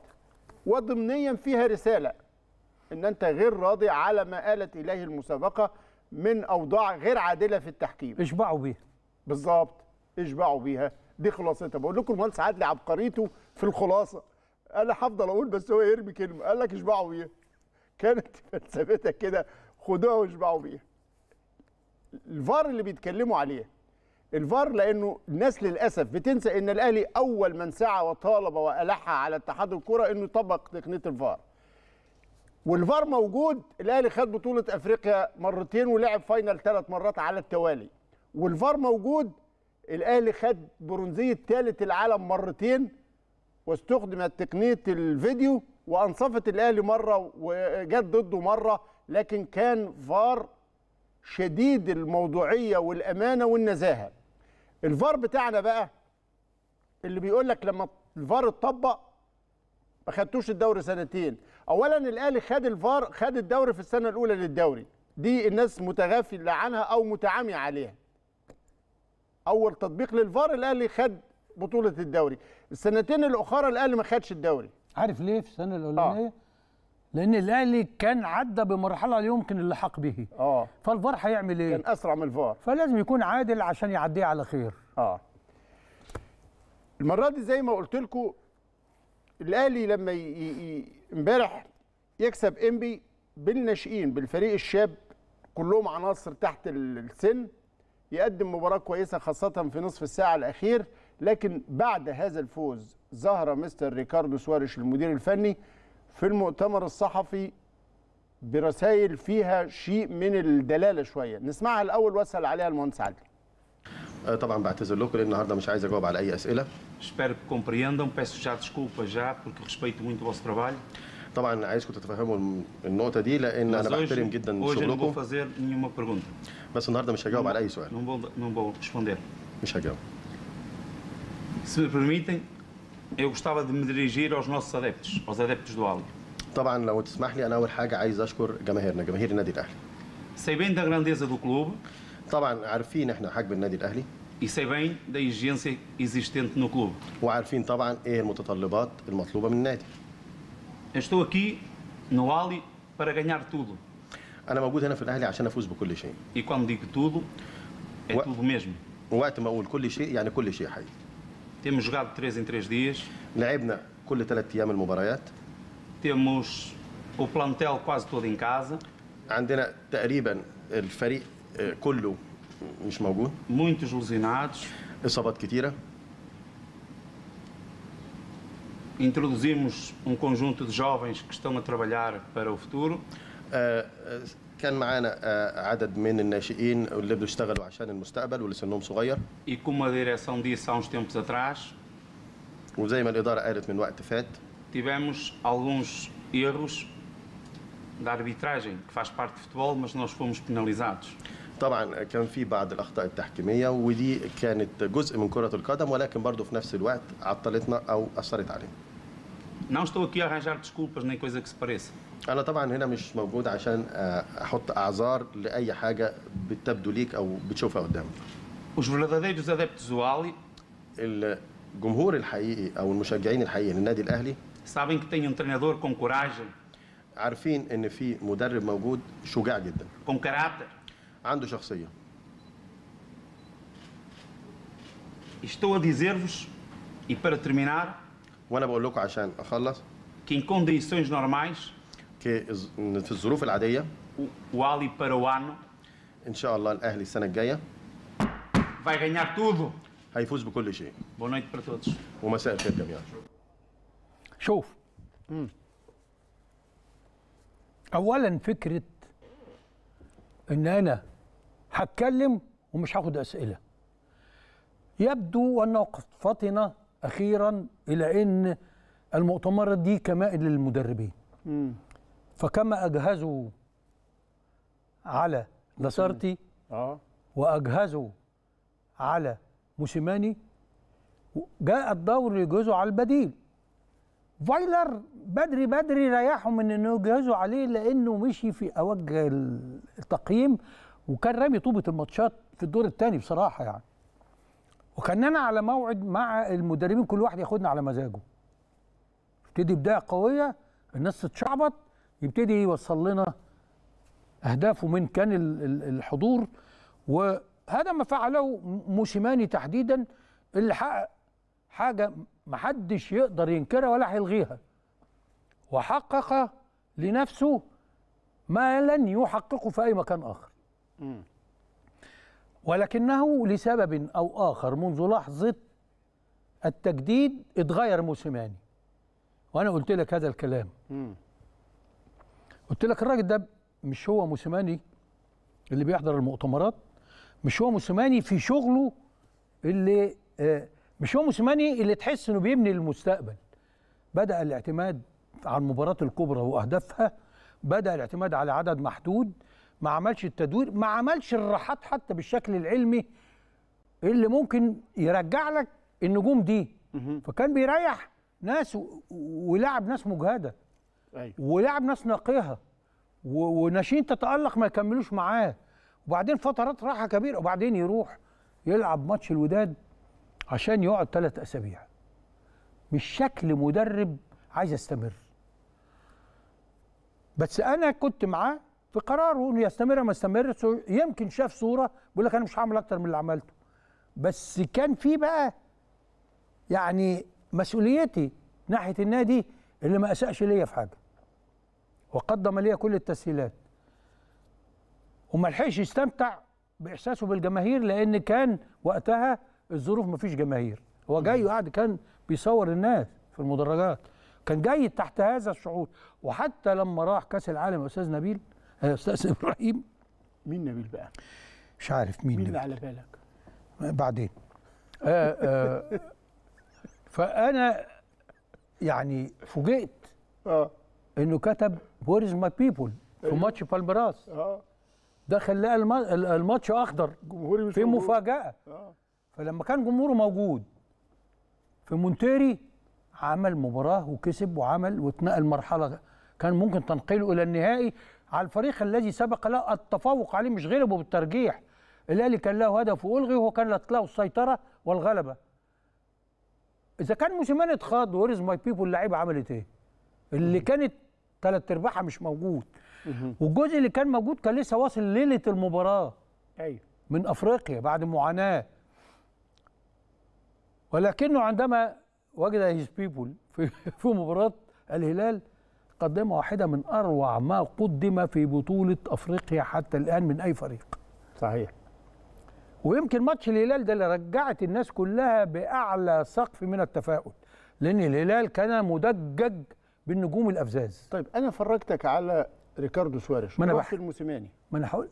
وضمنيا فيها رساله ان انت غير راضي على ما آلت اليه المسابقه من اوضاع غير عادله في التحكيم اشبعوا بيها بالظبط اشبعوا بيها دي خلاصتها بقول لكم المهندس عدلي عبقريته في الخلاصه انا هفضل اقول بس هو يرمي كلمه قال لك اشبعوا بيها كانت فلسفتها كده خدوها واشبعوا بيها الفار اللي بيتكلموا عليه الفار لانه الناس للاسف بتنسى ان الاهلي اول من سعى وطالب والح على اتحاد الكره انه يطبق تقنيه الفار والفار موجود الاهلي خد بطوله افريقيا مرتين ولعب فاينل ثلاث مرات على التوالي والفار موجود الاهلي خد برونزيه ثالث العالم مرتين واستخدمت تقنيه الفيديو وانصفت الاهلي مره وجت ضده مره لكن كان فار شديد الموضوعيه والامانه والنزاهه الفار بتاعنا بقى اللي بيقول لك لما الفار اتطبق ما خدتوش الدوري سنتين اولا الاهلي خد الفار خد الدوري في السنه الاولى للدوري دي الناس متغافله عنها او متعاميه عليها اول تطبيق للفار الاهلي خد بطوله الدوري السنتين الاخرى الاهلي ما خدش الدوري عارف ليه في السنه الاولانيه آه. لان الاهلي كان عدى بمرحله لا يمكن اللحاق به اه فالفار هيعمل ايه كان اسرع من الفار فلازم يكون عادل عشان يعديه على خير اه المره دي زي ما قلت لكم الاهلي لما امبارح يكسب انبي بالناشئين بالفريق الشاب كلهم عناصر تحت السن يقدم مباراة كويسة خاصة في نصف الساعة الأخير لكن بعد هذا الفوز ظهر مستر ريكاردو سواريش المدير الفني في المؤتمر الصحفي برسائل فيها شيء من الدلالة شوية نسمعها الأول واسأل عليها المهندس علي آه، طبعا بعتذر لكم لان النهارده مش عايز اجاوب على اي اسئله. Espero que compreendam, peço já desculpa já porque respeito muito o vosso trabalho. طبعا عايزكم تتفهموا النقطه دي لان انا بحترم جدا شغلكم. بس النهارده مش هجاوب على اي سؤال. مش هجاوب. Se me permitem, eu gostava de me dirigir aos nossos adeptos, aos adeptos do Alga. طبعا لو تسمح لي انا اول حاجه عايز اشكر جماهيرنا جماهير النادي الاهلي. Sei bem da grandeza do clube. طبعا عارفين احنا حجم النادي الاهلي. E sei bem da exigência existente no clube. وعارفين طبعا ايه المتطلبات المطلوبه من النادي. estou aqui no Ali para ganhar tudo. أنا موجود هنا في الأهلي عشان أفوز بكل شيء. E quando digo tudo, é و... tudo mesmo. وقت ما أقول كل شيء يعني كل شيء حقيقي. Temos jogado 3 em 3 dias. لعبنا كل 3 أيام المباريات. Temos o plantel quase todo em casa. عندنا تقريبا الفريق كله مش موجود. Muitos lesionados. إصابات كتيرة. introduzimos um conjunto de jovens que estão a trabalhar para o futuro. Uh, uh, كان معانا uh, عدد من الناشئين اللي بيشتغلوا عشان المستقبل واللي سنهم صغير. E como a direção disse há uns tempos atrás. وزي ما الإدارة قالت من وقت فات. Tivemos alguns erros da arbitragem que faz parte do futebol, mas nós fomos penalizados. طبعا كان في بعض الاخطاء التحكيميه ودي كانت جزء من كره القدم ولكن برضه في نفس الوقت عطلتنا او اثرت علينا não estou aqui a arranjar desculpas nem coisa que se pareça. أنا طبعا هنا مش موجود عشان أحط أعذار لأي حاجة بتبدو ليك أو بتشوفها قدامك. Os verdadeiros adeptos do Ali الجمهور الحقيقي أو المشجعين الحقيقيين للنادي الأهلي sabem que tem um treinador com coragem. عارفين إن في مدرب موجود شجاع جدا. Com caráter. عنده شخصية. Estou a dizer-vos e para terminar وانا بقول لكم عشان اخلص que em condições normais que في الظروف العاديه وعلي باروانو para o ano ان شاء الله الاهلي السنه الجايه vai ganhar tudo هيفوز بكل شيء boa noite para todos ومساء الخير جميعا شوف مم. اولا فكره ان انا هتكلم ومش هاخد اسئله يبدو ان وقفتنا اخيرا الى ان المؤتمرات دي كمائن للمدربين مم. فكما اجهزوا على لاسارتي اه واجهزوا على موسيماني جاء الدور يجهزوا على البديل فايلر بدري بدري ريحوا من انه يجهزوا عليه لانه مشي في اوج التقييم وكان رامي طوبه الماتشات في الدور الثاني بصراحه يعني وكاننا على موعد مع المدربين كل واحد ياخدنا على مزاجه يبتدي بدايه قويه الناس تتشعبط يبتدي يوصل لنا اهدافه من كان الحضور وهذا ما فعله موشيماني تحديدا اللي حقق حاجه ما حدش يقدر ينكرها ولا هيلغيها وحقق لنفسه ما لن يحققه في اي مكان اخر ولكنه لسبب أو آخر منذ لحظة التجديد اتغير موسيماني وأنا قلت لك هذا الكلام قلت لك الراجل ده مش هو موسيماني اللي بيحضر المؤتمرات مش هو موسيماني في شغله اللي آه، مش هو موسيماني اللي تحس انه بيبني المستقبل بدا الاعتماد على المباراه الكبرى واهدافها بدا الاعتماد على عدد محدود ما عملش التدوير ما عملش الراحات حتى بالشكل العلمي اللي ممكن يرجع لك النجوم دي فكان بيريح ناس ولعب ناس مجهده أيوة. ولعب ناس ناقيها وناشئين تتالق ما يكملوش معاه وبعدين فترات راحه كبيره وبعدين يروح يلعب ماتش الوداد عشان يقعد ثلاث اسابيع مش شكل مدرب عايز يستمر بس انا كنت معاه في قراره انه يستمر ما استمرش يمكن شاف صوره بيقول لك انا مش هعمل اكتر من اللي عملته بس كان في بقى يعني مسؤوليتي ناحيه النادي اللي ما اساش ليا في حاجه وقدم ليا كل التسهيلات وما لحقش يستمتع باحساسه بالجماهير لان كان وقتها الظروف ما فيش جماهير هو جاي وقعد كان بيصور الناس في المدرجات كان جاي تحت هذا الشعور وحتى لما راح كاس العالم يا استاذ نبيل يا استاذ ابراهيم مين نبيل بقى؟ مش عارف مين مين اللي على بالك؟ بعدين آه آه فانا يعني فوجئت اه انه كتب بوريز ماي بيبول في أيوه. ماتش بالميراس اه ده خلاه الماتش اخضر جمهوري مش في مفاجاه اه فلما كان جمهوره موجود في مونتيري عمل مباراه وكسب وعمل واتنقل مرحله كان ممكن تنقله الى النهائي على الفريق الذي سبق له التفوق عليه مش غلبه بالترجيح الاهلي كان له هدف والغي وهو كانت له السيطره والغلبه اذا كان موسيماني اتخاض ويرز ماي بيبول اللعيبه عملت ايه اللي كانت ثلاث ارباعها مش موجود والجزء اللي كان موجود كان لسه واصل ليله المباراه ايوه من افريقيا بعد معاناه ولكنه عندما وجد هيز بيبول في, في مباراه الهلال قدم واحده من اروع ما قدم في بطوله افريقيا حتى الان من اي فريق صحيح ويمكن ماتش الهلال ده اللي رجعت الناس كلها باعلى سقف من التفاؤل لان الهلال كان مدجج بالنجوم الافزاز طيب انا فرجتك على ريكاردو سواريش ما انا بحكي الموسيماني ما انا حول...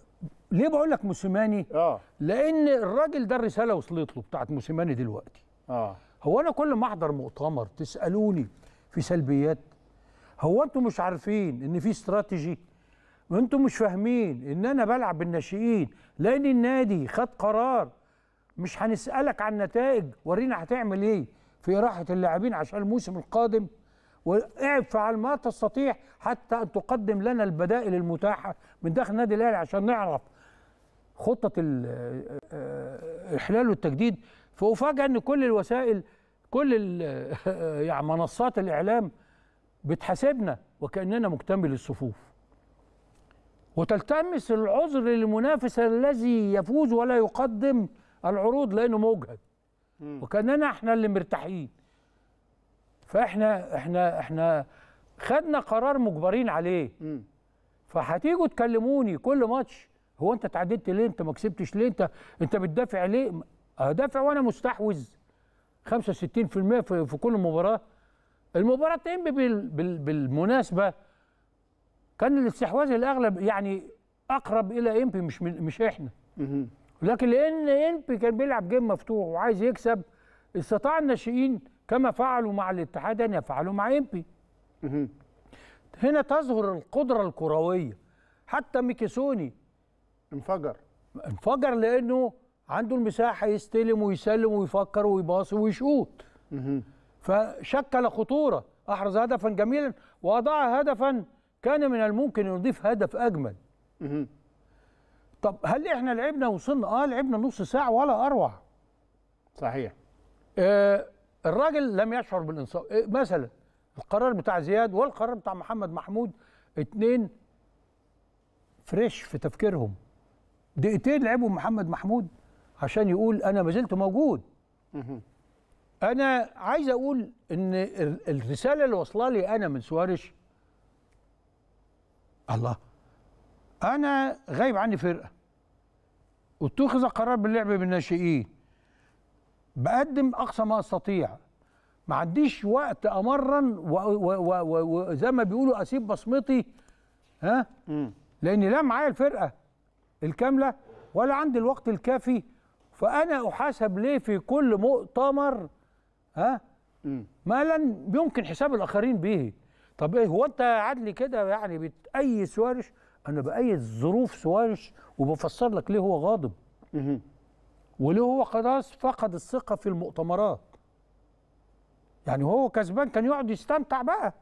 ليه بقول لك موسيماني اه لان الراجل ده الرساله وصلت له بتاعت موسيماني دلوقتي اه هو انا كل ما احضر مؤتمر تسالوني في سلبيات هو انتم مش عارفين ان في استراتيجي وانتم مش فاهمين ان انا بلعب بالناشئين لان النادي خد قرار مش هنسالك عن نتائج ورينا هتعمل ايه في راحه اللاعبين عشان الموسم القادم وافعل ما تستطيع حتى ان تقدم لنا البدائل المتاحه من داخل النادي الاهلي عشان نعرف خطه الاحلال آه، والتجديد فافاجئ ان كل الوسائل كل يعني منصات الاعلام بتحاسبنا وكأننا مكتمل الصفوف وتلتمس العذر للمنافس الذي يفوز ولا يقدم العروض لأنه مجهد وكأننا احنا اللي مرتاحين فاحنا احنا احنا خدنا قرار مجبرين عليه فهتيجوا تكلموني كل ماتش هو انت تعادلت ليه انت ما كسبتش ليه انت انت بتدافع ليه هدافع وانا مستحوذ 65% في, في كل مباراه المباراتين بالمناسبه كان الاستحواذ الاغلب يعني اقرب الى امبي مش مش احنا لكن لان امبي كان بيلعب جيم مفتوح وعايز يكسب استطاع الناشئين كما فعلوا مع الاتحاد ان يفعلوا مع امبي هنا تظهر القدره الكرويه حتى ميكيسوني انفجر انفجر لانه عنده المساحه يستلم ويسلم ويفكر ويباصي ويشوط فشكل خطورة أحرز هدفا جميلا وأضاع هدفا كان من الممكن أن يضيف هدف أجمل طب هل إحنا لعبنا وصلنا آه لعبنا نص ساعة ولا أروع صحيح آه الراجل لم يشعر بالإنصاف آه مثلا القرار بتاع زياد والقرار بتاع محمد محمود اتنين فريش في تفكيرهم دقيقتين لعبوا محمد محمود عشان يقول انا ما زلت موجود انا عايز اقول ان الرساله اللي واصله لي انا من سوارش الله انا غايب عني فرقه واتخذ قرار باللعب بالناشئين بقدم اقصى ما استطيع ما عنديش وقت امرن وزي ما بيقولوا اسيب بصمتي ها لاني لا معايا الفرقه الكامله ولا عندي الوقت الكافي فانا احاسب ليه في كل مؤتمر ها ما لن يمكن حساب الاخرين به طب ايه هو انت عدلي كده يعني باي سوارش انا باي ظروف سوارش وبفسر لك ليه هو غاضب وليه هو خلاص فقد الثقه في المؤتمرات يعني هو كسبان كان يقعد يستمتع بقى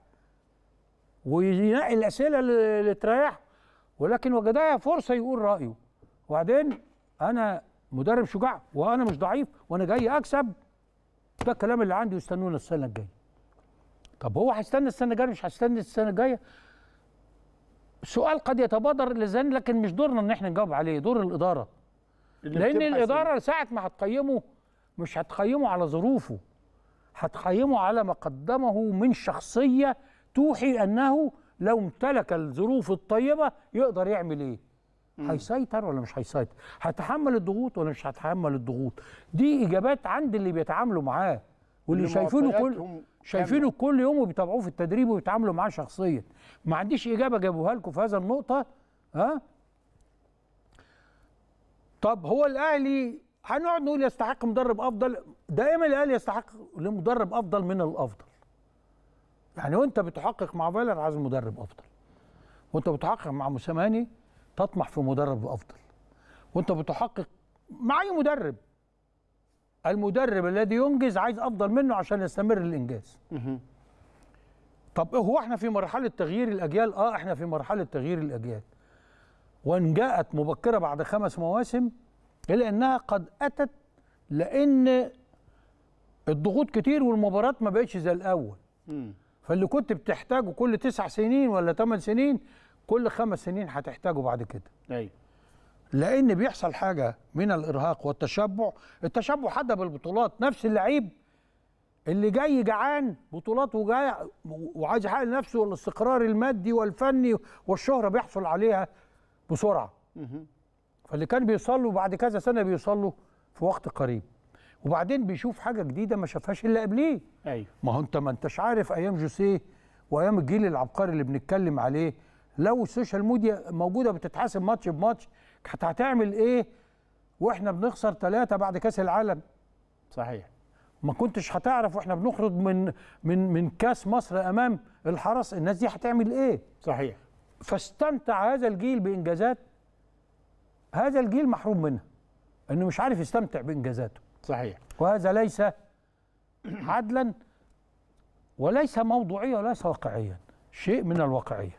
وينقي الاسئله اللي تريحه ولكن وجدها فرصه يقول رايه وبعدين انا مدرب شجاع وانا مش ضعيف وانا جاي اكسب ده الكلام اللي عندي واستنونا السنه الجايه طب هو هيستنى السنه الجايه مش هيستنى السنه الجايه سؤال قد يتبادر لذهن لكن مش دورنا ان احنا نجاوب عليه دور الاداره لان الاداره ساعه ما هتقيمه مش هتقيمه على ظروفه هتقيمه على ما قدمه من شخصيه توحي انه لو امتلك الظروف الطيبه يقدر يعمل ايه هيسيطر ولا مش هيسيطر هتحمل الضغوط ولا مش هتحمل الضغوط دي اجابات عند اللي بيتعاملوا معاه واللي شايفينه كل شايفينه كل يوم وبيتابعوه في التدريب وبيتعاملوا معاه شخصيا ما عنديش اجابه جابوها لكم في هذا النقطه ها طب هو الاهلي هنقعد نقول يستحق مدرب افضل دائما الاهلي يستحق لمدرب افضل من الافضل يعني وانت بتحقق مع فايلر عايز مدرب افضل وانت بتحقق مع موسيماني تطمح في مدرب افضل وانت بتحقق مع اي مدرب المدرب الذي ينجز عايز افضل منه عشان يستمر الانجاز طب هو احنا في مرحله تغيير الاجيال اه احنا في مرحله تغيير الاجيال وان جاءت مبكره بعد خمس مواسم الا انها قد اتت لان الضغوط كتير والمباريات ما بقتش زي الاول فاللي كنت بتحتاجه كل تسع سنين ولا ثمان سنين كل خمس سنين هتحتاجه بعد كده ايوه لان بيحصل حاجه من الارهاق والتشبع التشبع حتى بالبطولات نفس اللعيب اللي جاي جعان بطولات وجاي وعايز يحقق لنفسه الاستقرار المادي والفني والشهره بيحصل عليها بسرعه فاللي كان بيصلوا بعد كذا سنه بيصلوا في وقت قريب وبعدين بيشوف حاجه جديده ما شافهاش الا قبليه ايوه ما هو انت ما انتش عارف ايام جوسيه وايام الجيل العبقري اللي بنتكلم عليه لو السوشيال ميديا موجوده بتتحاسب ماتش بماتش هتعمل ايه واحنا بنخسر ثلاثه بعد كاس العالم صحيح ما كنتش هتعرف واحنا بنخرج من من من كاس مصر امام الحرس الناس دي هتعمل ايه صحيح فاستمتع هذا الجيل بانجازات هذا الجيل محروم منها انه مش عارف يستمتع بانجازاته صحيح وهذا ليس عدلا وليس موضوعيا وليس واقعيا شيء من الواقعيه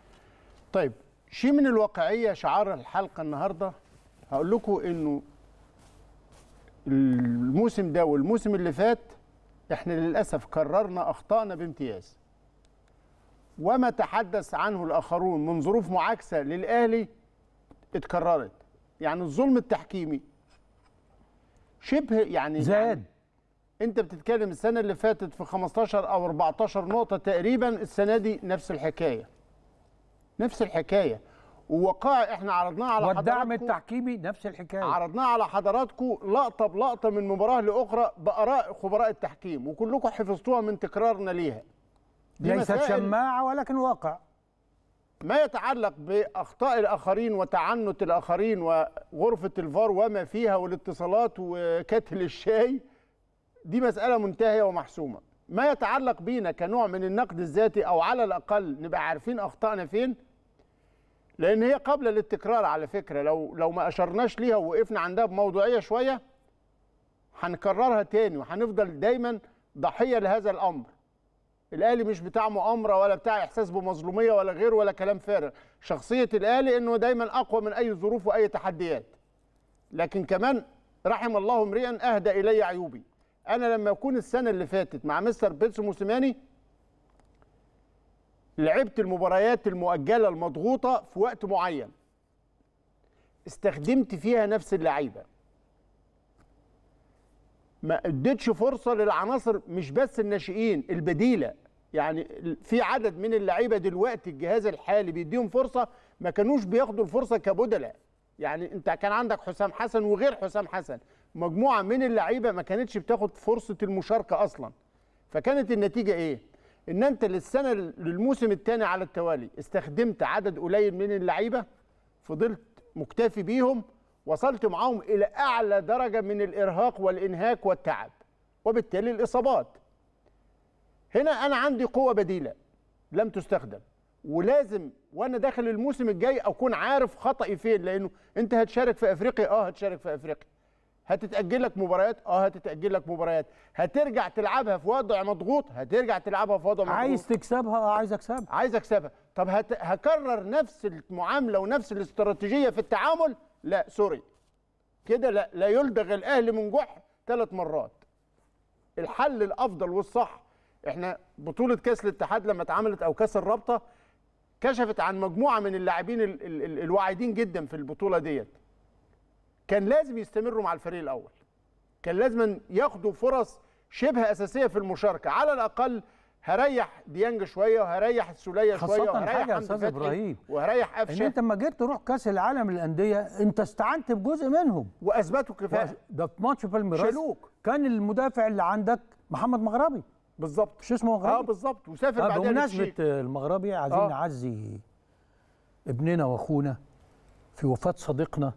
طيب شيء من الواقعيه شعار الحلقه النهارده هقول لكم انه الموسم ده والموسم اللي فات احنا للاسف كررنا اخطائنا بامتياز وما تحدث عنه الاخرون من ظروف معاكسه للاهلي اتكررت يعني الظلم التحكيمي شبه يعني زاد يعني انت بتتكلم السنه اللي فاتت في 15 او 14 نقطه تقريبا السنه دي نفس الحكايه نفس الحكايه ووقائع احنا عرضناها على حضراتكم والدعم التحكيمي نفس الحكايه عرضناها على حضراتكم لقطه بلقطه من مباراه لاخرى باراء خبراء التحكيم وكلكم حفظتوها من تكرارنا ليها ليست شماعه ولكن واقع ما يتعلق باخطاء الاخرين وتعنت الاخرين وغرفه الفار وما فيها والاتصالات وكتل الشاي دي مساله منتهيه ومحسومه ما يتعلق بينا كنوع من النقد الذاتي او على الاقل نبقى عارفين اخطائنا فين لان هي قابله للتكرار على فكره لو لو ما اشرناش ليها ووقفنا عندها بموضوعيه شويه هنكررها تاني وهنفضل دايما ضحيه لهذا الامر الاهلي مش بتاع مؤامره ولا بتاع احساس بمظلوميه ولا غير ولا كلام فارغ شخصيه الاهلي انه دايما اقوى من اي ظروف واي تحديات لكن كمان رحم الله امرئا اهدى الي عيوبي انا لما اكون السنه اللي فاتت مع مستر بيتسو موسيماني لعبت المباريات المؤجله المضغوطه في وقت معين استخدمت فيها نفس اللعيبه ما اديتش فرصه للعناصر مش بس الناشئين البديله يعني في عدد من اللعيبه دلوقتي الجهاز الحالي بيديهم فرصه ما كانوش بياخدوا الفرصه كبدلاء يعني انت كان عندك حسام حسن وغير حسام حسن مجموعه من اللعيبه ما كانتش بتاخد فرصه المشاركه اصلا فكانت النتيجه ايه ان انت للسنه للموسم الثاني على التوالي استخدمت عدد قليل من اللعيبه فضلت مكتفي بيهم وصلت معاهم الى اعلى درجه من الارهاق والانهاك والتعب وبالتالي الاصابات هنا انا عندي قوه بديله لم تستخدم ولازم وانا داخل الموسم الجاي اكون عارف خطأي فين لانه انت هتشارك في افريقيا اه هتشارك في افريقيا هتتأجل لك مباريات اه هتتأجل لك مباريات هترجع تلعبها في وضع مضغوط هترجع تلعبها في وضع مضغوط عايز تكسبها اه عايز اكسبها عايز اكسبها طب هت... هكرر نفس المعامله ونفس الاستراتيجيه في التعامل لا سوري كده لا لا يلدغ الاهلي من جح ثلاث مرات الحل الافضل والصح احنا بطوله كاس الاتحاد لما اتعملت او كاس الرابطه كشفت عن مجموعه من اللاعبين ال... ال... الواعدين جدا في البطوله ديت كان لازم يستمروا مع الفريق الاول كان لازم ياخدوا فرص شبه اساسيه في المشاركه على الاقل هريح ديانج شويه وهريح السوليه شويه خاصة وهريح حاجه يا استاذ ابراهيم وهريح قفشه ان انت لما جيت تروح كاس العالم للانديه انت استعنت بجزء منهم واثبتوا كفايه ده في ماتش بالميراس شالوك كان المدافع اللي عندك محمد مغربي بالظبط مش اسمه مغربي اه بالظبط وسافر آه بعدين بمناسبه المغربي عايزين آه. نعزي ابننا واخونا في وفاه صديقنا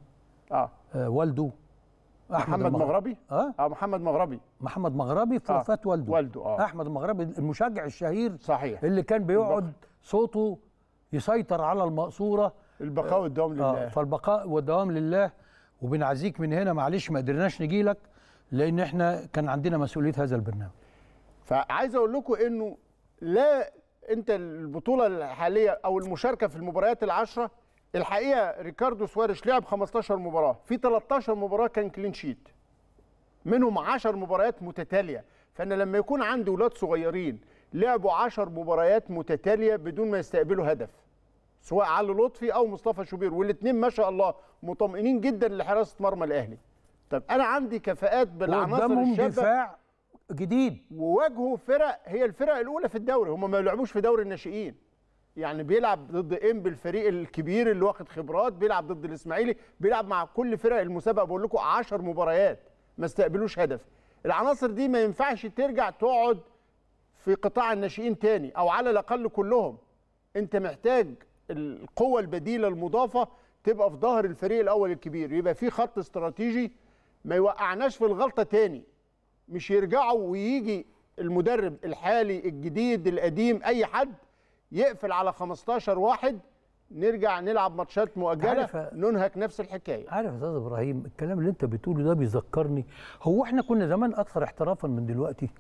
اه آه، والده احمد محمد مغربي اه, آه محمد مغربي محمد مغربي في آه. وفاه آه. والده والده اه احمد مغربي المشجع الشهير صحيح اللي كان بيقعد البقى. صوته يسيطر على المقصوره البقاء والدوام آه، لله آه فالبقاء والدوام لله وبنعزيك من هنا معلش ما قدرناش نجي لك لان احنا كان عندنا مسؤوليه هذا البرنامج فعايز اقول لكم انه لا انت البطوله الحاليه او المشاركه في المباريات العشره الحقيقه ريكاردو سواريش لعب 15 مباراه في 13 مباراه كان كلين شيت منهم 10 مباريات متتاليه فانا لما يكون عندي اولاد صغيرين لعبوا 10 مباريات متتاليه بدون ما يستقبلوا هدف سواء علي لطفي او مصطفى شوبير والاثنين ما شاء الله مطمئنين جدا لحراسه مرمى الاهلي طب انا عندي كفاءات بالعناصر الشابه دفاع جديد وواجهوا فرق هي الفرق الاولى في الدوري هم ما لعبوش في دوري الناشئين يعني بيلعب ضد ام بالفريق الكبير اللي واخد خبرات بيلعب ضد الاسماعيلي بيلعب مع كل فرق المسابقه بقول لكم 10 مباريات ما استقبلوش هدف العناصر دي ما ينفعش ترجع تقعد في قطاع الناشئين تاني او على الاقل كلهم انت محتاج القوه البديله المضافه تبقى في ظهر الفريق الاول الكبير يبقى في خط استراتيجي ما يوقعناش في الغلطه تاني مش يرجعوا ويجي المدرب الحالي الجديد القديم اي حد يقفل على 15 واحد نرجع نلعب ماتشات مؤجله ننهك نفس الحكايه عارف يا استاذ ابراهيم الكلام اللي انت بتقوله ده بيذكرني هو احنا كنا زمان اكثر احترافا من دلوقتي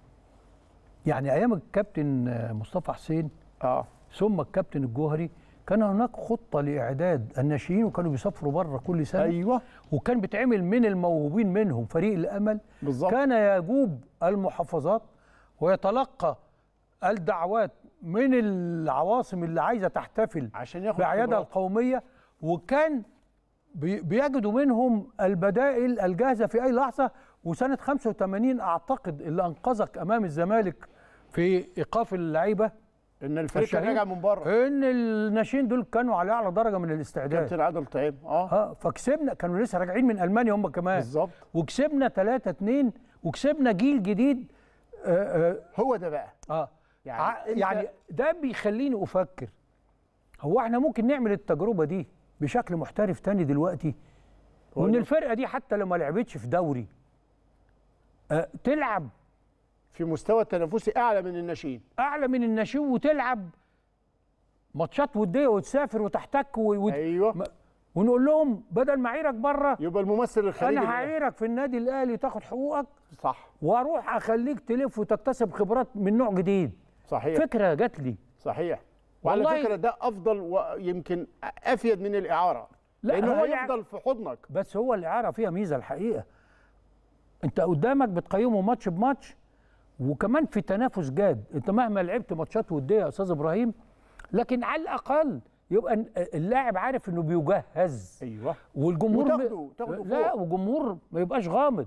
يعني ايام الكابتن مصطفى حسين اه ثم الكابتن الجوهري كان هناك خطه لاعداد الناشئين وكانوا بيسافروا بره كل سنه ايوه وكان بيتعمل من الموهوبين منهم فريق الامل بالزبط. كان يجوب المحافظات ويتلقى الدعوات من العواصم اللي عايزه تحتفل عشان ياخد بعيادها القوميه وكان بيجدوا منهم البدائل الجاهزه في اي لحظه وسنه 85 اعتقد اللي انقذك امام الزمالك في ايقاف اللعيبه ان الفريق راجع من بره ان الناشئين دول كانوا على اعلى درجه من الاستعداد كابتن عادل طعيم اه اه فكسبنا كانوا لسه راجعين من المانيا هم كمان بالظبط وكسبنا 3 2 وكسبنا جيل جديد آه آه هو ده بقى اه يعني يعني ده بيخليني افكر هو احنا ممكن نعمل التجربه دي بشكل محترف تاني دلوقتي وان الفرقه دي حتى لو ما لعبتش في دوري آه، تلعب في مستوى تنافسي اعلى من الناشئين اعلى من الناشئين وتلعب ماتشات وديه وتسافر وتحتك و... ايوه ما... ونقول لهم بدل ما اعيرك بره يبقى الممثل الخليجي انا هعيرك في النادي الاهلي تاخد حقوقك صح واروح اخليك تلف وتكتسب خبرات من نوع جديد صحيح فكره جات لي صحيح وعلى فكره ده افضل ويمكن افيد من الاعاره لا لان هو يفضل في حضنك بس هو الاعاره فيها ميزه الحقيقه انت قدامك بتقيمه ماتش بماتش وكمان في تنافس جاد انت مهما لعبت ماتشات وديه يا استاذ ابراهيم لكن على الاقل يبقى اللاعب عارف انه بيجهز ايوه والجمهور وتاخده تاخده لا وجمهور ما يبقاش غامض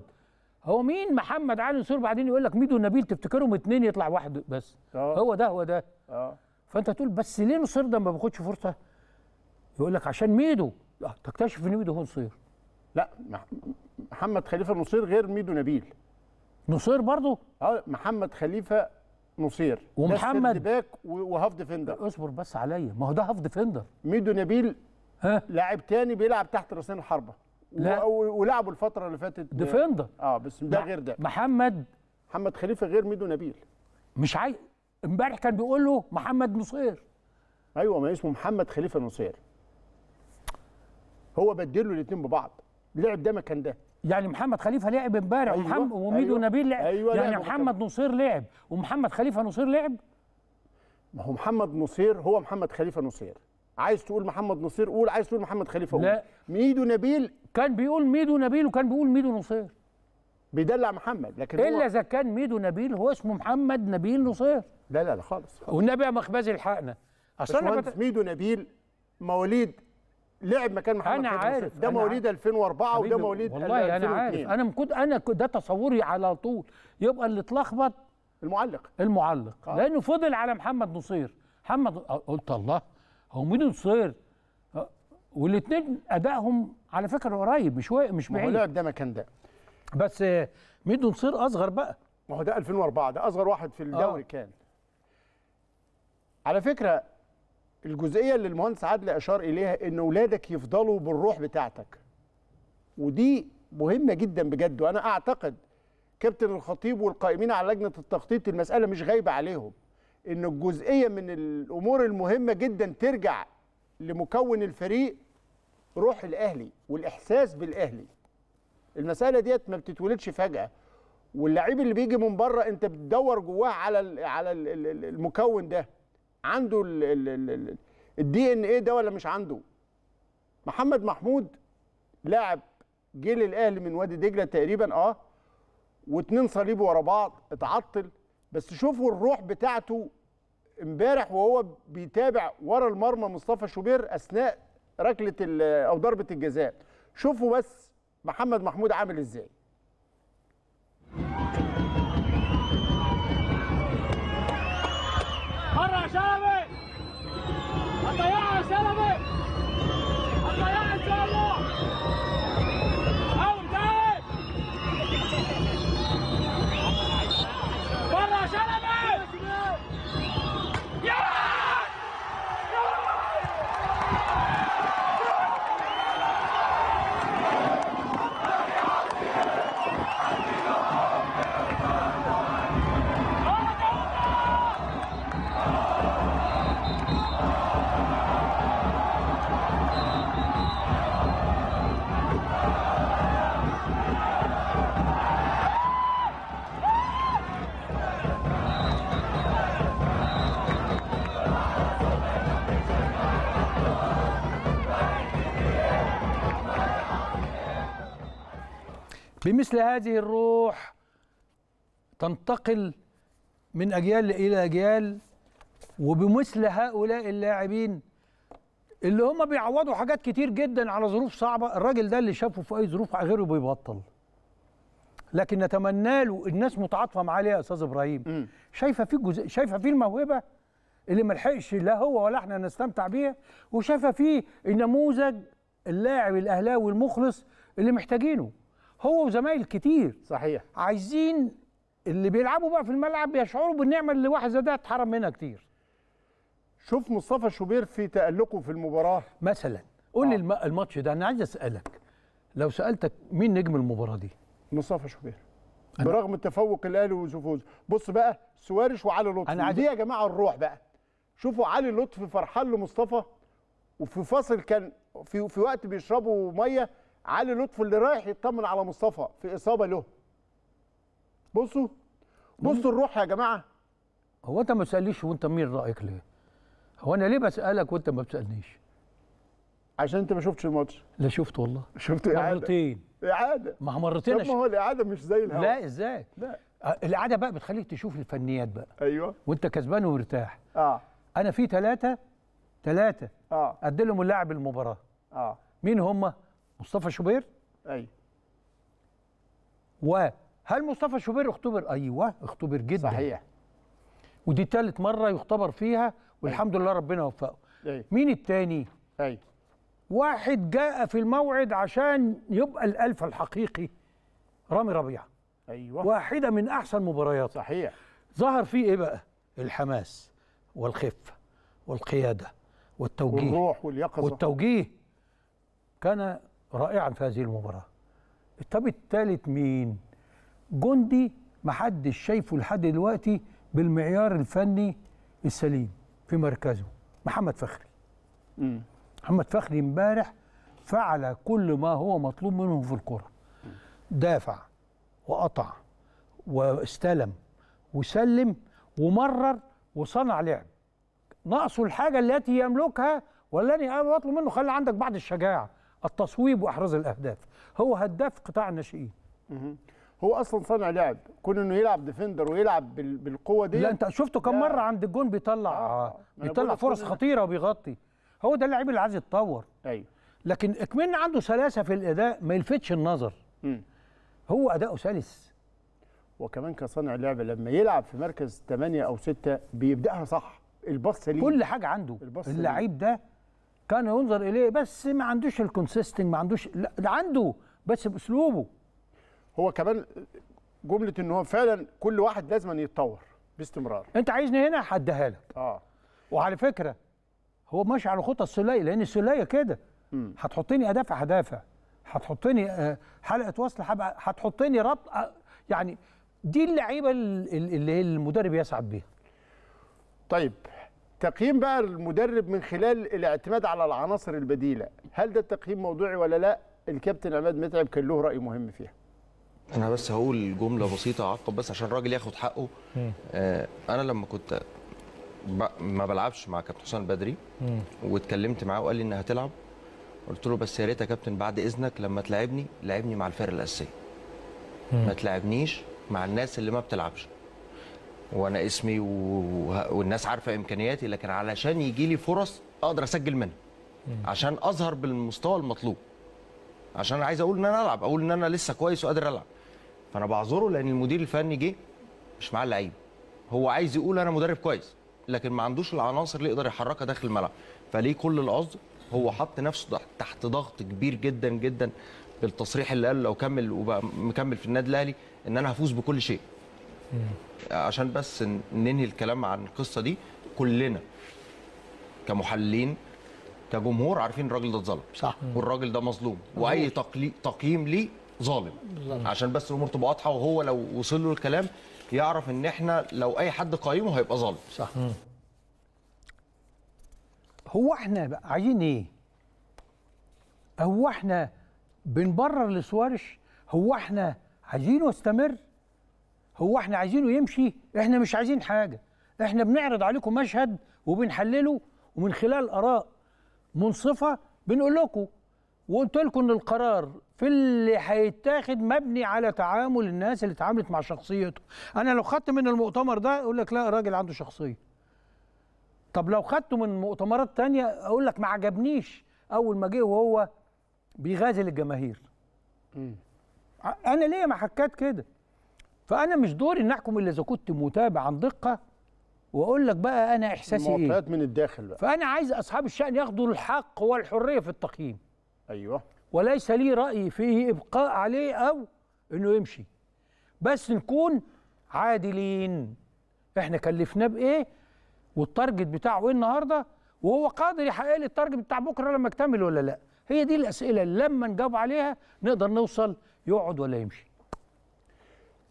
هو مين محمد علي نسور بعدين يقول لك ميدو نبيل تفتكرهم اتنين يطلع واحد بس أوه. هو ده هو ده أوه. فانت تقول بس ليه نصير ده ما باخدش فرصه يقول لك عشان ميدو آه، تكتشف ان ميدو هو نصير لا محمد خليفه نصير غير ميدو نبيل نصير برضه اه محمد خليفه نصير ومحمد باك وهاف ديفندر اصبر بس عليا ما هو ده هاف ديفندر ميدو نبيل ها لاعب تاني بيلعب تحت راسين الحربه لا ولعبوا الفتره اللي فاتت ديفندر اه بس ده غير ده محمد محمد خليفه غير ميدو نبيل مش عايز امبارح كان بيقول له محمد نصير ايوه ما اسمه محمد خليفه نصير هو له الاثنين ببعض لعب ده مكان ده يعني محمد خليفه لعب امبارح أيوة ومحمد أيوة. وميدو أيوة نبيل لعب أيوة يعني لعب محمد نصير لعب ومحمد خليفه نصير لعب ما هو محمد نصير هو محمد خليفه نصير عايز تقول محمد نصير قول عايز تقول محمد خليفه قول لا. ميدو نبيل كان بيقول ميدو نبيل وكان بيقول ميدو نصير بيدلع محمد لكن الا اذا كان ميدو نبيل هو اسمه محمد نبيل نصير لا لا لا خالص, خالص. والنبي يا مخبزي الحقنا اصل انا بت... ميدو نبيل مواليد لعب مكان محمد انا عارف ده مواليد 2004 وده مواليد والله انا عارف انا كنت انا ده تصوري على طول يبقى اللي اتلخبط المعلق المعلق آه. لانه فضل على محمد نصير محمد قلت الله هو ميدو الصغير آه، والاثنين ادائهم على فكره قريب مش مش بعيد هو ده مكان ده بس ميدو نصير اصغر بقى ما هو ده 2004 ده اصغر واحد في الدوري آه. كان على فكره الجزئيه اللي المهندس عادل اشار اليها ان اولادك يفضلوا بالروح بتاعتك ودي مهمه جدا بجد وانا اعتقد كابتن الخطيب والقائمين على لجنه التخطيط المساله مش غايبه عليهم ان الجزئيه من الامور المهمه جدا ترجع لمكون الفريق روح الاهلي والاحساس بالاهلي المساله ديت ما بتتولدش فجاه واللعيب اللي بيجي من بره انت بتدور جواه على على المكون ده عنده الدي ان ايه ده ولا مش عنده محمد محمود لاعب جه للاهلي من وادي دجله تقريبا اه واتنين صليب ورا بعض اتعطل بس شوفوا الروح بتاعته امبارح وهو بيتابع ورا المرمى مصطفى شوبير اثناء ركله او ضربه الجزاء شوفوا بس محمد محمود عامل ازاي بمثل هذه الروح تنتقل من أجيال إلى أجيال وبمثل هؤلاء اللاعبين اللي هم بيعوضوا حاجات كتير جدا على ظروف صعبة الراجل ده اللي شافه في أي ظروف غيره بيبطل لكن نتمنى له الناس متعاطفه معاه ليه يا استاذ ابراهيم شايفه فيه جزء شايفه فيه الموهبه اللي ما لحقش لا هو ولا احنا نستمتع بيها وشايفه فيه النموذج اللاعب الاهلاوي المخلص اللي محتاجينه هو وزمايل كتير صحيح عايزين اللي بيلعبوا بقى في الملعب يشعروا بالنعمه اللي واحد زي ده اتحرم منها كتير شوف مصطفى شوبير في تالقه في المباراه مثلا قول لي آه. الماتش ده انا عايز اسالك لو سالتك مين نجم المباراه دي مصطفى شوبير برغم التفوق الاهلي وزفوز بص بقى سوارش وعلي لطفي أنا عايز... يا جماعه الروح بقى شوفوا علي لطفي فرحان لمصطفى وفي فاصل كان في في وقت بيشربوا ميه علي لطف اللي رايح يطمن على مصطفى في اصابه له بصوا بصوا الروح يا جماعه هو انت ما تسالنيش وانت مين رايك ليه هو انا ليه بسالك وانت ما بتسالنيش عشان انت ما شفتش الماتش لا شفت والله شفت اعاده مرتين اعاده ما مرتين طب ما هو الاعاده مش زي الهوا لا ازاي لا آه، الاعاده بقى بتخليك تشوف الفنيات بقى ايوه وانت كسبان ومرتاح اه انا في ثلاثه ثلاثه اه ادي لهم اللاعب المباراه اه مين هم مصطفى شوبير ايوه وهل مصطفى شوبير اختبر ايوه اختبر جدا صحيح ودي ثالث مره يختبر فيها والحمد لله ربنا وفقه أيوة. مين التاني أيوة. واحد جاء في الموعد عشان يبقى الالف الحقيقي رامي ربيعه ايوه واحده من احسن مباريات صحيح ظهر فيه ايه بقى الحماس والخفه والقياده والتوجيه والروح واليقظه والتوجيه كان رائعا في هذه المباراه الطب الثالث مين جندي محدش شايفه لحد دلوقتي بالمعيار الفني السليم في مركزه محمد فخري م. محمد فخري امبارح فعل كل ما هو مطلوب منه في الكره دافع وقطع واستلم وسلم ومرر وصنع لعب ناقصه الحاجه التي يملكها ولاني انا بطلب منه خلي عندك بعض الشجاعه التصويب واحراز الاهداف هو هداف قطاع الناشئين هو اصلا صانع لعب كون انه يلعب ديفندر ويلعب بالقوه دي لا انت شفته كم مره عند الجون بيطلع آه. بيطلع فرص خطيره وبيغطي هو ده اللاعب اللي عايز يتطور ايوه لكن اكمن عنده سلاسه في الاداء ما يلفتش النظر م. هو اداؤه سلس وكمان كصانع لعب لما يلعب في مركز 8 او 6 بيبداها صح الباص ليه كل حاجه عنده اللعيب ده كان ينظر اليه بس ما عندوش الكونسيستنج ما عندوش لا ده عنده بس باسلوبه هو كمان جمله ان هو فعلا كل واحد لازم يتطور باستمرار انت عايزني هنا هديها لك اه وعلى فكره هو ماشي على خطى السلية لان السلية كده هتحطني ادافع هدافع هتحطني آه، حلقه وصل هتحطني ربط آه، يعني دي اللعيبه اللي المدرب يسعد بيها طيب تقييم بقى المدرب من خلال الاعتماد على العناصر البديله هل ده التقييم موضوعي ولا لا الكابتن عماد متعب كان له راي مهم فيها انا بس هقول جمله بسيطه اعقب بس عشان الراجل ياخد حقه آه انا لما كنت ما بلعبش مع كابتن حسام البدري واتكلمت معاه وقال لي انها هتلعب قلت له بس يا ريت يا كابتن بعد اذنك لما تلعبني لعبني مع الفرق الاساسيه ما تلعبنيش مع الناس اللي ما بتلعبش وانا اسمي و... والناس عارفه امكانياتي لكن علشان يجي لي فرص اقدر اسجل منها عشان اظهر بالمستوى المطلوب عشان عايز اقول ان انا العب اقول ان انا لسه كويس وقادر العب فانا بعذره لان المدير الفني جه مش معاه اللعيبه هو عايز يقول انا مدرب كويس لكن ما عندوش العناصر اللي يقدر يحركها داخل الملعب فليه كل العذر هو حط نفسه تحت ضغط كبير جدا جدا بالتصريح اللي قاله لو كمل وبقى مكمل في النادي الاهلي ان انا هفوز بكل شيء عشان بس ننهي الكلام عن القصه دي كلنا كمحللين كجمهور عارفين الراجل ده اتظلم صح والراجل ده مظلوم واي تقييم ليه ظالم عشان بس الامور تبقى واضحه وهو لو وصل له الكلام يعرف ان احنا لو اي حد قايمه هيبقى ظالم صح مم. هو احنا عايزين ايه هو احنا بنبرر لسوارش هو احنا عايزينه يستمر هو احنا عايزينه يمشي احنا مش عايزين حاجه احنا بنعرض عليكم مشهد وبنحلله ومن خلال اراء منصفه بنقول لكم وقلت لكم ان القرار في اللي هيتاخد مبني على تعامل الناس اللي اتعاملت مع شخصيته انا لو خدت من المؤتمر ده اقول لك لا راجل عنده شخصيه طب لو خدته من مؤتمرات تانية اقول لك ما عجبنيش اول ما جه وهو بيغازل الجماهير انا ليه ما حكيت كده فانا مش دوري ان احكم الا اذا كنت متابع عن دقه واقول لك بقى انا احساسي ايه المعطيات من الداخل بقى فانا عايز اصحاب الشان ياخدوا الحق والحريه في التقييم ايوه وليس لي راي في ابقاء عليه او انه يمشي بس نكون عادلين احنا كلفناه بايه والتارجت بتاعه ايه النهارده وهو قادر يحقق لي التارجت بتاع بكره لما اكتمل ولا لا هي دي الاسئله اللي لما نجاوب عليها نقدر نوصل يقعد ولا يمشي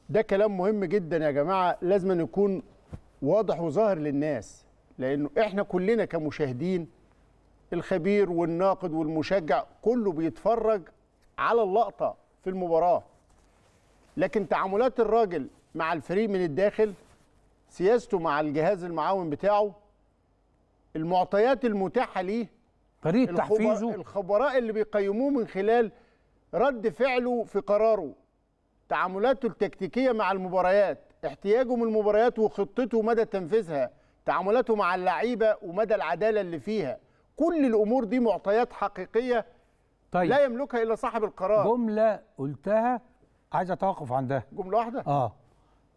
ده كلام مهم جدا يا جماعه لازم يكون واضح وظاهر للناس لانه احنا كلنا كمشاهدين الخبير والناقد والمشجع كله بيتفرج على اللقطه في المباراه لكن تعاملات الراجل مع الفريق من الداخل سياسته مع الجهاز المعاون بتاعه المعطيات المتاحه ليه طريقه تحفيزه الخبراء اللي بيقيموه من خلال رد فعله في قراره تعاملاته التكتيكيه مع المباريات احتياجه من المباريات وخطته ومدى تنفيذها تعاملاته مع اللعيبه ومدى العداله اللي فيها كل الامور دي معطيات حقيقيه طيب. لا يملكها الا صاحب القرار جمله قلتها عايز اتوقف عندها جمله واحده اه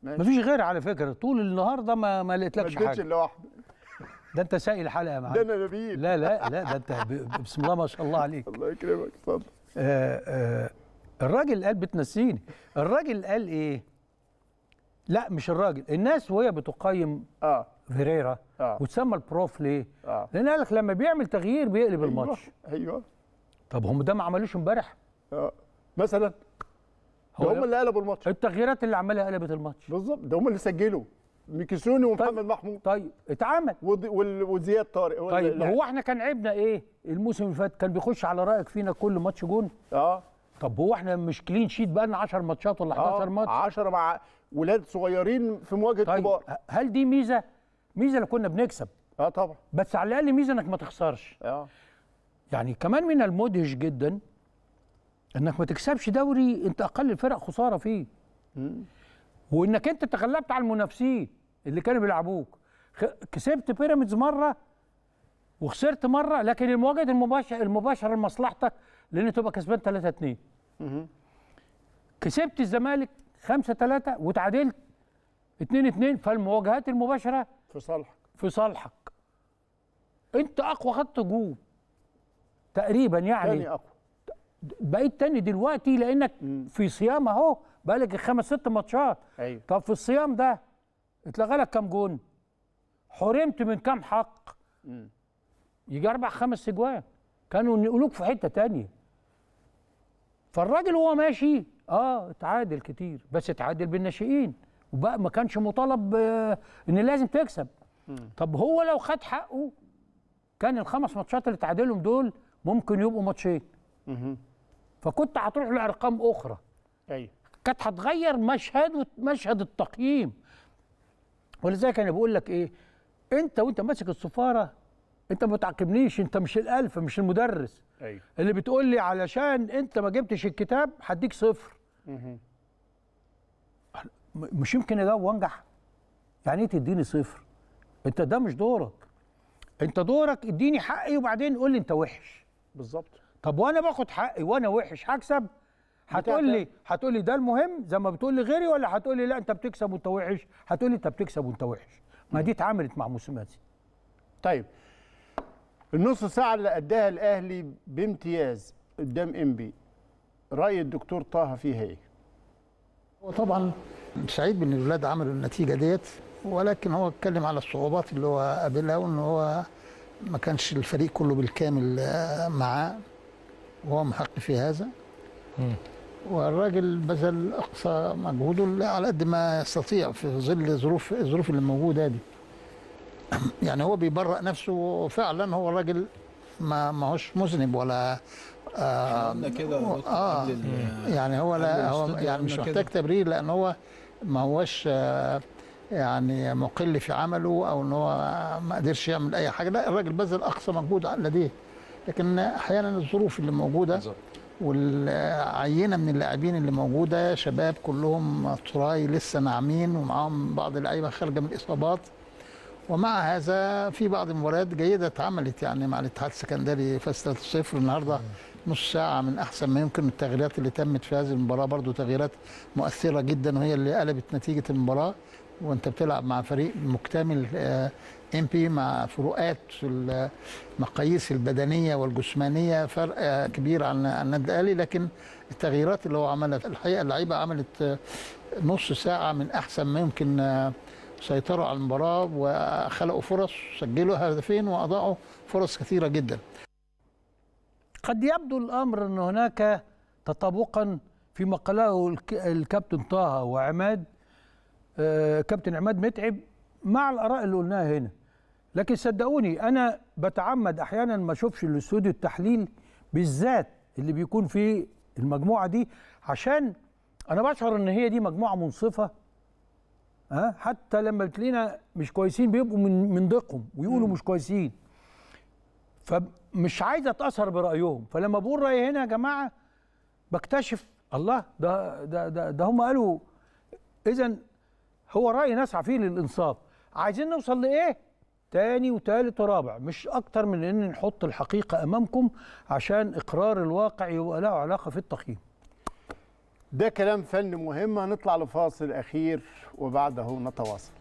ماشي. مفيش غير على فكره طول النهارده ما ما لقيتلكش حاجه ما الا واحده ده انت سائل الحلقه يا معلم ده انا نبيل لا لا لا ده انت بسم الله ما شاء الله عليك الله يكرمك اتفضل آه آه الراجل قال بتنسيني الراجل قال ايه لا مش الراجل الناس وهي بتقيم اه فيريرا آه. وتسمى البروف ليه آه. لان قال لك لما بيعمل تغيير بيقلب أيوة. الماتش ايوه طب هم ده ما عملوش امبارح آه. مثلا ده هم اللي قلبوا الماتش التغييرات اللي عملها قلبت الماتش بالظبط ده هم اللي سجلوا ميكيسوني ومحمد طيب. محمود طيب اتعمل وزياد طارق طيب هو احنا كان عيبنا ايه الموسم اللي فات كان بيخش على رايك فينا كل ماتش جون اه طب هو احنا مش كلين شيت بقى لنا 10 ماتشات ولا 11 آه، ماتش 10 مع ولاد صغيرين في مواجهه طيب كبار هل دي ميزه ميزه لو كنا بنكسب اه طبعا بس على الاقل ميزه انك ما تخسرش اه يعني كمان من المدهش جدا انك ما تكسبش دوري انت اقل الفرق خساره فيه وانك انت تغلبت على المنافسين اللي كانوا بيلعبوك كسبت بيراميدز مره وخسرت مره لكن المواجهه المباشره المباشره لمصلحتك لان تبقى كسبان 3 2 كسبت الزمالك 5 3 وتعادلت 2 2 فالمواجهات المباشره في صالحك في صالحك انت اقوى خط هجوم تقريبا يعني تاني اقوى بقيت تاني دلوقتي لانك مم. في صيام اهو بقالك خمس ست ماتشات أيوه. طب في الصيام ده اتلغى لك كام جون حرمت من كام حق مم. يجي اربع خمس اجوان كانوا ينقلوك في حته تانية فالراجل وهو ماشي اه اتعادل كتير بس اتعادل بالناشئين وبقى ما كانش مطالب آه ان لازم تكسب طب هو لو خد حقه كان الخمس ماتشات اللي تعادلهم دول ممكن يبقوا ماتشين فكنت هتروح لارقام اخرى ايوه كانت هتغير مشهد مشهد التقييم ولذلك انا بقول لك ايه انت وانت ماسك السفاره انت ما تعاقبنيش انت مش الالف مش المدرس أيوه. اللي بتقول لي علشان انت ما جبتش الكتاب هديك صفر مه. مش يمكن اجاوب وانجح يعني ايه تديني صفر انت ده مش دورك انت دورك اديني حقي وبعدين قول لي انت وحش بالظبط طب وانا باخد حقي وانا وحش هكسب هتقول لي هتقول لي ده المهم زي ما بتقول لي غيري ولا هتقول لي لا انت بتكسب وانت وحش هتقول لي انت بتكسب وانت وحش ما دي اتعملت مع موسيماتي طيب النص ساعة اللي أداها الأهلي بامتياز قدام إنبي رأي الدكتور طه فيها إيه؟ هو طبعا سعيد بأن الولاد عملوا النتيجة ديت ولكن هو اتكلم على الصعوبات اللي هو قابلها وإن هو ما كانش الفريق كله بالكامل آه، معاه وهو محق في هذا والراجل بذل أقصى مجهوده على قد ما يستطيع في ظل ظروف الظروف اللي موجودة دي يعني هو بيبرأ نفسه فعلا هو الراجل ما ماهوش مذنب ولا آه كده آه يعني هو لا هو يعني مش محتاج تبرير لان هو ما هوش آه، يعني مقل في عمله او ان هو ما قدرش يعمل اي حاجه لا الراجل بذل اقصى مجهود لديه لكن احيانا الظروف اللي موجوده والعينه من اللاعبين اللي موجوده شباب كلهم تراي لسه ناعمين ومعاهم بعض اللعيبه خارجه من الاصابات ومع هذا في بعض المباريات جيده اتعملت يعني مع الاتحاد السكندري فاز 3-0 النهارده نص ساعه من احسن ما يمكن التغييرات اللي تمت في هذه المباراه برضو تغييرات مؤثره جدا وهي اللي قلبت نتيجه المباراه وانت بتلعب مع فريق مكتمل آه، ام بي مع فروقات في المقاييس البدنيه والجسمانيه فرق آه، كبير عن النادي الاهلي لكن التغييرات اللي هو عملها الحقيقه اللعيبه عملت آه، نص ساعه من احسن ما يمكن سيطروا على المباراة وخلقوا فرص سجلوا هدفين وأضاعوا فرص كثيرة جدا قد يبدو الأمر أن هناك تطابقا فيما قاله الكابتن طه وعماد آه، كابتن عماد متعب مع الآراء اللي قلناها هنا لكن صدقوني أنا بتعمد أحيانا ما أشوفش الاستوديو التحليل بالذات اللي بيكون في المجموعة دي عشان أنا بشعر إن هي دي مجموعة منصفة ها حتى لما بتلاقينا مش كويسين بيبقوا من من ضيقهم ويقولوا م. مش كويسين فمش عايز اتاثر برايهم فلما بقول رايي هنا يا جماعه بكتشف الله ده ده ده, ده هم قالوا اذا هو راي نسعى فيه للانصاف عايزين نوصل لايه تاني وتالت ورابع مش اكتر من ان نحط الحقيقه امامكم عشان اقرار الواقع يبقى له علاقه في التقييم ده كلام فن مهم هنطلع لفاصل أخير وبعده نتواصل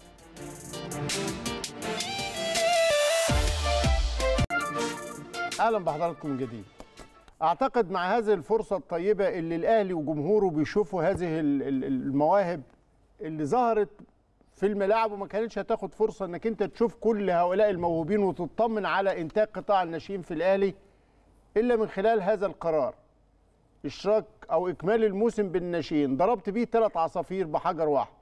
أهلا بحضراتكم من جديد أعتقد مع هذه الفرصة الطيبة اللي الأهلي وجمهوره بيشوفوا هذه المواهب اللي ظهرت في الملاعب وما كانتش هتاخد فرصة انك انت تشوف كل هؤلاء الموهوبين وتطمن على انتاج قطاع الناشئين في الأهلي إلا من خلال هذا القرار اشراك او اكمال الموسم بالناشئين ضربت بيه ثلاث عصافير بحجر واحد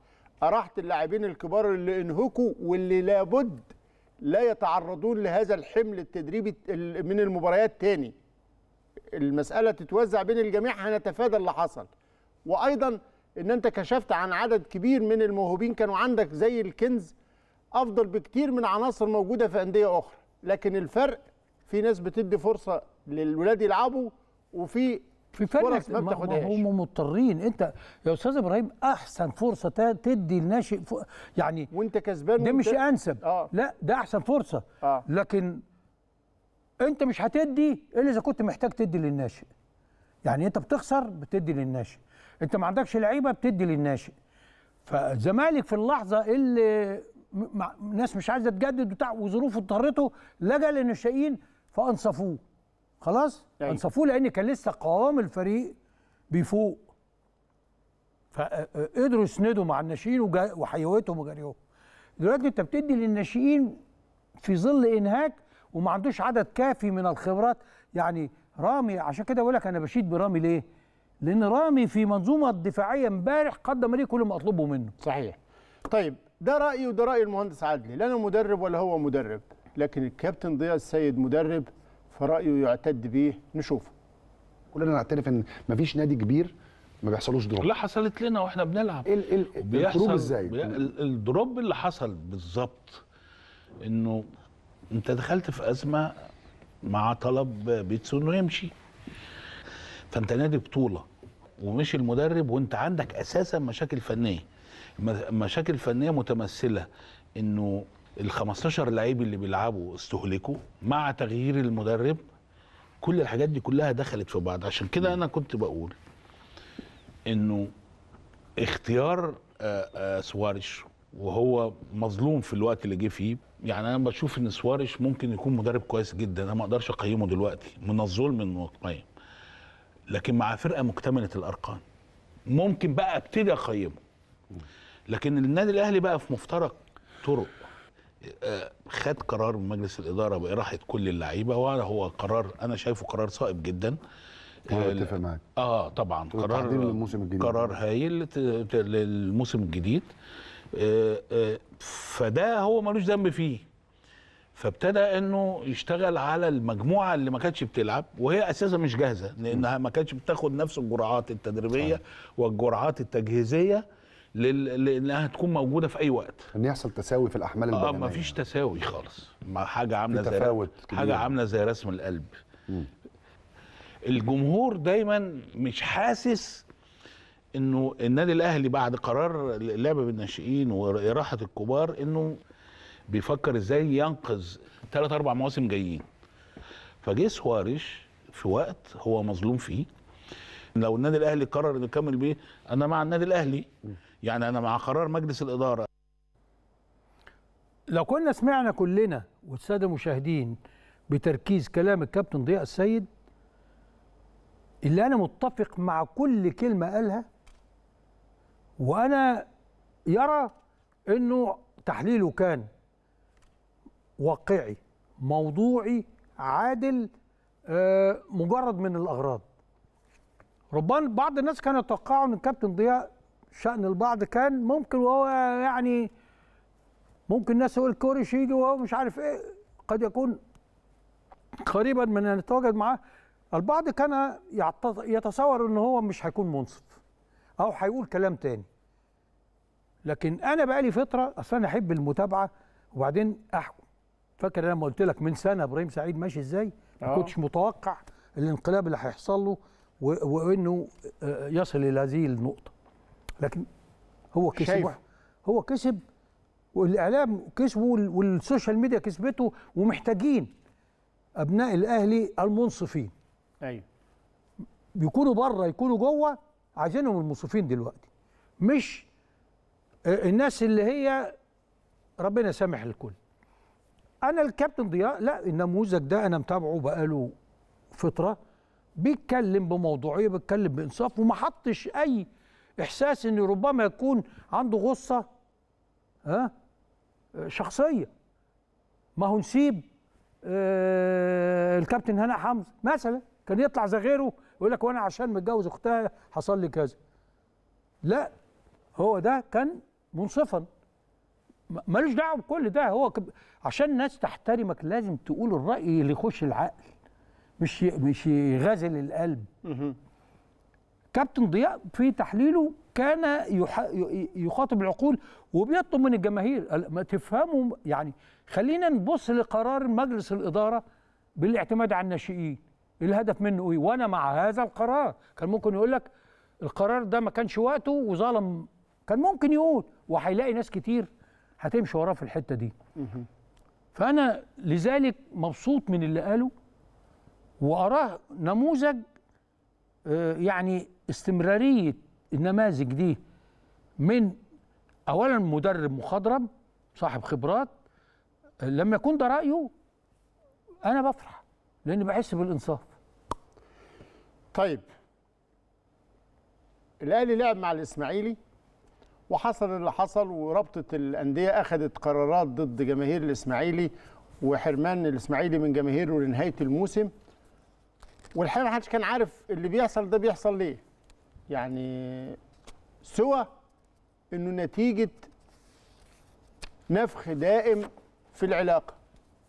ارحت اللاعبين الكبار اللي انهكوا واللي لابد لا يتعرضون لهذا الحمل التدريبي من المباريات تاني المساله تتوزع بين الجميع هنتفادى اللي حصل وايضا ان انت كشفت عن عدد كبير من الموهوبين كانوا عندك زي الكنز افضل بكتير من عناصر موجوده في انديه اخرى لكن الفرق في ناس بتدي فرصه للولاد يلعبوا وفي في فرق ما بتاخدهاش هم مضطرين انت يا استاذ ابراهيم احسن فرصه تدي الناشئ ف... يعني وانت كسبان ده مش انسب آه. لا ده احسن فرصه آه. لكن انت مش هتدي الا اذا كنت محتاج تدي للناشئ يعني انت بتخسر بتدي للناشئ انت ما عندكش لعيبه بتدي للناشئ فالزمالك في اللحظه اللي ناس مش عايزه تجدد وظروفه اضطرته لجا للناشئين فانصفوه خلاص أيوة. انصفوه لان كان لسه قوام الفريق بيفوق فقدروا يسندوا مع الناشئين وحيويتهم وجريهم دلوقتي انت بتدي للناشئين في ظل انهاك وما عندوش عدد كافي من الخبرات يعني رامي عشان كده بقول لك انا بشيد برامي ليه؟ لان رامي في منظومه دفاعيه امبارح قدم لي كل ما اطلبه منه صحيح طيب ده رايي وده راي المهندس عدلي لا انا مدرب ولا هو مدرب لكن الكابتن ضياء السيد مدرب فرأيه يعتد به نشوفه كلنا نعترف ان مفيش نادي كبير ما بيحصلوش دروب لا حصلت لنا واحنا بنلعب ال ال الدروب ازاي بي... الدروب اللي حصل بالظبط انه انت دخلت في ازمه مع طلب بيتسو انه يمشي فانت نادي بطوله ومشي المدرب وانت عندك اساسا مشاكل فنيه مشاكل فنيه متمثله انه ال 15 لعيب اللي بيلعبوا استهلكوا مع تغيير المدرب كل الحاجات دي كلها دخلت في بعض عشان كده انا كنت بقول انه اختيار آه، آه، سواريش وهو مظلوم في الوقت اللي جه فيه يعني انا بشوف ان سواريش ممكن يكون مدرب كويس جدا انا ما اقدرش اقيمه دلوقتي من الظلم انه اقيم لكن مع فرقه مكتمله الارقام ممكن بقى ابتدي اقيمه لكن النادي الاهلي بقى في مفترق طرق خد قرار من مجلس الاداره باراحه كل اللعيبه وهو قرار انا شايفه قرار صائب جدا اتفق معاك اه طبعا قرار للموسم الجديد قرار هايل للموسم الجديد آه، آه، فده هو ملوش ذنب فيه فابتدى انه يشتغل على المجموعه اللي ما كانتش بتلعب وهي اساسا مش جاهزه لانها ما كانتش بتاخد نفس الجرعات التدريبيه والجرعات التجهيزيه لانها تكون موجوده في اي وقت ان يحصل تساوي في الاحمال آه، البدنيه اه مفيش تساوي خالص ما حاجه عامله زي تفاوت حاجه عامله زي رسم القلب م. الجمهور دايما مش حاسس انه النادي الاهلي بعد قرار اللعبة بالناشئين وراحه الكبار انه بيفكر ازاي ينقذ ثلاث اربع مواسم جايين فجه سواريش في وقت هو مظلوم فيه لو النادي الاهلي قرر انه يكمل بيه انا مع النادي الاهلي يعني انا مع قرار مجلس الاداره لو كنا سمعنا كلنا والساده المشاهدين بتركيز كلام الكابتن ضياء السيد اللي انا متفق مع كل كلمه قالها وانا يرى انه تحليله كان واقعي موضوعي عادل آه، مجرد من الاغراض ربما بعض الناس كانوا يتوقعوا ان الكابتن ضياء شأن البعض كان ممكن وهو يعني ممكن الناس يقول كوريش يجي وهو مش عارف ايه قد يكون قريبا من ان يتواجد معاه البعض كان يتصور ان هو مش هيكون منصف او هيقول كلام تاني لكن انا بقالي فتره اصل انا احب المتابعه وبعدين احكم فاكر لما قلت لك من سنه ابراهيم سعيد ماشي ازاي ما آه. كنتش متوقع الانقلاب اللي هيحصل له وانه آه، يصل الى هذه النقطه لكن هو كسب شايف. هو كسب والاعلام كسبه والسوشيال ميديا كسبته ومحتاجين ابناء الاهلي المنصفين ايوه بيكونوا بره يكونوا جوه عايزينهم المنصفين دلوقتي مش آه، الناس اللي هي ربنا سامح الكل انا الكابتن ضياء لا النموذج ده انا متابعه بقاله فتره بيتكلم بموضوعيه بيتكلم بانصاف وما حطش اي احساس ان ربما يكون عنده غصه ها شخصيه ما هو نسيب آه الكابتن هنا حمزه مثلا كان يطلع زي غيره يقول لك وانا عشان متجوز اختها حصل لي كذا لا هو ده كان منصفا ملوش دعوه بكل ده هو كب... عشان الناس تحترمك لازم تقول الراي اللي يخش العقل مش مش يغازل القلب كابتن ضياء في تحليله كان يخاطب العقول وبيطلب من الجماهير ما تفهموا يعني خلينا نبص لقرار مجلس الاداره بالاعتماد على الناشئين الهدف منه ايه وانا مع هذا القرار كان ممكن يقول لك القرار ده ما كانش وقته وظلم كان ممكن يقول وهيلاقي ناس كتير هتمشي وراه في الحته دي فانا لذلك مبسوط من اللي قاله واراه نموذج آه، يعني استمراريه النماذج دي من اولا مدرب مخضرم صاحب خبرات لما يكون ده رايه انا بفرح لأني بحس بالانصاف طيب الاهلي لعب مع الاسماعيلي وحصل اللي حصل ورابطه الانديه اخذت قرارات ضد جماهير الاسماعيلي وحرمان الاسماعيلي من جماهيره لنهايه الموسم والحقيقه ما حدش كان عارف اللي بيحصل ده بيحصل ليه يعني سوى انه نتيجه نفخ دائم في العلاقه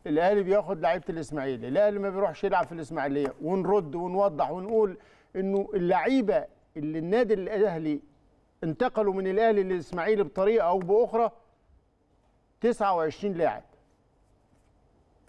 الاهلي بياخد لعيبه الاسماعيلي الاهلي ما بيروحش يلعب في الاسماعيليه ونرد ونوضح ونقول انه اللعيبه اللي النادي الاهلي انتقلوا من الاهلي للاسماعيلي بطريقه او باخرى 29 لاعب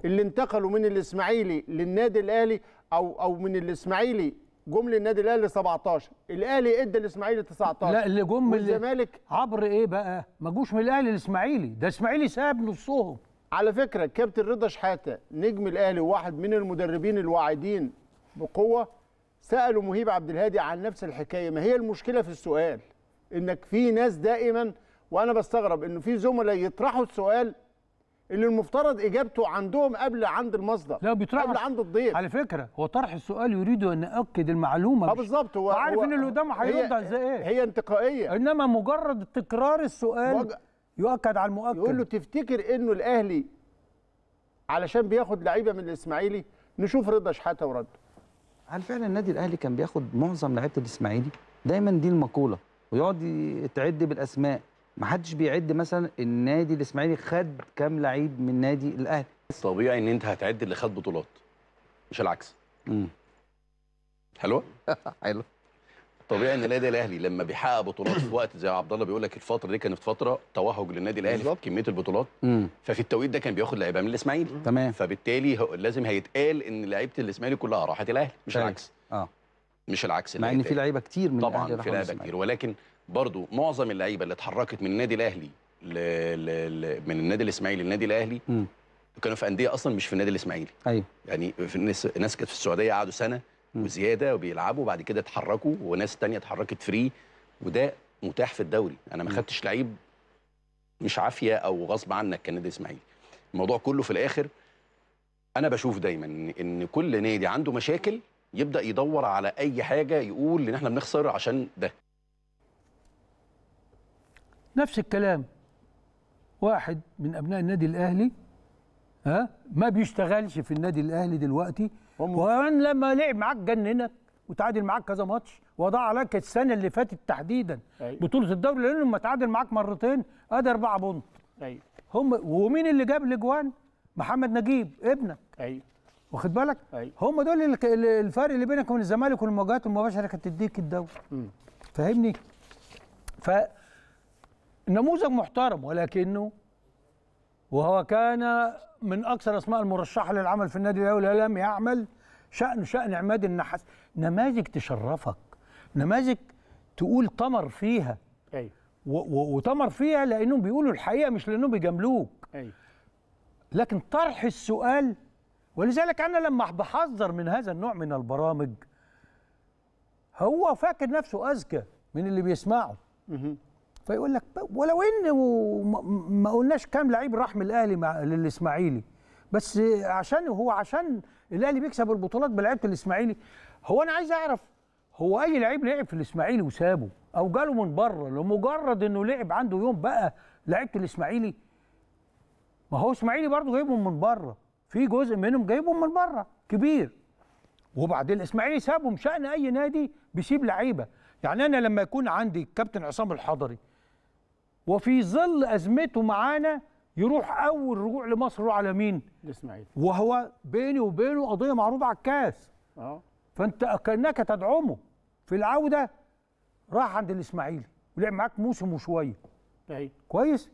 اللي انتقلوا من الاسماعيلي للنادي الاهلي او او من الاسماعيلي جم للنادي الاهلي 17 الاهلي ادى الاسماعيلي 19 لا اللي جم والزمالك عبر ايه بقى ما جوش من الاهلي الاسماعيلي ده الاسماعيلي ساب نصهم على فكره كابتن رضا شحاته نجم الاهلي وواحد من المدربين الواعدين بقوه سالوا مهيب عبد الهادي عن نفس الحكايه ما هي المشكله في السؤال انك في ناس دائما وانا بستغرب انه في زملاء يطرحوا السؤال اللي المفترض اجابته عندهم قبل عند المصدر لا بيطرح قبل عند الضيف على فكره هو طرح السؤال يريد ان اؤكد المعلومه اه بالظبط هو عارف ان اللي قدامه هيردها زي ايه هي انتقائيه انما مجرد تكرار السؤال وج... يؤكد على المؤكد يقول له تفتكر انه الاهلي علشان بياخد لعيبه من الاسماعيلي نشوف رضا شحاته ورده هل فعلا النادي الاهلي كان بياخد معظم لعيبه الاسماعيلي دايما دي المقوله ويقعد يتعد بالاسماء ما حدش بيعد مثلا النادي الاسماعيلي خد كام لعيب من نادي الاهلي طبيعي ان انت هتعد اللي خد بطولات مش العكس امم حلوه حلو طبيعي ان النادي الاهلي لما بيحقق بطولات في وقت زي عبد الله بيقول لك الفتره دي كانت فتره توهج للنادي الاهلي في كميه البطولات مم. ففي التوقيت ده كان بياخد لعيبه من الاسماعيلي تمام فبالتالي لازم هيتقال ان لعيبه الاسماعيلي كلها راحت الاهلي مش العكس اه مش العكس مع ان في لعيبه كتير من طبعا في لعيبه كتير ولكن برضو معظم اللعيبه اللي اتحركت من النادي الاهلي ل... ل... من النادي الاسماعيلي للنادي الاهلي م. كانوا في انديه اصلا مش في النادي الاسماعيلي ايوه يعني في ناس ناس كانت في السعوديه قعدوا سنه م. وزياده وبيلعبوا وبعد كده اتحركوا وناس تانية اتحركت فري وده متاح في الدوري انا ما خدتش لعيب مش عافيه او غصب عنك كان النادي الاسماعيلي الموضوع كله في الاخر انا بشوف دايما ان كل نادي عنده مشاكل يبدا يدور على اي حاجه يقول ان احنا بنخسر عشان ده نفس الكلام واحد من ابناء النادي الاهلي ها ما بيشتغلش في النادي الاهلي دلوقتي وان لما لعب معاك جننك وتعادل معاك كذا ماتش وضاع لك السنه اللي فاتت تحديدا أيوة. بطوله الدوري لانه لما تعادل معاك مرتين ادي اربعه بونت ايوه هم ومين اللي جاب الاجوان؟ محمد نجيب ابنك ايوه واخد بالك؟ أيوة. هم دول اللي الفرق اللي بينك وبين الزمالك والمواجهات المباشره كانت تديك الدوري فاهمني؟ ف نموذج محترم ولكنه وهو كان من اكثر اسماء المرشحه للعمل في النادي الاهلي لم يعمل شان شان عماد النحاس نماذج تشرفك نماذج تقول تمر فيها ايوه وتمر فيها لانهم بيقولوا الحقيقه مش لانهم بيجاملوك ايوه لكن طرح السؤال ولذلك انا لما بحذر من هذا النوع من البرامج هو فاكر نفسه اذكى من اللي بيسمعه فيقول لك ولو ان ما قلناش كام لعيب راح من الاهلي للاسماعيلي بس عشان هو عشان الاهلي بيكسب البطولات بلعيبه الاسماعيلي هو انا عايز اعرف هو اي لعيب لعب في الاسماعيلي وسابه او جاله من بره لمجرد انه لعب عنده يوم بقى لعيبه الاسماعيلي ما هو اسماعيلي برضه جايبهم من بره في جزء منهم جايبهم من بره كبير وبعدين الاسماعيلي سابهم شان اي نادي بيسيب لعيبه يعني انا لما يكون عندي الكابتن عصام الحضري وفي ظل ازمته معانا يروح اول رجوع لمصر على مين؟ الاسماعيلي وهو بيني وبينه قضيه معروضه على الكاس اه فانت كانك تدعمه في العوده راح عند الاسماعيلي ولعب معاك موسم وشويه ايوه كويس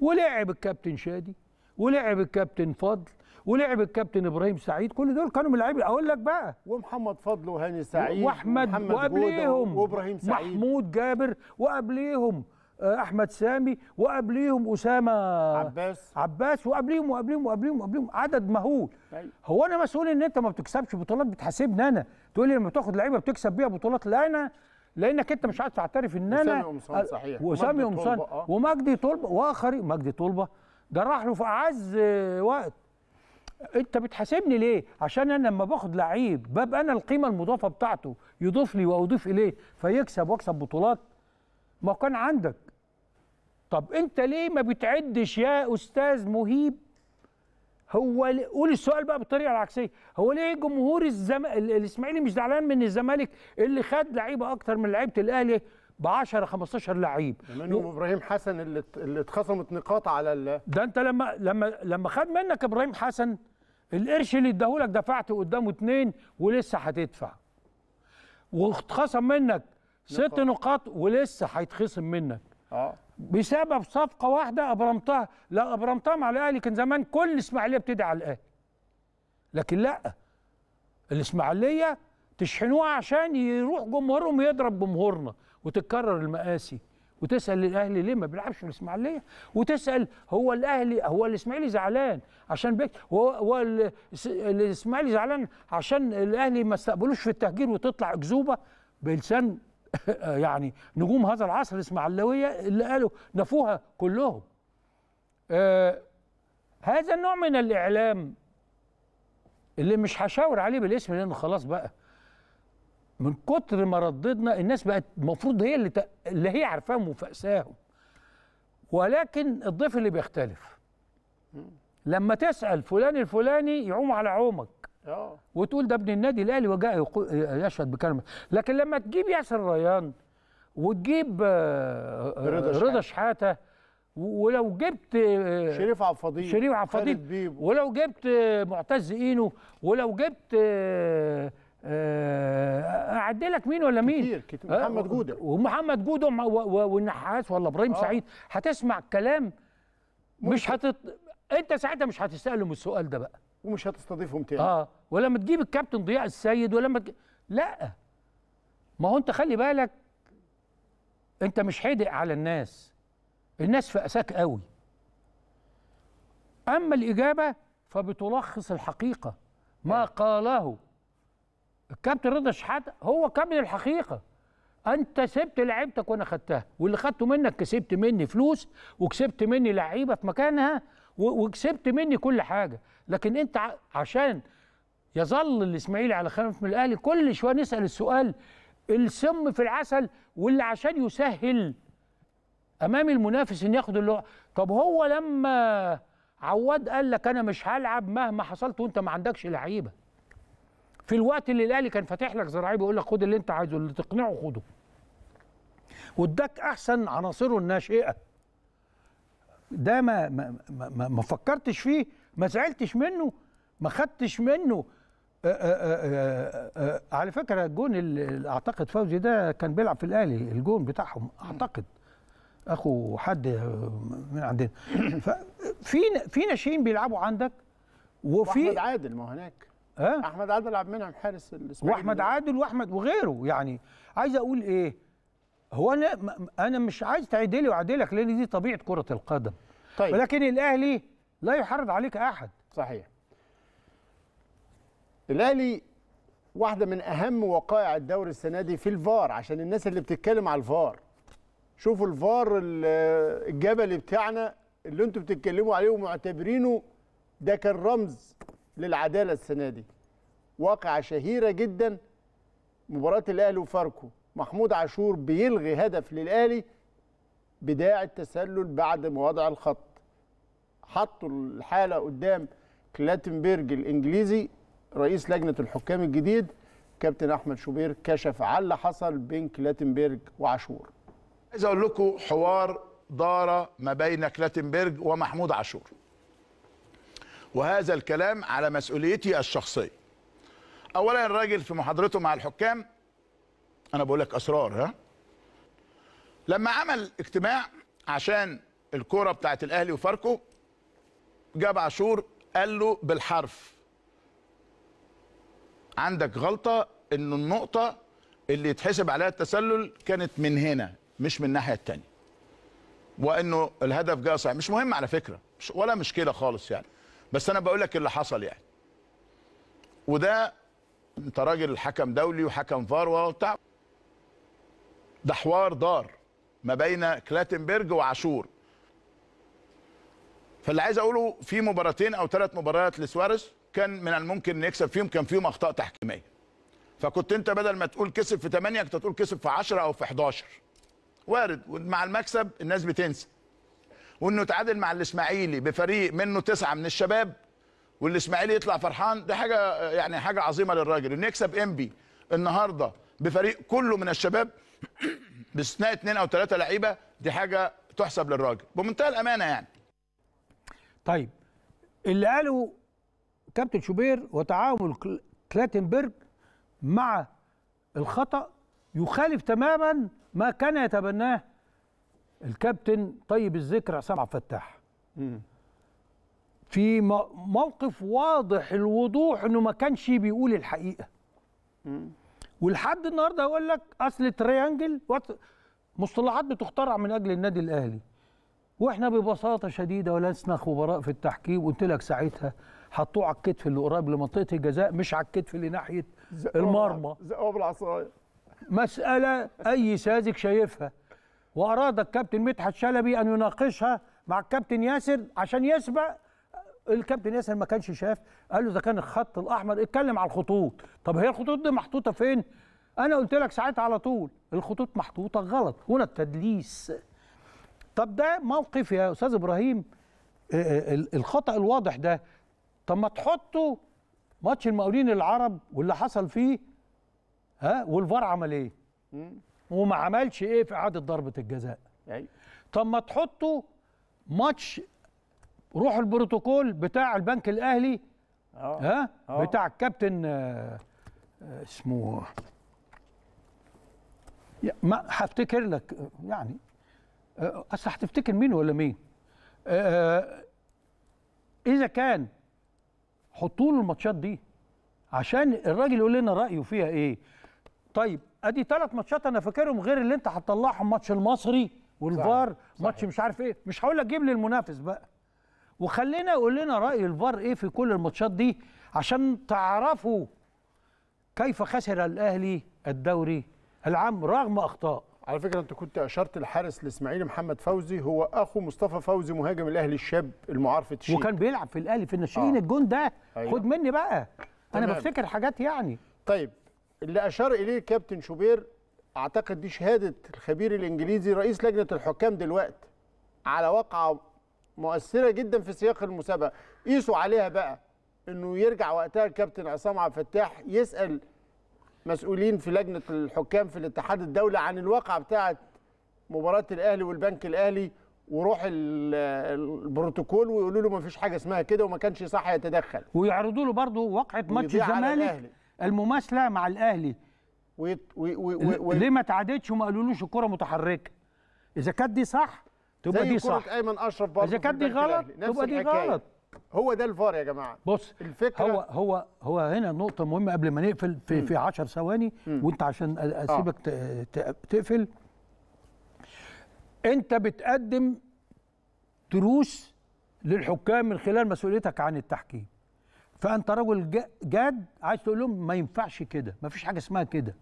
ولعب الكابتن شادي ولعب الكابتن فضل ولعب الكابتن ابراهيم سعيد كل دول كانوا من لعيبه اقول لك بقى ومحمد فضل وهاني سعيد واحمد وقبليهم وابراهيم سعيد محمود جابر وقبليهم احمد سامي وقبليهم اسامه عباس عباس وقبليهم وقبليهم وقبليهم وقبليهم عدد مهول طيب. هو انا مسؤول ان انت ما بتكسبش بطولات بتحاسبني انا تقول لي لما تاخد لعيبه بتكسب بيها بطولات لا انا لانك انت مش عايز تعترف ان انا وسامي صحيح وسامي آه. ومجدي طلبه واخرين مجدي طلبه ده راح له في اعز وقت انت بتحاسبني ليه عشان انا لما باخد لعيب ببقى انا القيمه المضافه بتاعته يضيف لي واضيف اليه فيكسب واكسب بطولات ما كان عندك طب انت ليه ما بتعدش يا استاذ مهيب هو قول السؤال بقى بالطريقه العكسيه هو ليه جمهور الزم... الاسماعيلي مش زعلان من الزمالك اللي خد لعيبه اكتر من لعيبه الاهلي ب 10 15 لعيب منهم و... ابراهيم حسن اللي اللي اتخصمت نقاط على ال... ده انت لما لما لما خد منك ابراهيم حسن القرش اللي اداهولك دفعت قدامه اتنين ولسه هتدفع واتخصم منك ست نقاط, نقاط ولسه هيتخصم منك اه بسبب صفقه واحده ابرمتها لا ابرمتها مع الاهلي كان زمان كل اسماعيليه بتدعي على الاهلي لكن لا الاسماعيليه تشحنوها عشان يروح جمهورهم يضرب جمهورنا وتتكرر المآسي وتسأل الأهلي ليه ما بيلعبش الإسماعيلية وتسأل هو الأهلي هو الإسماعيلي زعلان عشان بيك هو, هو الإسماعيلي زعلان عشان الأهلي ما استقبلوش في التهجير وتطلع أكذوبة بلسان يعني نجوم هذا العصر الاسماعيلاويه اللي قالوا نفوها كلهم آه هذا النوع من الاعلام اللي مش هشاور عليه بالاسم لأنه خلاص بقى من كتر ما رددنا الناس بقت المفروض هي اللي ت... اللي هي عارفاهم وفقساهم ولكن الضيف اللي بيختلف لما تسال فلان الفلاني يعوم على عومك اه وتقول ده ابن النادي الاهلي وجاء يشهد بكلمه لكن لما تجيب ياسر ريان وتجيب آه، رضا شحاته ولو جبت آه، شريف عبد الفضيل شريف عبد الفضيل ولو جبت آه، معتز اينو ولو جبت اعدلك مين ولا مين كتير كتير محمد جوده ومحمد جوده والنحاس ولا ابراهيم آه. سعيد هتسمع كلام مش هتط... انت ساعتها مش هتسالهم السؤال ده بقى ومش هتستضيفهم تاني اه ولما تجيب الكابتن ضياء السيد ولما تجيب... لا ما هو انت خلي بالك انت مش حدق على الناس الناس اساك قوي أما الإجابة فبتلخص الحقيقة ما آه. قاله الكابتن رضا شحاتة هو كابتن الحقيقة أنت سبت لعيبتك وأنا خدتها واللي خدته منك كسبت مني فلوس وكسبت مني لعيبة في مكانها وكسبت مني كل حاجه لكن انت عشان يظل الاسماعيلي على خلاف من الاهلي كل شويه نسال السؤال السم في العسل واللي عشان يسهل امام المنافس ان ياخد اللقب طب هو لما عواد قال لك انا مش هلعب مهما حصلت وانت ما عندكش لعيبه في الوقت اللي الاهلي كان فاتح لك زراعي بيقول لك خد اللي انت عايزه اللي تقنعه خده واداك احسن عناصره الناشئه ده ما ما, ما ما فكرتش فيه ما زعلتش منه ما خدتش منه آآ آآ آآ على فكره الجون اللي اعتقد فوزي ده كان بيلعب في الاهلي الجون بتاعهم اعتقد اخو حد من عندنا ففي في ناشئين بيلعبوا عندك وفي احمد عادل ما هناك أه؟ احمد عادل لعب منهم حارس الاسماعيلي واحمد عادل واحمد وغيره يعني عايز اقول ايه هو انا انا مش عايز تعدلي واعدلك لان دي طبيعه كره القدم طيب ولكن الاهلي لا يحرض عليك احد صحيح الاهلي واحده من اهم وقائع الدوري السنه دي في الفار عشان الناس اللي بتتكلم على الفار شوفوا الفار الجبلي بتاعنا اللي انتوا بتتكلموا عليه ومعتبرينه ده كان رمز للعداله السنه دي واقعه شهيره جدا مباراه الاهلي وفاركو محمود عاشور بيلغي هدف للاهلي بداع التسلل بعد ما وضع الخط حطوا الحاله قدام كلاتنبرج الانجليزي رئيس لجنه الحكام الجديد كابتن احمد شوبير كشف على اللي حصل بين كلاتنبرج وعاشور عايز اقول لكم حوار دار ما بين كلاتنبرج ومحمود عاشور وهذا الكلام على مسؤوليتي الشخصيه اولا الراجل في محاضرته مع الحكام انا بقول لك اسرار ها لما عمل اجتماع عشان الكوره بتاعت الاهلي وفاركو جاب عاشور قال له بالحرف عندك غلطه ان النقطه اللي يتحسب عليها التسلل كانت من هنا مش من الناحيه الثانيه وانه الهدف جه صحيح مش مهم على فكره مش ولا مشكله خالص يعني بس انا بقول لك اللي حصل يعني وده انت راجل حكم دولي وحكم فار وبتاع ده حوار دار ما بين كلاتنبرج وعاشور فاللي عايز اقوله في مباراتين او ثلاث مباريات لسواريز كان من الممكن نكسب فيهم كان فيهم اخطاء تحكيميه فكنت انت بدل ما تقول كسب في 8 كنت تقول كسب في 10 او في 11 وارد ومع المكسب الناس بتنسى وانه تعادل مع الاسماعيلي بفريق منه تسعه من الشباب والاسماعيلي يطلع فرحان ده حاجه يعني حاجه عظيمه للراجل انه يكسب انبي النهارده بفريق كله من الشباب باستثناء اثنين او ثلاثه لعيبه دي حاجه تحسب للراجل بمنتهى الامانه يعني طيب اللي قاله كابتن شوبير وتعامل كلاتنبرج مع الخطا يخالف تماما ما كان يتبناه الكابتن طيب الذكر عصام عبد الفتاح في موقف واضح الوضوح انه ما كانش بيقول الحقيقه ولحد النهارده هيقول لك اصل تريانجل مصطلحات بتخترع من اجل النادي الاهلي واحنا ببساطه شديده ولسنا خبراء في التحكيم قلت لك ساعتها حطوه على الكتف اللي قريب لمنطقه الجزاء مش على الكتف اللي ناحيه المرمى زقوه بالعصايه مساله اي ساذج شايفها واراد الكابتن مدحت شلبي ان يناقشها مع الكابتن ياسر عشان يسبق الكابتن ياسر ما كانش شاف قال له اذا كان الخط الاحمر اتكلم على الخطوط طب هي الخطوط دي محطوطه فين انا قلت لك ساعتها على طول الخطوط محطوطه غلط هنا التدليس طب ده موقف يا استاذ ابراهيم آه، آه، الخطا الواضح ده طب ما تحطه ماتش المقاولين العرب واللي حصل فيه ها والفار عمل ايه وما عملش ايه في اعاده ضربه الجزاء طب ما تحطه ماتش روحوا البروتوكول بتاع البنك الاهلي أوه. ها أوه. بتاع الكابتن آه, آه، اسمه ما هفتكر لك يعني آه، اصل هتفتكر مين ولا مين آه, آه، اذا كان حطوا له الماتشات دي عشان الراجل يقول لنا رايه فيها ايه طيب ادي ثلاث ماتشات انا فاكرهم غير اللي انت هتطلعهم ماتش المصري والفار ماتش مش عارف ايه مش هقول لك جيب لي المنافس بقى وخلينا يقول لنا راي الفار ايه في كل الماتشات دي عشان تعرفوا كيف خسر الاهلي الدوري العام رغم اخطاء على فكره انت كنت اشرت الحارس الاسماعيلي محمد فوزي هو اخو مصطفى فوزي مهاجم الاهلي الشاب المعارف التشيك. وكان بيلعب في الاهلي في الناشئين آه. الجون ده أيوة. خد مني بقى انا تمام. بفتكر حاجات يعني طيب اللي اشار اليه كابتن شوبير اعتقد دي شهاده الخبير الانجليزي رئيس لجنه الحكام دلوقتي على واقعه مؤثره جدا في سياق المسابقه قيسوا عليها بقى انه يرجع وقتها الكابتن عصام عبد الفتاح يسال مسؤولين في لجنه الحكام في الاتحاد الدولي عن الواقعه بتاعه مباراه الاهلي والبنك الاهلي وروح البروتوكول ويقولوا له ما فيش حاجه اسمها كده وما كانش صح يتدخل ويعرضوا له برضه واقعه ماتش الزمالك المماثله مع الاهلي ويت... وي... وي... وي... ليه ما تعادتش وما قالولوش الكره متحركه اذا كانت دي صح تبقى دي صح ايمن اشرف برضه اذا كانت دي غلط تبقى دي غلط هو ده الفار يا جماعه بص الفكره هو هو هو هنا نقطه مهمه قبل ما نقفل في م. في 10 ثواني وانت عشان اسيبك آه. تقفل انت بتقدم دروس للحكام من خلال مسؤوليتك عن التحكيم فانت رجل جاد عايز تقول لهم ما ينفعش كده ما فيش حاجه اسمها كده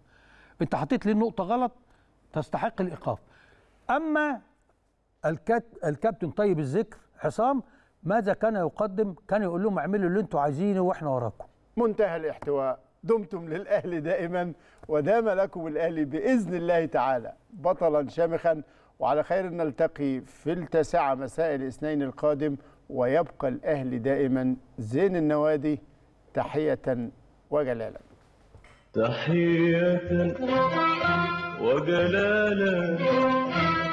انت حطيت لي النقطه غلط تستحق الايقاف اما الكابتن طيب الذكر حسام ماذا كان يقدم؟ كان يقول لهم اعملوا اللي انتم عايزينه واحنا وراكم. منتهى الاحتواء، دمتم للاهلي دائما ودام لكم الاهلي باذن الله تعالى بطلا شامخا وعلى خير نلتقي في التاسعه مساء الاثنين القادم ويبقى الاهلي دائما زين النوادي تحيه وجلالا. تحيه وجلالا